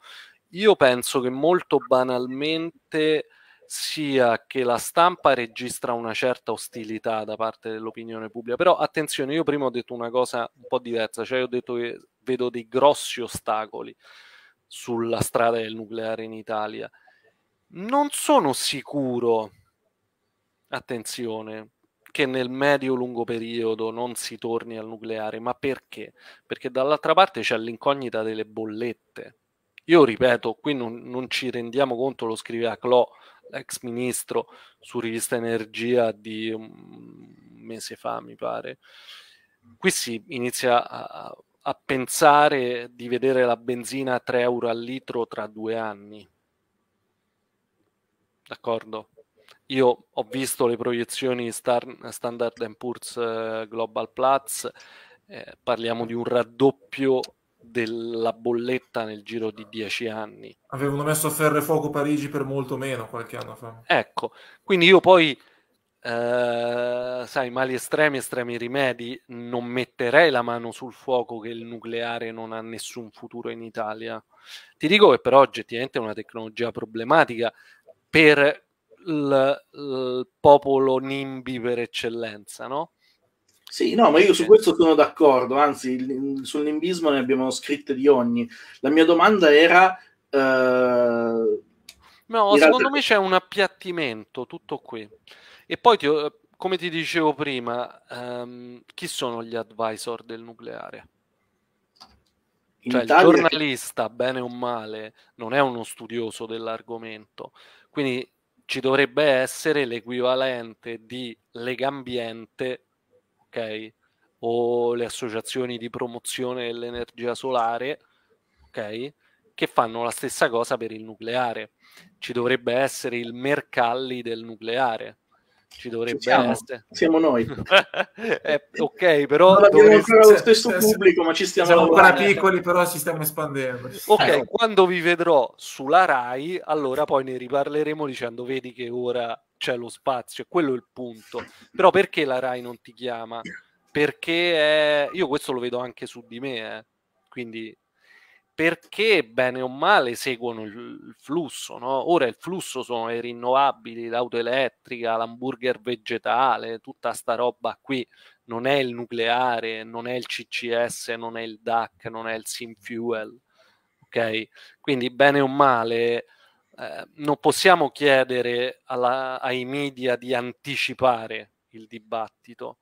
Io penso che molto banalmente sia che la stampa registra una certa ostilità da parte dell'opinione pubblica. Però attenzione, io prima ho detto una cosa un po' diversa, cioè ho detto che vedo dei grossi ostacoli sulla strada del nucleare in Italia. Non sono sicuro, attenzione, che nel medio-lungo periodo non si torni al nucleare, ma perché? Perché dall'altra parte c'è l'incognita delle bollette. Io ripeto, qui non, non ci rendiamo conto, lo scriveva Clo, l'ex ministro, su Rivista Energia di un mese fa, mi pare. Qui si inizia a a pensare di vedere la benzina a 3 euro al litro tra due anni. D'accordo? Io ho visto le proiezioni star- Standard Poor's eh, Global Platz, eh, parliamo di un raddoppio della bolletta nel giro di dieci anni. Avevano messo a ferro e fuoco Parigi per molto meno qualche anno fa. Ecco, quindi io poi Ehm, sai, mali estremi, estremi rimedi, non metterei la mano sul fuoco che il nucleare non ha nessun futuro in Italia. Ti dico che però oggettivamente è una tecnologia problematica per il, popolo nimbi per eccellenza, no? Sì, no, ma io su eh. questo sono d'accordo, anzi sul nimbismo ne abbiamo scritte di ogni. La mia domanda era... Eh, no, secondo realtà... me c'è un appiattimento, tutto qui. E poi, ti, come ti dicevo prima, um, chi sono gli advisor del nucleare? In cioè, Italia... il giornalista, bene o male, non è uno studioso dell'argomento, quindi ci dovrebbe essere l'equivalente di Legambiente, ok? O le associazioni di promozione dell'energia solare, ok? Che fanno la stessa cosa per il nucleare. Ci dovrebbe essere il Mercalli del nucleare, ci dovrebbe ci siamo. essere. Siamo noi. eh, ok, però... Non abbiamo ancora lo stesso pubblico, ma ci stiamo... Siamo ancora piccoli, però ci stiamo espandendo. Ok, ecco. quando vi vedrò sulla RAI, allora poi ne riparleremo dicendo vedi che ora c'è lo spazio, quello è il punto. Però perché la RAI non ti chiama? Perché è... io questo lo vedo anche su di me, eh. quindi perché bene o male seguono il flusso. No? Ora il flusso sono le rinnovabili, l'auto elettrica, l'hamburger vegetale, tutta sta roba qui. Non è il nucleare, non è il CCS, non è il DAC, non è il SimFuel. Okay? Quindi bene o male eh, non possiamo chiedere alla, ai media di anticipare il dibattito.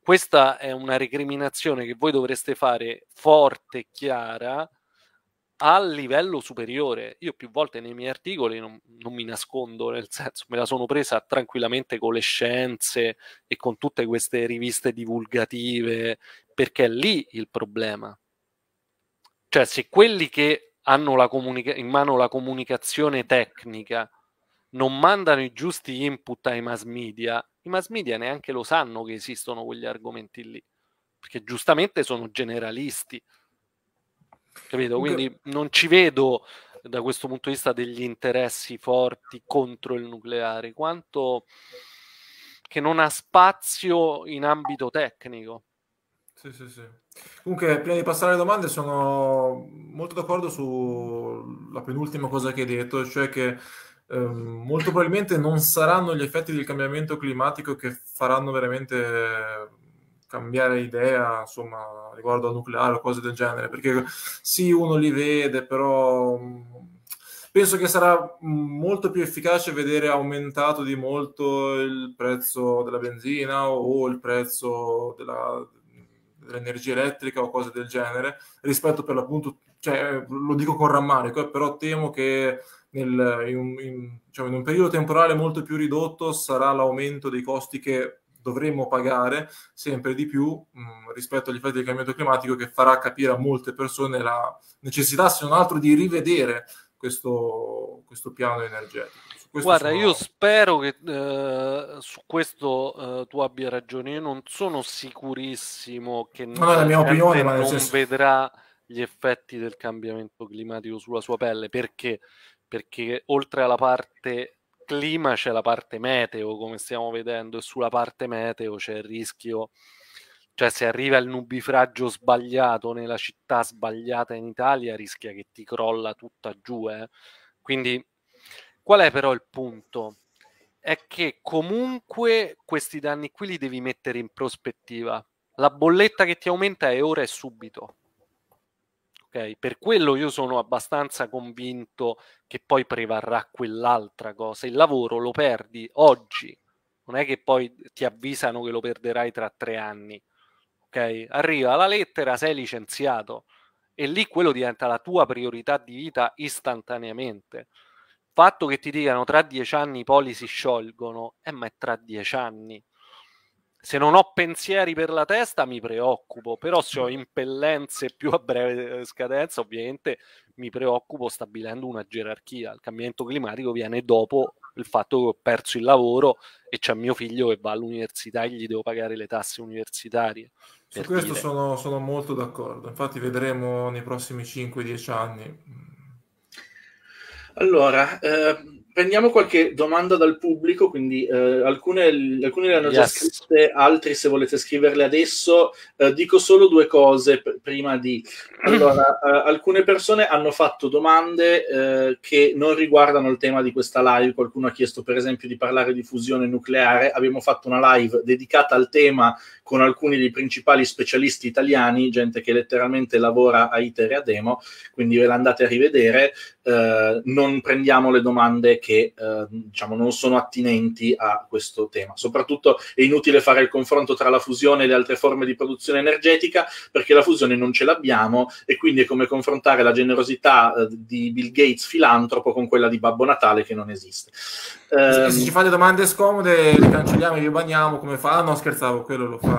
Questa è una recriminazione che voi dovreste fare forte e chiara a livello superiore. Io più volte nei miei articoli non, non, mi nascondo, nel senso me la sono presa tranquillamente con le scienze e con tutte queste riviste divulgative, perché è lì il problema. Cioè, se quelli che hanno comunica- in mano la comunicazione tecnica non mandano i giusti input ai mass media, i mass media neanche lo sanno che esistono quegli argomenti lì, perché giustamente sono generalisti Capito? Quindi G- non ci vedo da questo punto di vista degli interessi forti contro il nucleare, quanto che non ha spazio in ambito tecnico. Sì, sì, sì. Comunque, prima di passare alle domande, sono molto d'accordo sulla penultima cosa che hai detto, cioè che eh, molto probabilmente non saranno gli effetti del cambiamento climatico che faranno veramente cambiare idea insomma, riguardo al nucleare o cose del genere, perché sì, uno li vede, però mm, penso che sarà molto più efficace vedere aumentato di molto il prezzo della benzina o il prezzo della, dell'energia elettrica o cose del genere, rispetto per l'appunto, cioè, lo dico con rammarico, eh, però temo che nel, in, in, diciamo, in un periodo temporale molto più ridotto sarà l'aumento dei costi che dovremmo pagare sempre di più mh, mm, rispetto agli effetti del cambiamento climatico che farà capire a molte persone la necessità, se non altro, di rivedere questo, questo piano energetico. Guarda, sono... io spero che eh, su questo eh, tu abbia ragione. Io non sono sicurissimo che no, la mia opinione, ma non senso... vedrà gli effetti del cambiamento climatico sulla sua pelle perché? Perché oltre alla parte clima c'è la parte meteo, come stiamo vedendo, e sulla parte meteo c'è il rischio, cioè se arriva il nubifragio sbagliato nella città sbagliata in Italia, rischia che ti crolla tutta giù. Eh. Quindi qual è però il punto? È che comunque questi danni qui li devi mettere in prospettiva. La bolletta che ti aumenta è ora e subito ok? Per quello io sono abbastanza convinto che poi prevarrà quell'altra cosa. Il lavoro lo perdi oggi, non è che poi ti avvisano che lo perderai tra tre anni, ok? Arriva la lettera, sei licenziato e lì quello diventa la tua priorità di vita istantaneamente. Il fatto che ti dicano tra dieci anni i poli si sciolgono, eh ma è tra dieci anni se non ho pensieri per la testa mi preoccupo, però se ho mm. impellenze più a breve eh, scadenza ovviamente mi preoccupo stabilendo una gerarchia. Il cambiamento climatico viene dopo il fatto che ho perso il lavoro e c'è mio figlio che va all'università e gli devo pagare le tasse universitarie. Su questo sono, sono molto d'accordo, infatti vedremo nei prossimi 5-10 anni. Allora, eh, prendiamo qualche domanda dal pubblico, quindi eh, alcune, alcune, le hanno yes. già scritte, altre se volete scriverle adesso. Eh, dico solo due cose p- prima di... Allora, eh, alcune persone hanno fatto domande eh, che non riguardano il tema di questa live. Qualcuno ha chiesto per esempio di parlare di fusione nucleare. Abbiamo fatto una live dedicata al tema con alcuni dei principali specialisti italiani, gente che letteralmente lavora a ITER e a Demo, quindi ve l'andate a rivedere, eh, non prendiamo le domande che eh, diciamo non sono attinenti a questo tema. Soprattutto è inutile fare il confronto tra la fusione e le altre forme di produzione energetica perché la fusione non ce l'abbiamo e quindi è come confrontare la generosità eh, di Bill Gates filantropo con quella di Babbo Natale che non esiste. Se, se ehm, ci fate domande scomode le cancelliamo e le bagniamo come fa? Ah, no scherzavo, quello lo fa.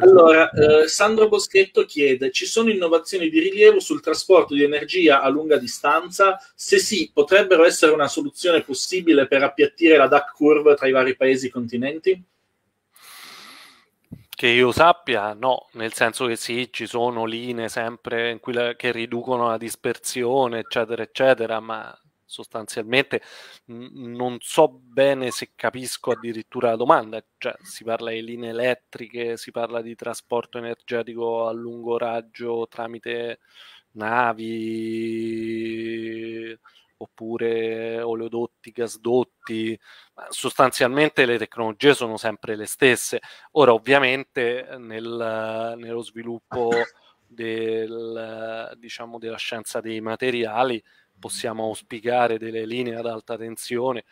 Allora, eh, Sandro Boschetto chiede, ci sono innovazioni di rilievo sul trasporto di energia a lunga distanza? Se sì, potrebbero essere una soluzione possibile per appiattire la DAC curve tra i vari paesi e continenti? Che io sappia, no, nel senso che sì, ci sono linee sempre la, che riducono la dispersione, eccetera, eccetera, ma sostanzialmente non so bene se capisco addirittura la domanda, cioè si parla di linee elettriche, si parla di trasporto energetico a lungo raggio tramite navi oppure oleodotti, gasdotti, sostanzialmente le tecnologie sono sempre le stesse. Ora ovviamente nel, nello sviluppo del, diciamo, della scienza dei materiali possiamo auspicare delle linee ad alta tensione,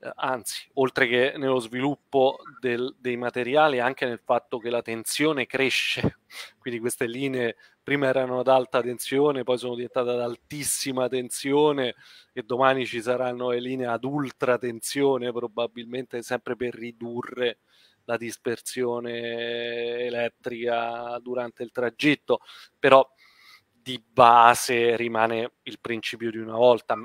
eh, anzi, oltre che nello sviluppo del, dei materiali, anche nel fatto che la tensione cresce, quindi queste linee prima erano ad alta tensione, poi sono diventate ad altissima tensione e domani ci saranno le linee ad ultra tensione probabilmente sempre per ridurre la dispersione elettrica durante il tragitto, però di base rimane il principio di una volta,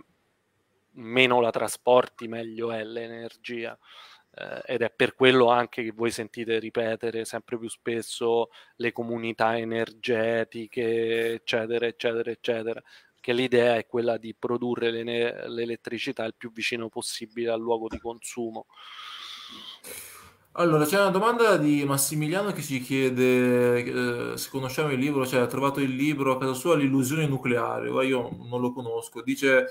meno la trasporti meglio è l'energia eh, ed è per quello anche che voi sentite ripetere sempre più spesso le comunità energetiche eccetera eccetera eccetera che l'idea è quella di produrre l'elettricità il più vicino possibile al luogo di consumo allora, c'è una domanda di Massimiliano che ci chiede eh, se conosciamo il libro, cioè ha trovato il libro a casa sua L'illusione nucleare, Ora io non lo conosco, dice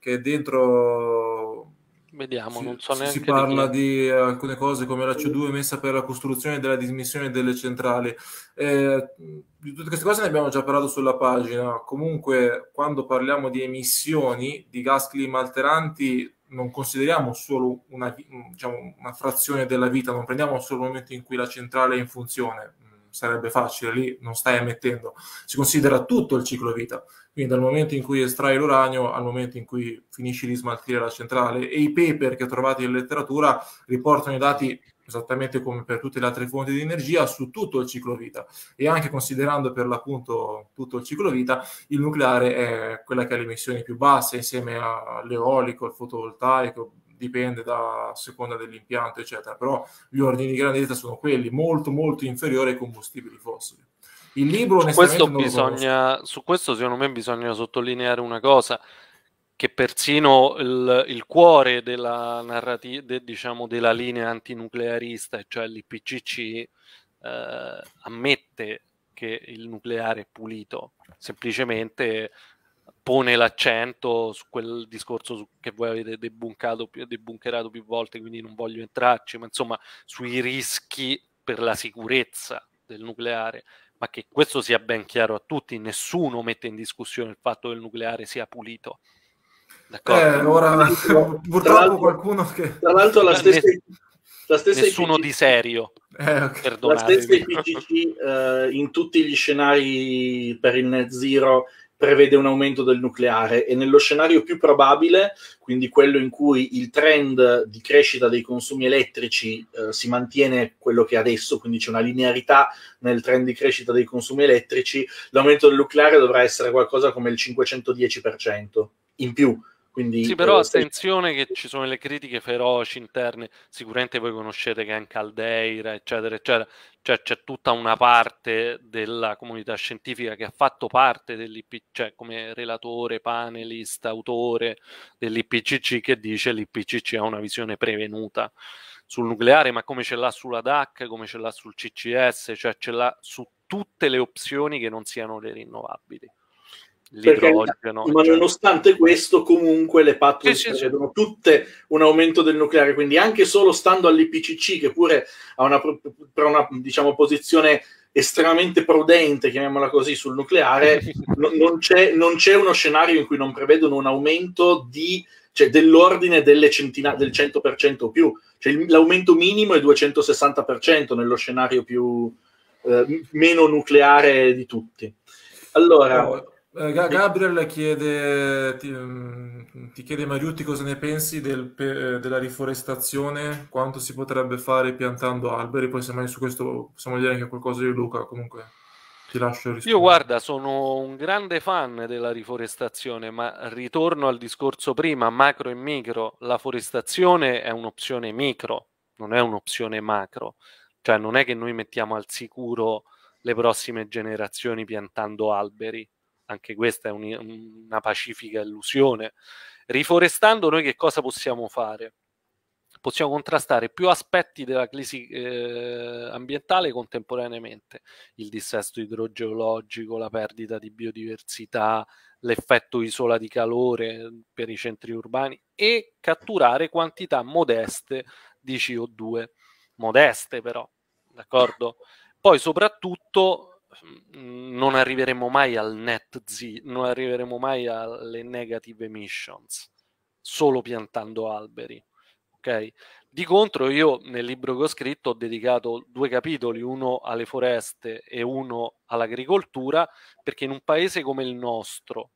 che dentro Vediamo, si, non so neanche si parla di, di, alcune cose come la CO2 emessa per la costruzione della dismissione delle centrali. Eh, di tutte queste cose ne abbiamo già parlato sulla pagina, comunque quando parliamo di emissioni di gas climalteranti non consideriamo solo una, diciamo, una, frazione della vita, non prendiamo solo il momento in cui la centrale è in funzione, mm, sarebbe facile, lì non stai emettendo, si considera tutto il ciclo vita, quindi dal momento in cui estrai l'uranio al momento in cui finisci di smaltire la centrale e i paper che trovate in letteratura riportano i dati esattamente come per tutte le altre fonti di energia, su tutto il ciclo vita. E anche considerando per l'appunto tutto il ciclo vita, il nucleare è quella che ha le emissioni più basse, insieme all'eolico, al fotovoltaico, dipende da a seconda dell'impianto, eccetera. Però gli ordini di grandezza sono quelli, molto molto inferiori ai combustibili fossili. Il libro, su questo, bisogna, su questo secondo me bisogna sottolineare una cosa che persino il, il cuore della narrativa, de, diciamo, della linea antinuclearista, cioè l'IPCC, eh, ammette che il nucleare è pulito, semplicemente pone l'accento su quel discorso su, che voi avete debunkato, debunkerato più volte, quindi non voglio entrarci, ma insomma sui rischi per la sicurezza del nucleare, ma che questo sia ben chiaro a tutti, nessuno mette in discussione il fatto che il nucleare sia pulito eh, ora purtroppo qualcuno che... Tra l'altro la stessa... La stessa Nessuno IPG... di serio. Eh, okay. La stessa IPCC eh, in tutti gli scenari per il net zero prevede un aumento del nucleare e nello scenario più probabile, quindi quello in cui il trend di crescita dei consumi elettrici eh, si mantiene quello che è adesso, quindi c'è una linearità nel trend di crescita dei consumi elettrici, l'aumento del nucleare dovrà essere qualcosa come il 510% in più quindi, sì, eh, però eh, attenzione se... che ci sono le critiche feroci interne, sicuramente voi conoscete che anche in Caldeira, eccetera, eccetera, cioè c'è tutta una parte della comunità scientifica che ha fatto parte dell'IPCC, cioè come relatore, panelista, autore dell'IPCC che dice che l'IPCC ha una visione prevenuta sul nucleare, ma come ce l'ha sulla DAC, come ce l'ha sul CCS, cioè ce l'ha su tutte le opzioni che non siano le rinnovabili l'idrogeno. ma nonostante questo, comunque le patrie sì, prevedono sì, sì. tutte un aumento del nucleare, quindi anche solo stando all'IPCC, che pure ha una, una diciamo, posizione estremamente prudente, chiamiamola così, sul nucleare, no, non, c'è, non, c'è, uno scenario in cui non prevedono un aumento di, cioè, dell'ordine centina- del 100% o più. Cioè, l'aumento minimo è 260% nello scenario più eh, meno nucleare di tutti. Allora, eh, Gabriel chiede, ti, mm, ti, chiede Mariutti cosa ne pensi del, eh, della riforestazione, quanto si potrebbe fare piantando alberi, poi se semmai su questo possiamo dire anche qualcosa di Luca, comunque ti lascio rispondere. Io guarda, sono un grande fan della riforestazione, ma ritorno al discorso prima, macro e micro, la forestazione è un'opzione micro, non è un'opzione macro, cioè non è che noi mettiamo al sicuro le prossime generazioni piantando alberi anche questa è un, una pacifica illusione. Riforestando noi che cosa possiamo fare? Possiamo contrastare più aspetti della crisi eh, ambientale contemporaneamente, il dissesto idrogeologico, la perdita di biodiversità, l'effetto isola di calore per i centri urbani e catturare quantità modeste di CO2, modeste però, d'accordo? Poi soprattutto Ehm, non arriveremo mai al net z, non arriveremo mai alle negative emissions, solo piantando alberi. Ok? Di contro, io nel libro che ho scritto ho dedicato due capitoli, uno alle foreste e uno all'agricoltura, perché in un paese come il nostro,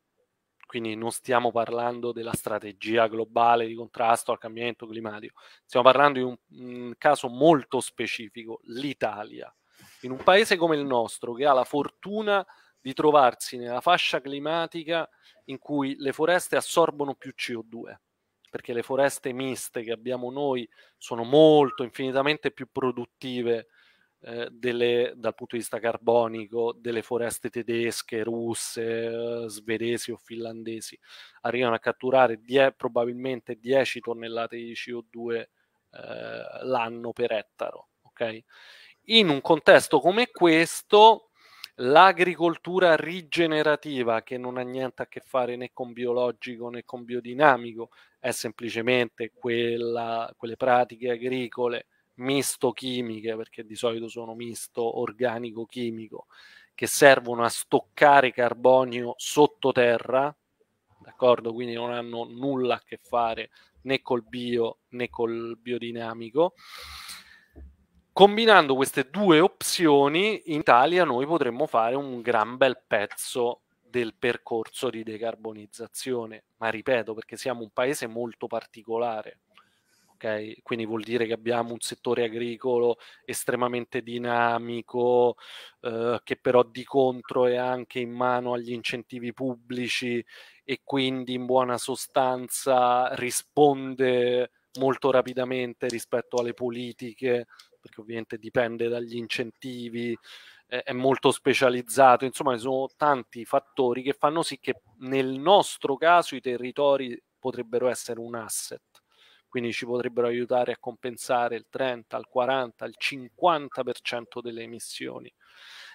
quindi non stiamo parlando della strategia globale di contrasto al cambiamento climatico, stiamo parlando di un, un caso molto specifico, l'Italia in un paese come il nostro, che ha la fortuna di trovarsi nella fascia climatica in cui le foreste assorbono più CO2, perché le foreste miste che abbiamo noi sono molto, infinitamente più produttive eh, delle, dal punto di vista carbonico delle foreste tedesche, russe, eh, svedesi o finlandesi. Arrivano a catturare die- probabilmente 10 tonnellate di CO2 eh, l'anno per ettaro. Okay? in un contesto come questo, l'agricoltura rigenerativa, che non ha niente a che fare né con biologico né con biodinamico, è semplicemente quella, quelle pratiche agricole misto-chimiche, perché di solito sono misto organico-chimico, che servono a stoccare carbonio sottoterra, d'accordo? Quindi non hanno nulla a che fare né col bio né col biodinamico combinando queste due opzioni, in Italia noi potremmo fare un gran bel pezzo del percorso di decarbonizzazione, ma ripeto, perché siamo un paese molto particolare. Okay? Quindi vuol dire che abbiamo un settore agricolo estremamente dinamico, eh, che però di contro è anche in mano agli incentivi pubblici e quindi in buona sostanza risponde molto rapidamente rispetto alle politiche perché ovviamente dipende dagli incentivi, eh, è molto specializzato, insomma ci sono tanti fattori che fanno sì che nel nostro caso i territori potrebbero essere un asset, quindi ci potrebbero aiutare a compensare il 30, il 40, il 50% delle emissioni.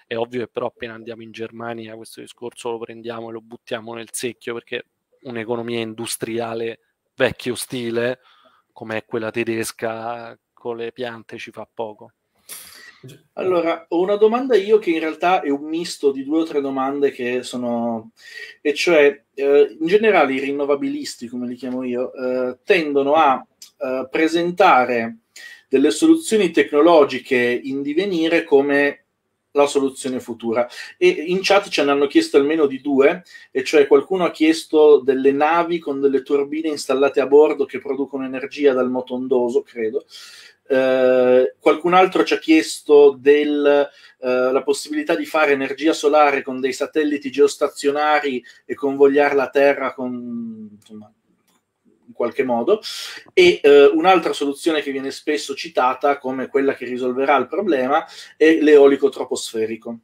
È ovvio che però appena andiamo in Germania questo discorso lo prendiamo e lo buttiamo nel secchio perché un'economia industriale vecchio stile, come è quella tedesca, con le piante ci fa poco. Allora, ho una domanda io che in realtà è un misto di due o tre domande che sono... e cioè, eh, in generale i rinnovabilisti, come li chiamo io, eh, tendono a eh, presentare delle soluzioni tecnologiche in divenire come la soluzione futura. E in chat ce ne hanno chiesto almeno di due, e cioè qualcuno ha chiesto delle navi con delle turbine installate a bordo che producono energia dal motondoso, credo, eh, qualcun altro ci ha chiesto della eh, possibilità di fare energia solare con dei satelliti geostazionari e convogliare la Terra con, insomma, in qualche modo. E eh, un'altra soluzione che viene spesso citata come quella che risolverà il problema è l'eolico troposferico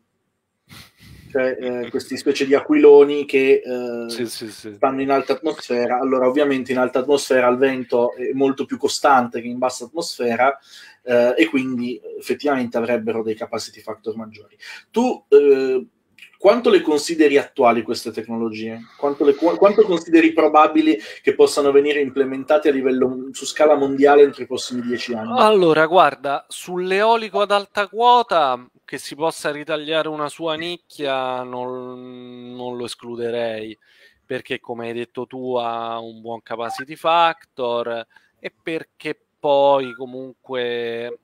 cioè eh, queste specie di aquiloni che eh, sì, sì, sì. stanno in alta atmosfera. Allora, ovviamente in alta atmosfera il vento è molto più costante che in bassa atmosfera eh, e quindi effettivamente avrebbero dei capacity factor maggiori. Tu eh, quanto le consideri attuali queste tecnologie? Quanto, le, quanto, consideri probabili che possano venire implementate a livello su scala mondiale entro i prossimi dieci anni? Allora, guarda, sull'eolico ad alta quota che si possa ritagliare una sua nicchia non, non lo escluderei perché come hai detto tu ha un buon capacity factor e perché poi comunque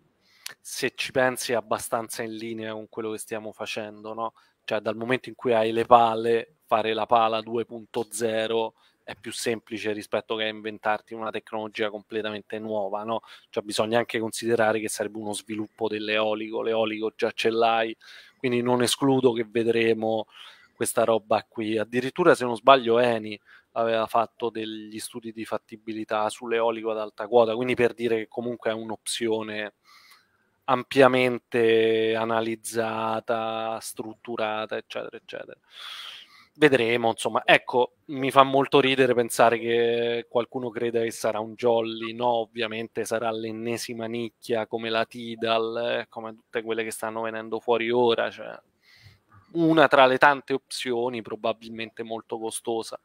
se ci pensi è abbastanza in linea con quello che stiamo facendo, no? cioè dal momento in cui hai le palle, fare la pala 2.0 è più semplice rispetto che inventarti una tecnologia completamente nuova, no? Cioè bisogna anche considerare che sarebbe uno sviluppo dell'eolico, l'eolico già ce l'hai, quindi non escludo che vedremo questa roba qui. Addirittura se non sbaglio Eni aveva fatto degli studi di fattibilità sull'eolico ad alta quota, quindi per dire che comunque è un'opzione ampiamente analizzata, strutturata, eccetera, eccetera. Vedremo, insomma, ecco, mi fa molto ridere pensare che qualcuno creda che sarà un jolly, no, ovviamente sarà l'ennesima nicchia come la Tidal, eh, come tutte quelle che stanno venendo fuori ora, cioè una tra le tante opzioni, probabilmente molto costosa.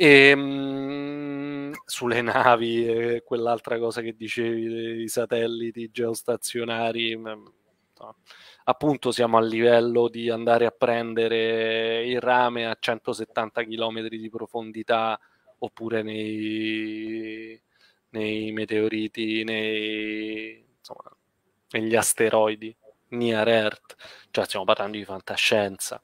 E, ehm, mh, sulle navi, e quell'altra cosa che dicevi, dei satelliti geostazionari, mh, mm, no. appunto siamo a livello di andare a prendere il rame a 170 km di profondità oppure nei, nei meteoriti, nei, insomma, negli asteroidi. Near Earth, cioè stiamo parlando di fantascienza.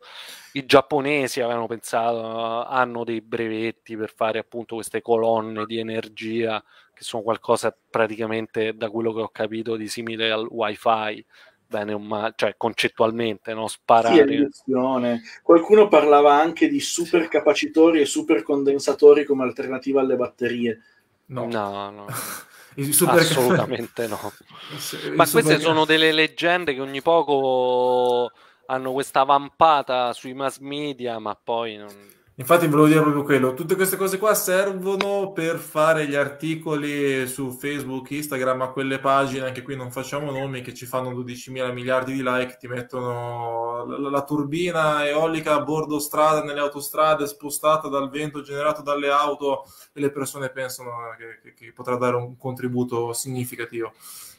I giapponesi avevano pensato, hanno dei brevetti per fare appunto queste colonne di energia che sono qualcosa praticamente, da quello che ho capito, di simile al wifi, bene o male, cioè concettualmente, no? sparare. Sì, Qualcuno parlava anche di supercapacitori e supercondensatori come alternativa alle batterie. No, no, no. Assolutamente no. Ma queste sono delle leggende che ogni poco hanno questa vampata sui mass media, ma poi non Infatti volevo dire proprio quello, tutte queste cose qua servono per fare gli articoli su Facebook, Instagram, a quelle pagine, anche qui non facciamo nomi, che ci fanno 12 mila miliardi di like, ti mettono la, la, turbina eolica a bordo strada, nelle autostrade, spostata dal vento generato dalle auto e le persone pensano ah, che, che potrà dare un contributo significativo.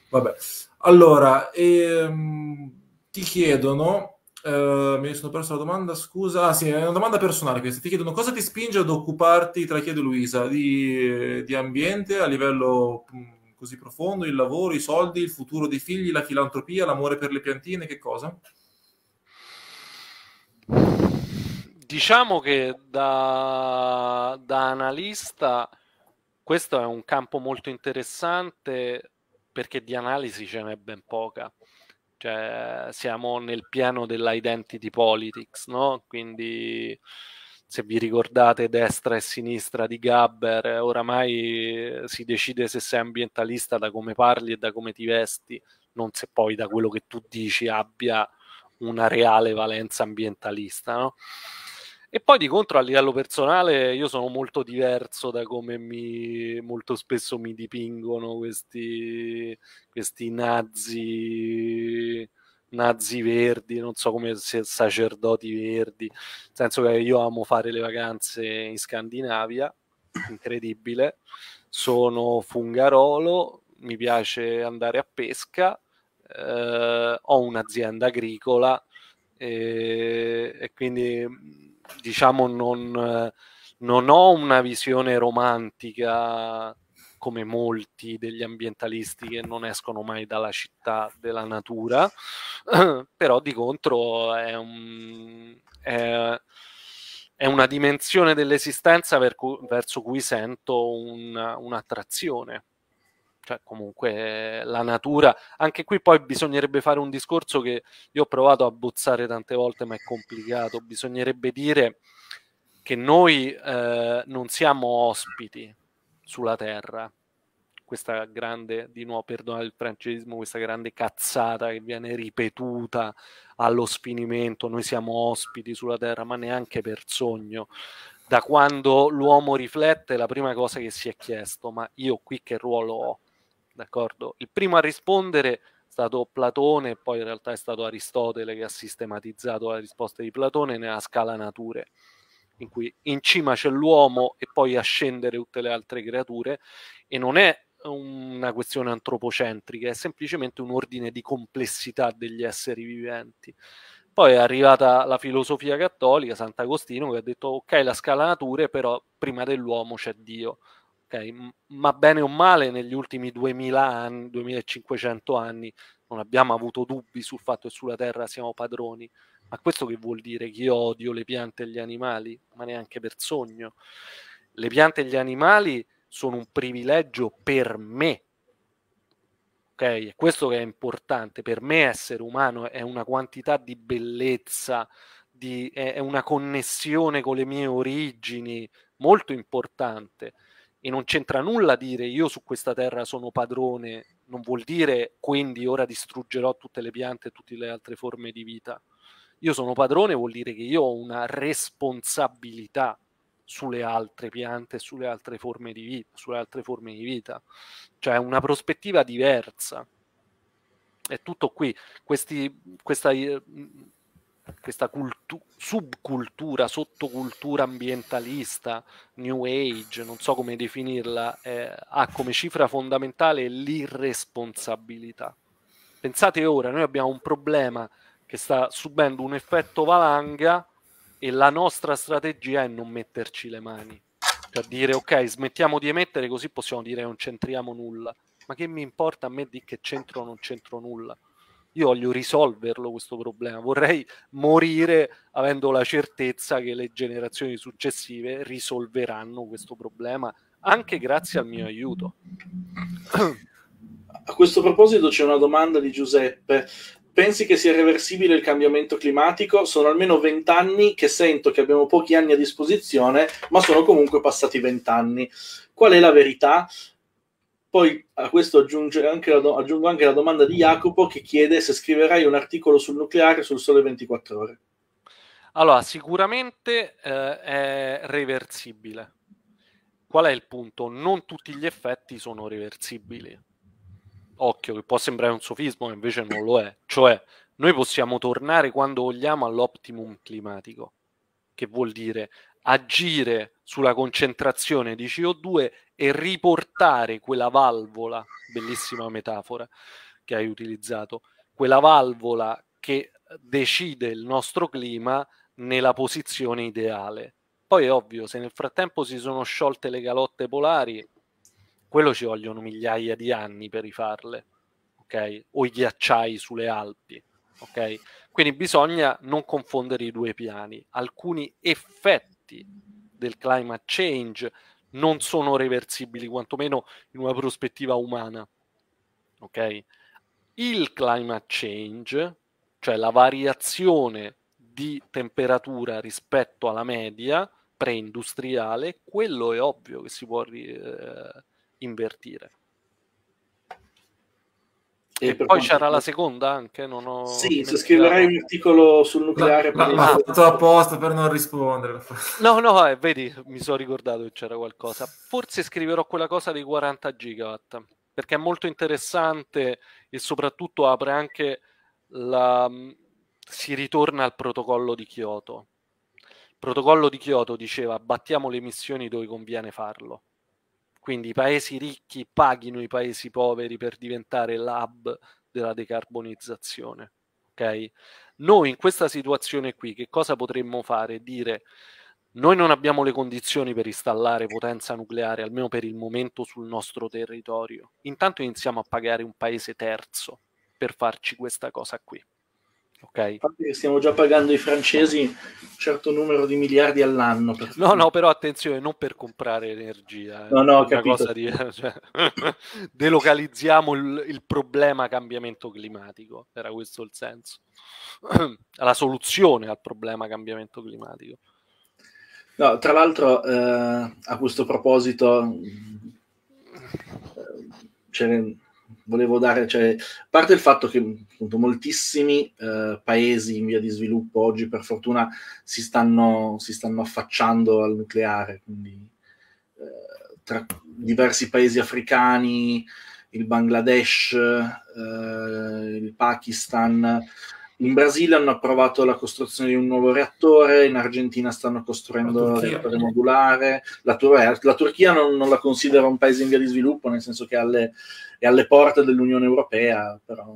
Vabbè, allora, ehm, ti chiedono eh, mi sono perso la domanda, scusa. Ah, sì, è una domanda personale questa. Ti chiedono cosa ti spinge ad occuparti, te la chiede Luisa, di, di ambiente a livello mm, così profondo, il lavoro, i soldi, il futuro dei figli, la filantropia, l'amore per le piantine, che cosa? Diciamo che da, da analista questo è un campo molto interessante perché di analisi ce n'è ben poca cioè siamo nel piano dell'identity politics, no? Quindi se vi ricordate destra e sinistra di Gabber, eh, oramai eh, si decide se sei ambientalista da come parli e da come ti vesti, non se poi da quello che tu dici abbia una reale valenza ambientalista, no? E poi di contro a livello personale io sono molto diverso da come mi, molto spesso mi dipingono questi, questi nazi, nazi verdi, non so come sacerdoti verdi, nel senso che io amo fare le vacanze in Scandinavia, incredibile, sono fungarolo, mi piace andare a pesca, eh, ho un'azienda agricola e, eh, e quindi diciamo non, non ho una visione romantica come molti degli ambientalisti che non escono mai dalla città della natura, però di contro è, un, è, è una dimensione dell'esistenza cui, verso cui sento una, un'attrazione cioè comunque la natura, anche qui poi bisognerebbe fare un discorso che io ho provato a bozzare tante volte ma è complicato, bisognerebbe dire che noi eh, non siamo ospiti sulla terra, questa grande, di nuovo perdonare il francesismo, questa grande cazzata che viene ripetuta allo sfinimento, noi siamo ospiti sulla terra, ma neanche per sogno. Da quando l'uomo riflette, la prima cosa che si è chiesto, ma io qui che ruolo ho? D'accordo? Il primo a rispondere è stato Platone, poi in realtà è stato Aristotele che ha sistematizzato la risposta di Platone nella scala nature, in cui in cima c'è l'uomo e poi a scendere tutte le altre creature, e non è una questione antropocentrica, è semplicemente un ordine di complessità degli esseri viventi. Poi è arrivata la filosofia cattolica, Sant'Agostino, che ha detto ok, la scala nature, però prima dell'uomo c'è Dio okay? ma bene o male negli ultimi 2000 anni, 2500 anni non abbiamo avuto dubbi sul fatto che sulla Terra siamo padroni. Ma questo che vuol dire che io odio le piante e gli animali? Ma neanche per sogno. Le piante e gli animali sono un privilegio per me. Ok? E questo che è importante. Per me essere umano è una quantità di bellezza, di, è, è una connessione con le mie origini molto importante e non c'entra nulla dire io su questa terra sono padrone, non vuol dire quindi ora distruggerò tutte le piante e tutte le altre forme di vita. Io sono padrone vuol dire che io ho una responsabilità sulle altre piante, sulle altre forme di vita, sulle altre forme di vita. Cioè una prospettiva diversa. È tutto qui. Questi, questa questa cultu- subcultura, sottocultura ambientalista, New Age, non so come definirla, eh, ha come cifra fondamentale l'irresponsabilità. Pensate ora, noi abbiamo un problema che sta subendo un effetto valanga e la nostra strategia è non metterci le mani. Cioè dire ok, smettiamo di emettere così possiamo dire non centriamo nulla. Ma che mi importa a me di che centro o non centro nulla? Io voglio risolverlo questo problema, vorrei morire avendo la certezza che le generazioni successive risolveranno questo problema anche grazie al mio aiuto. A questo proposito c'è una domanda di Giuseppe. Pensi che sia reversibile il cambiamento climatico? Sono almeno vent'anni che sento che abbiamo pochi anni a disposizione, ma sono comunque passati vent'anni. Qual è la verità? Poi a questo aggiunge anche la do- aggiungo anche la domanda di Jacopo che chiede se scriverai un articolo sul nucleare sul Sole 24 Ore. Allora, sicuramente eh, è reversibile. Qual è il punto? Non tutti gli effetti sono reversibili. Occhio, che può sembrare un sofismo, invece non lo è. Cioè, noi possiamo tornare quando vogliamo all'optimum climatico, che vuol dire agire sulla concentrazione di CO2 e riportare quella valvola, bellissima metafora che hai utilizzato, quella valvola che decide il nostro clima nella posizione ideale. Poi è ovvio, se nel frattempo si sono sciolte le calotte polari, quello ci vogliono migliaia di anni per rifarle, ok? O i ghiacciai sulle Alpi, ok? Quindi bisogna non confondere i due piani. Alcuni effetti effetti del climate change non sono reversibili, quantomeno in una prospettiva umana. Ok? Il climate change, cioè la variazione di temperatura rispetto alla media preindustriale, quello è ovvio che si può eh, invertire. E, e poi c'era la seconda anche? Non ho sì, se scriverai un articolo sul nucleare... Ma, ma, ma fatto apposta per non rispondere. No, no, eh, vedi, mi sono ricordato che c'era qualcosa. Forse scriverò quella cosa dei 40 gigawatt, perché è molto interessante e soprattutto apre anche la... Mm, si ritorna al protocollo di Kyoto. Il protocollo di Kyoto diceva abbattiamo le emissioni dove conviene farlo quindi i paesi ricchi paghino i paesi poveri per diventare l'hub della decarbonizzazione. Okay? Noi in questa situazione qui che cosa potremmo fare? Dire noi non abbiamo le condizioni per installare potenza nucleare, almeno per il momento sul nostro territorio. Intanto iniziamo a pagare un paese terzo per farci questa cosa qui. Okay. Infatti stiamo già pagando i francesi un certo numero di miliardi all'anno. Per... No, no, però attenzione, non per comprare energia. Eh. No, no, capito. Di, cioè, delocalizziamo il, il, problema cambiamento climatico, era questo il senso. La soluzione al problema cambiamento climatico. No, tra l'altro, eh, a questo proposito, eh, ce ne volevo dare, cioè, a parte il fatto che appunto, moltissimi eh, paesi in via di sviluppo oggi per fortuna si stanno, si stanno affacciando al nucleare, quindi eh, tra diversi paesi africani, il Bangladesh, eh, il Pakistan, in Brasile hanno approvato la costruzione di un nuovo reattore, in Argentina stanno costruendo un reattore modulare, la, Tur- eh, la Turchia non, non, la considera un paese in via di sviluppo, nel senso che alle, è alle porte dell'Unione Europea, però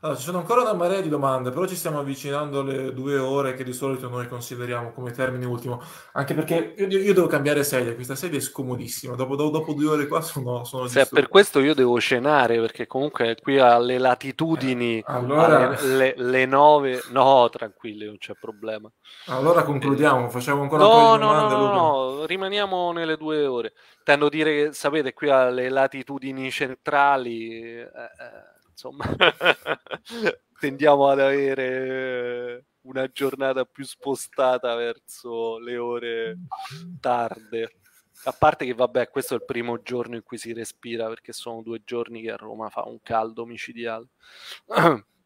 allora, ci sono ancora una marea di domande, però ci stiamo avvicinando alle due ore che di solito noi consideriamo come termine ultimo, anche perché io, io devo cambiare sedia, questa sedia è scomodissima, dopo, dopo, dopo due ore qua sono... sono sì, per questo io devo cenare, perché comunque qui alle latitudini, eh, allora... alle, le, nove... No, tranquilli, non c'è problema. Allora concludiamo, eh, facciamo ancora no, un po' di domande. No, no, no, no, rimaniamo nelle due ore. tendo a dire che, sapete, qui alle latitudini centrali... Eh, eh insomma, tendiamo ad avere una giornata più spostata verso le ore tarde. A parte che, vabbè, questo è il primo giorno in cui si respira perché sono due giorni che a Roma fa un caldo micidiale.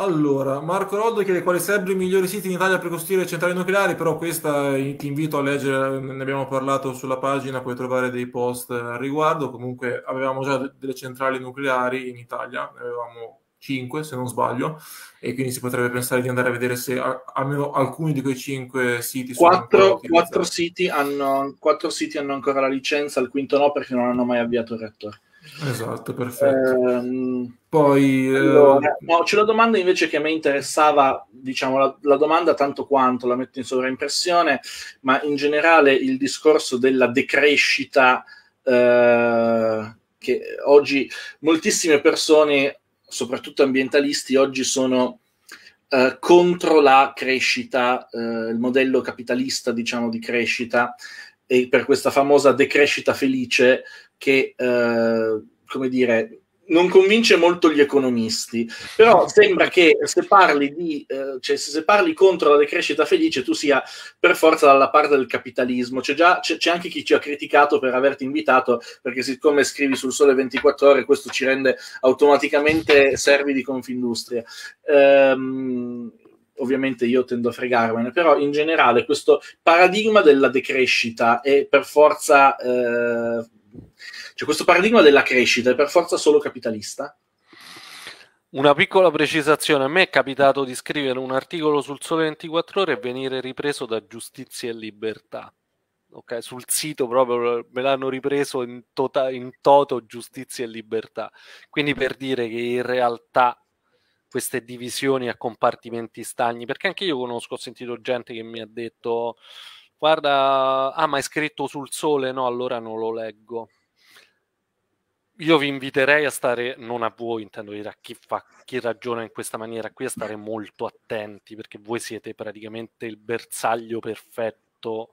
Allora, Marco Roldo chiede quali sarebbero i migliori siti in Italia per costruire centrali nucleari, però questa eh, ti invito a leggere, eh, ne abbiamo parlato sulla pagina, puoi trovare dei post al riguardo, comunque avevamo già delle centrali nucleari in Italia, ne avevamo 5 se non sbaglio, e quindi si potrebbe pensare di andare a vedere se almeno alcuni di quei 5 siti 4, sono... 4 siti, hanno, siti hanno ancora la licenza, il quinto no perché non hanno mai avviato il reattore. Esatto, perfetto. Ehm, Poi... Allora, eh, no, c'è la domanda invece che a me interessava, diciamo, la, la, domanda tanto quanto, la metto in sovraimpressione, ma in generale il discorso della decrescita eh, che oggi moltissime persone, soprattutto ambientalisti, oggi sono... Eh, contro la crescita, eh, il modello capitalista, diciamo, di crescita, e per questa famosa decrescita felice che, eh, come dire, non convince molto gli economisti, però sembra che se parli, di, eh, cioè, se parli contro la decrescita felice tu sia per forza dalla parte del capitalismo. C'è, già, c'è, c'è, anche chi ci ha criticato per averti invitato, perché siccome scrivi sul sole 24 ore, questo ci rende automaticamente servi di Confindustria. Ehm, ovviamente io tendo a fregarmene, però in generale questo paradigma della decrescita è per forza... Eh, c'è cioè, questo paradigma della crescita, è per forza solo capitalista? Una piccola precisazione, a me è capitato di scrivere un articolo sul Sole 24 ore e venire ripreso da Giustizia e Libertà. Okay, sul sito proprio me l'hanno ripreso in, tota, in toto Giustizia e Libertà. Quindi per dire che in realtà queste divisioni a compartimenti stagni, perché anche io conosco, ho sentito gente che mi ha detto guarda, ah ma è scritto sul sole, no allora non lo leggo. Io vi inviterei a stare, non a voi intendo dire, a chi, fa, chi ragiona in questa maniera qui, a stare molto attenti perché voi siete praticamente il bersaglio perfetto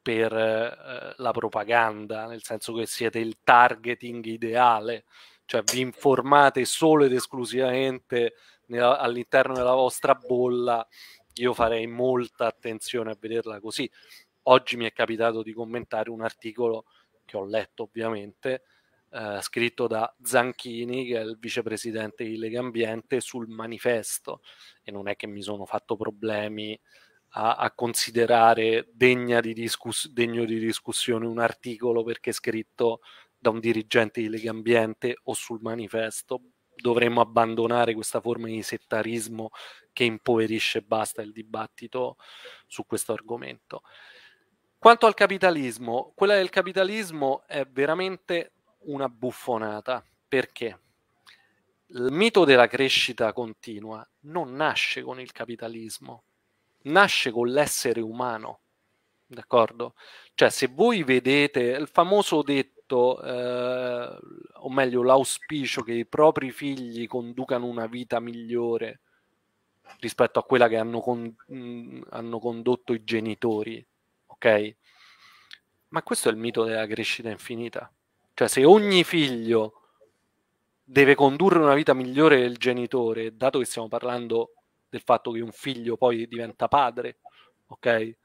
per eh, la propaganda, nel senso che siete il targeting ideale, cioè vi informate solo ed esclusivamente nella, all'interno della vostra bolla io farei molta attenzione a vederla così oggi mi è capitato di commentare un articolo che ho letto ovviamente, eh, scritto da Zanchini, che è il vicepresidente di Lega Ambiente, sul manifesto e non è che mi sono fatto problemi a, a considerare di discuss- degno di discussione un articolo perché scritto da un dirigente di Lega Ambiente o sul manifesto. Dovremmo abbandonare questa forma di settarismo che impoverisce e basta il dibattito su questo argomento. Quanto al capitalismo, quella del capitalismo è veramente una buffonata. Perché? Il mito della crescita continua non nasce con il capitalismo, nasce con l'essere umano. D'accordo? Cioè, se voi vedete il famoso detto, eh, o meglio, l'auspicio che i propri figli conducano una vita migliore rispetto a quella che hanno, con, mh, mm, hanno condotto i genitori, ok? Ma questo è il mito della crescita infinita. Cioè, se ogni figlio deve condurre una vita migliore del genitore, dato che stiamo parlando del fatto che un figlio poi diventa padre, ok?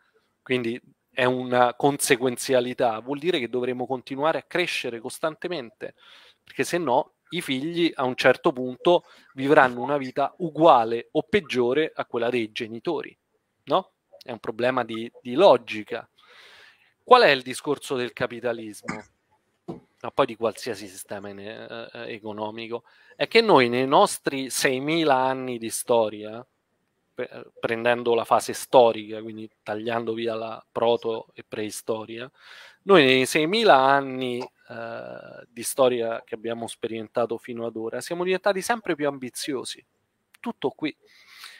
Quindi è una conseguenzialità, vuol dire che dovremo continuare a crescere costantemente, perché se no i figli a un certo punto vivranno una vita uguale o peggiore a quella dei genitori, no? È un problema di, di logica. Qual è il discorso del capitalismo? ma poi di qualsiasi sistema eh, eh, economico, è che noi nei nostri 6.000 anni di storia, prendendo la fase storica, quindi tagliando via la proto e preistoria, noi nei 6.000 anni eh, di storia che abbiamo sperimentato fino ad ora, siamo diventati sempre più ambiziosi. Tutto qui.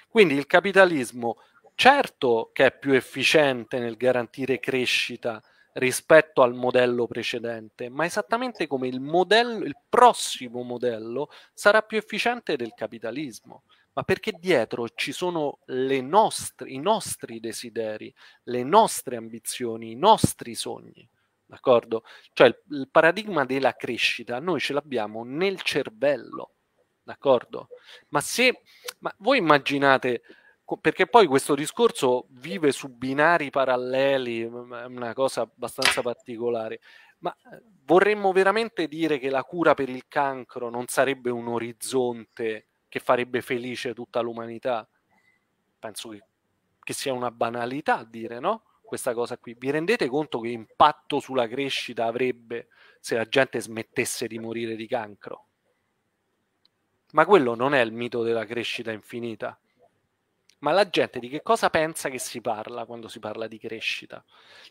Quindi il capitalismo certo che è più efficiente nel garantire crescita rispetto al modello precedente, ma esattamente come il, modello, il prossimo modello sarà più efficiente del capitalismo ma perché dietro ci sono nostre, i nostri desideri, le nostre ambizioni, i nostri sogni. D'accordo? Cioè il, il paradigma della crescita noi ce l'abbiamo nel cervello, d'accordo? Ma se ma voi immaginate perché poi questo discorso vive su binari paralleli, è una cosa abbastanza particolare. Ma eh, vorremmo veramente dire che la cura per il cancro non sarebbe un orizzonte che farebbe felice tutta l'umanità? Penso che, che sia una banalità dire, no? Questa cosa qui. Vi rendete conto che impatto sulla crescita avrebbe se la gente smettesse di morire di cancro? Ma quello non è il mito della crescita infinita ma la gente di che cosa pensa che si parla quando si parla di crescita?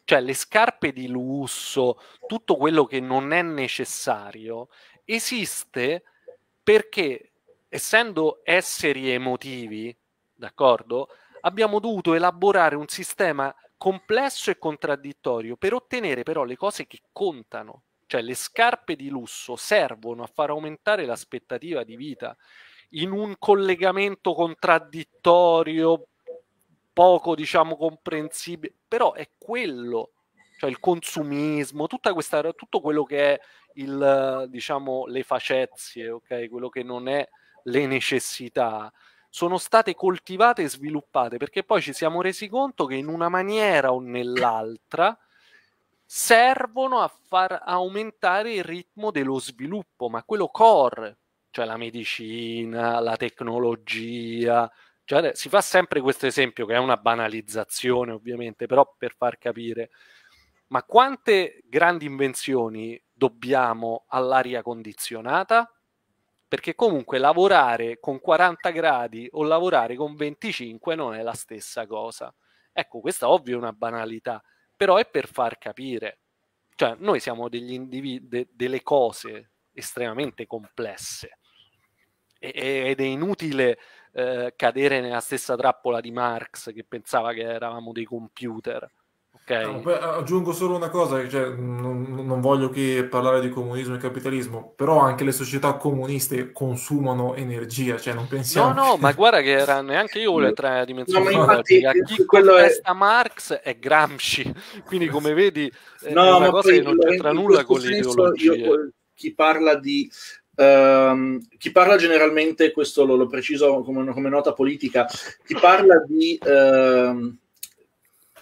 Cioè le scarpe di lusso, tutto quello che non è necessario, esiste perché essendo esseri emotivi, d'accordo, abbiamo dovuto elaborare un sistema complesso e contraddittorio per ottenere però le cose che contano. Cioè le scarpe di lusso servono a far aumentare l'aspettativa di vita in un collegamento contraddittorio, poco diciamo comprensibile, però è quello, cioè il consumismo, questa, tutto quello che è il, diciamo, le facezie, okay? quello che non è le necessità, sono state coltivate e sviluppate perché poi ci siamo resi conto che in una maniera o nell'altra servono a far aumentare il ritmo dello sviluppo, ma quello corre, cioè la medicina, la tecnologia. Cioè, si fa sempre questo esempio che è una banalizzazione ovviamente, però per far capire. Ma quante grandi invenzioni dobbiamo all'aria condizionata? Perché comunque lavorare con 40 gradi o lavorare con 25 non è la stessa cosa. Ecco, questa ovvio è una banalità, però è per far capire. Cioè, noi siamo degli individui, de- delle cose estremamente complesse ed è inutile eh, cadere nella stessa trappola di Marx che pensava che eravamo dei computer. Okay. No, ah, ah, aggiungo solo una cosa, cioè, non, non, voglio che parlare di comunismo e capitalismo, però anche le società comuniste consumano energia, cioè non pensiamo... No, no, ma guarda che era, neanche io volevo entrare nella dimensione no, infatti, Chi contesta è... Marx è Gramsci, quindi come vedi no, è una cosa che non c'entra nulla con l'ideologia. Io, chi parla di ehm, chi parla generalmente, questo lo, lo preciso come, come, nota politica, chi parla di ehm,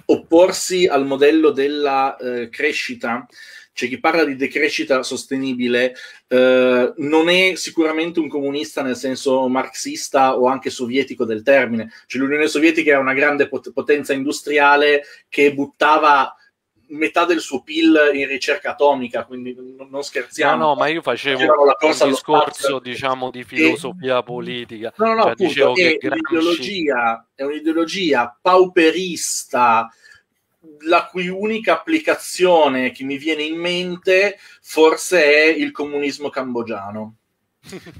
opporsi al modello della eh, crescita, cioè chi parla di decrescita sostenibile, eh, non è sicuramente un comunista nel senso marxista o anche sovietico del termine. Cioè l'Unione Sovietica era una grande pot- potenza industriale che buttava metà del suo PIL in ricerca atomica, quindi non scherziamo. No, no, ma io facevo un discorso, diciamo, di filosofia e... politica. No, no, cioè, appunto, è, un'ideologia, è un'ideologia pauperista, la cui unica applicazione che mi viene in mente forse è il comunismo cambogiano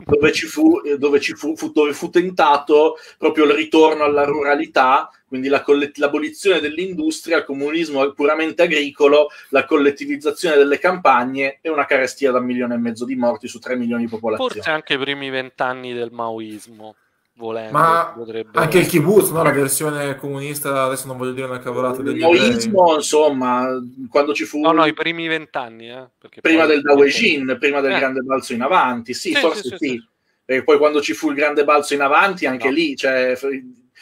dove, ci fu, eh, dove, ci fu, fu, dove fu tentato proprio il ritorno alla ruralità, quindi la collet- l'abolizione dell'industria, il comunismo puramente agricolo, la collettivizzazione delle campagne e una carestia da un milione e mezzo di morti su tre milioni di popolazione. Forse anche i primi vent'anni del maoismo volendo. Ma potrebbe... anche il kibbutz, no? la versione comunista, adesso non voglio dire una cavolata. Il maoismo, insomma, quando ci fu... No, no, i primi vent'anni. Eh, prima poi... del Dawejin, prima del eh. grande balzo in avanti, sì, sì forse sì, sì, sì. E poi quando ci fu il grande balzo in avanti, anche no. lì, cioè,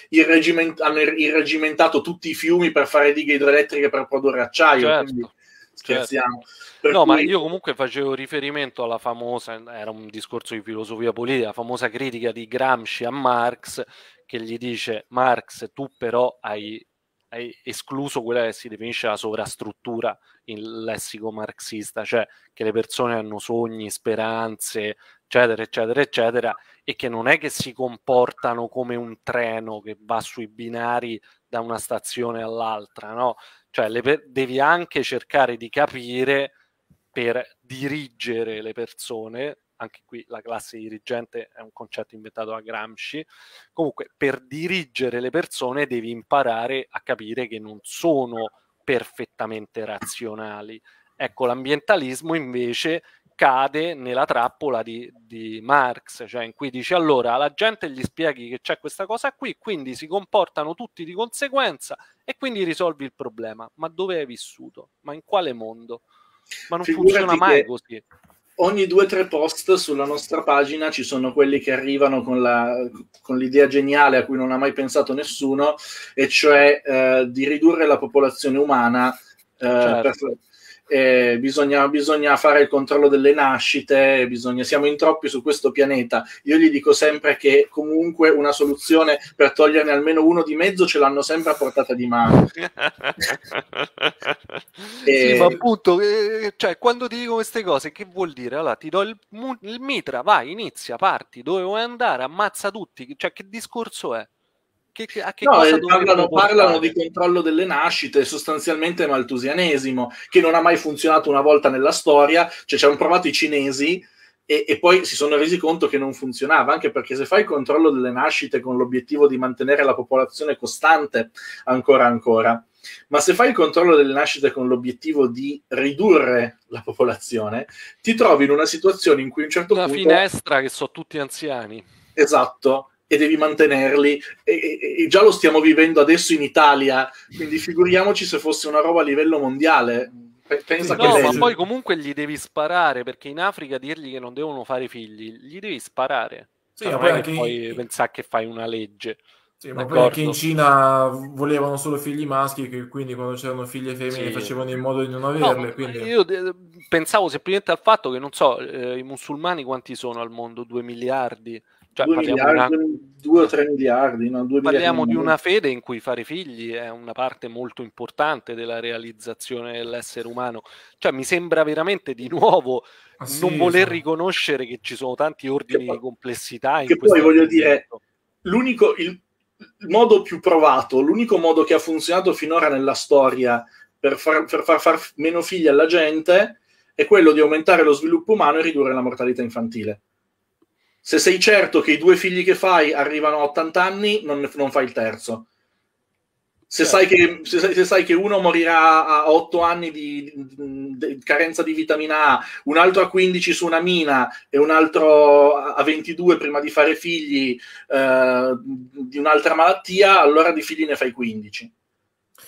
irregiment- hanno irregimentato tutti i fiumi per fare dighe idroelettriche per produrre acciaio, certo. quindi certo. scherziamo. Certo. Per no, cui... ma io comunque facevo riferimento alla famosa, era un discorso di filosofia politica, la famosa critica di Gramsci a Marx che gli dice Marx tu però hai, hai escluso quella che si definisce la sovrastruttura in lessico marxista, cioè che le persone hanno sogni, speranze, eccetera, eccetera, eccetera, e che non è che si comportano come un treno che va sui binari da una stazione all'altra, no? Cioè le, devi anche cercare di capire per dirigere le persone, anche qui la classe dirigente è un concetto inventato da Gramsci, comunque per dirigere le persone devi imparare a capire che non sono perfettamente razionali. Ecco, l'ambientalismo invece cade nella trappola di, di, Marx, cioè in cui dice allora alla gente gli spieghi che c'è questa cosa qui, quindi si comportano tutti di conseguenza e quindi risolvi il problema. Ma dove hai vissuto? Ma in quale mondo? Ma non Figurati funziona mai così. Ogni due o tre post sulla nostra pagina ci sono quelli che arrivano con, la, con, l'idea geniale a cui non ha mai pensato nessuno, e cioè eh, di ridurre la popolazione umana eh, certo. per, eh, bisogna, bisogna, fare il controllo delle nascite, bisogna, siamo in troppi su questo pianeta. Io gli dico sempre che comunque una soluzione per toglierne almeno uno di mezzo ce l'hanno sempre a portata di mano. e... Sì, ma appunto, eh, cioè, quando ti dico queste cose, che vuol dire? Allora, ti do il, il mitra, vai, inizia, parti, dove vuoi andare, ammazza tutti. Cioè, che discorso è? che, a che no, cosa eh, parlano, parlano di controllo delle nascite, sostanzialmente maltusianesimo, che non ha mai funzionato una volta nella storia, cioè ci hanno provato i cinesi e, e, poi si sono resi conto che non funzionava, anche perché se fai il controllo delle nascite con l'obiettivo di mantenere la popolazione costante ancora ancora, ma se fai il controllo delle nascite con l'obiettivo di ridurre la popolazione, ti trovi in una situazione in cui a un certo una punto... Una finestra che sono tutti anziani. Esatto, e devi mantenerli e, e, e, già lo stiamo vivendo adesso in Italia, quindi figuriamoci se fosse una roba a livello mondiale. pensa no, che ma poi comunque gli devi sparare perché in Africa dirgli che non devono fare figli, gli devi sparare. Sì, cioè, non è che poi pensare che fai una legge. Sì, ma poi anche in Cina volevano solo figli maschi, che quindi quando c'erano figlie femmine sì. facevano in modo di non averle. No, quindi... Io eh, pensavo semplicemente al fatto che non so, eh, i musulmani quanti sono al mondo? 2 miliardi? Cioè, 2, miliardi, una... 2 o tre miliardi. No? 2 parliamo miliardi. di una fede in cui fare figli è una parte molto importante della realizzazione dell'essere umano. Cioè, mi sembra veramente di nuovo ah, sì, non voler sì. riconoscere che ci sono tanti ordini che, di complessità. Che poi voglio dire, l'unico, il, il modo più provato, l'unico modo che ha funzionato finora nella storia per far, per far, far meno figli alla gente è quello di aumentare lo sviluppo umano e ridurre la mortalità infantile se sei certo che i due figli che fai arrivano a 80 anni, non, non fai il terzo. Se, certo. sai che, se, se, sai che, uno morirà a 8 anni di, di, di, carenza di vitamina A, un altro a 15 su una mina e un altro a 22 prima di fare figli eh, di un'altra malattia, allora di figli ne fai 15.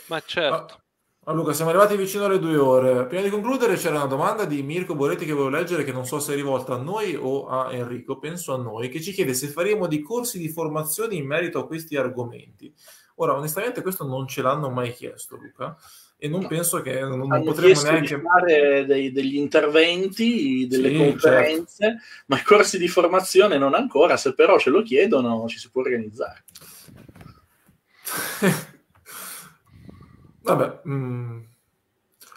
Ma certo. Ma Luca, siamo arrivati vicino alle due ore. Prima di concludere c'era una domanda di Mirko Boretti che volevo leggere, che non so se è rivolta a noi o a Enrico, penso a noi, che ci chiede se faremo dei corsi di formazione in merito a questi argomenti. Ora, onestamente questo non ce l'hanno mai chiesto, Luca, e non no. penso che non, non potremmo neanche... Di fare dei, degli interventi, delle sì, certo. conferenze, certo. ma corsi di formazione non ancora, se però ce lo chiedono ci si può organizzare. Vabbè, mm,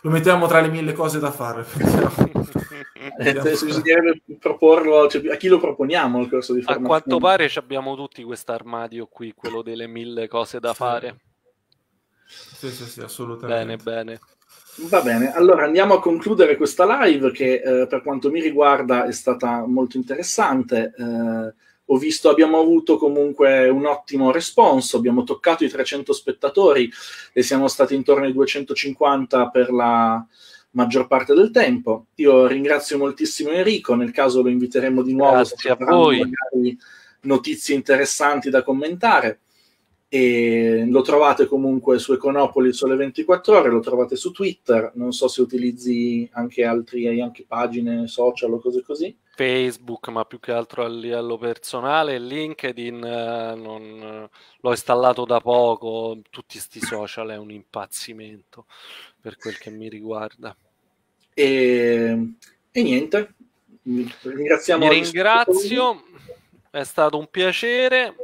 lo mettiamo tra le mille cose da fare. Bisognerebbe eh, proporlo, cioè, a chi lo proponiamo il corso di formazione? A quanto pare abbiamo tutti questo armadio qui, quello delle mille cose da sì. fare. Sì, sì, sì, assolutamente. Bene, bene. Va bene, allora andiamo a concludere questa live che eh, per quanto mi riguarda è stata molto interessante. Eh, ho visto, abbiamo avuto comunque un ottimo responso, abbiamo toccato i 300 spettatori e siamo stati intorno ai 250 per la maggior parte del tempo. Io ringrazio moltissimo Enrico, nel caso lo inviteremo di nuovo Grazie a voi. magari notizie interessanti da commentare. E lo trovate comunque su Econopoli Sole 24 Ore, lo trovate su Twitter, non so se utilizzi anche altri anche pagine social o cose così. Facebook, ma più che altro a livello personale. LinkedIn eh, non, eh, l'ho installato da poco, tutti sti social è un impazzimento per quel che mi riguarda. E, e niente, ringraziamo. Vi ringrazio, è stato un piacere.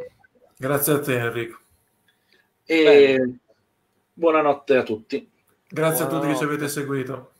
Grazie a te Enrico. E buonanotte a tutti. Grazie buonanotte. a tutti che ci avete seguito.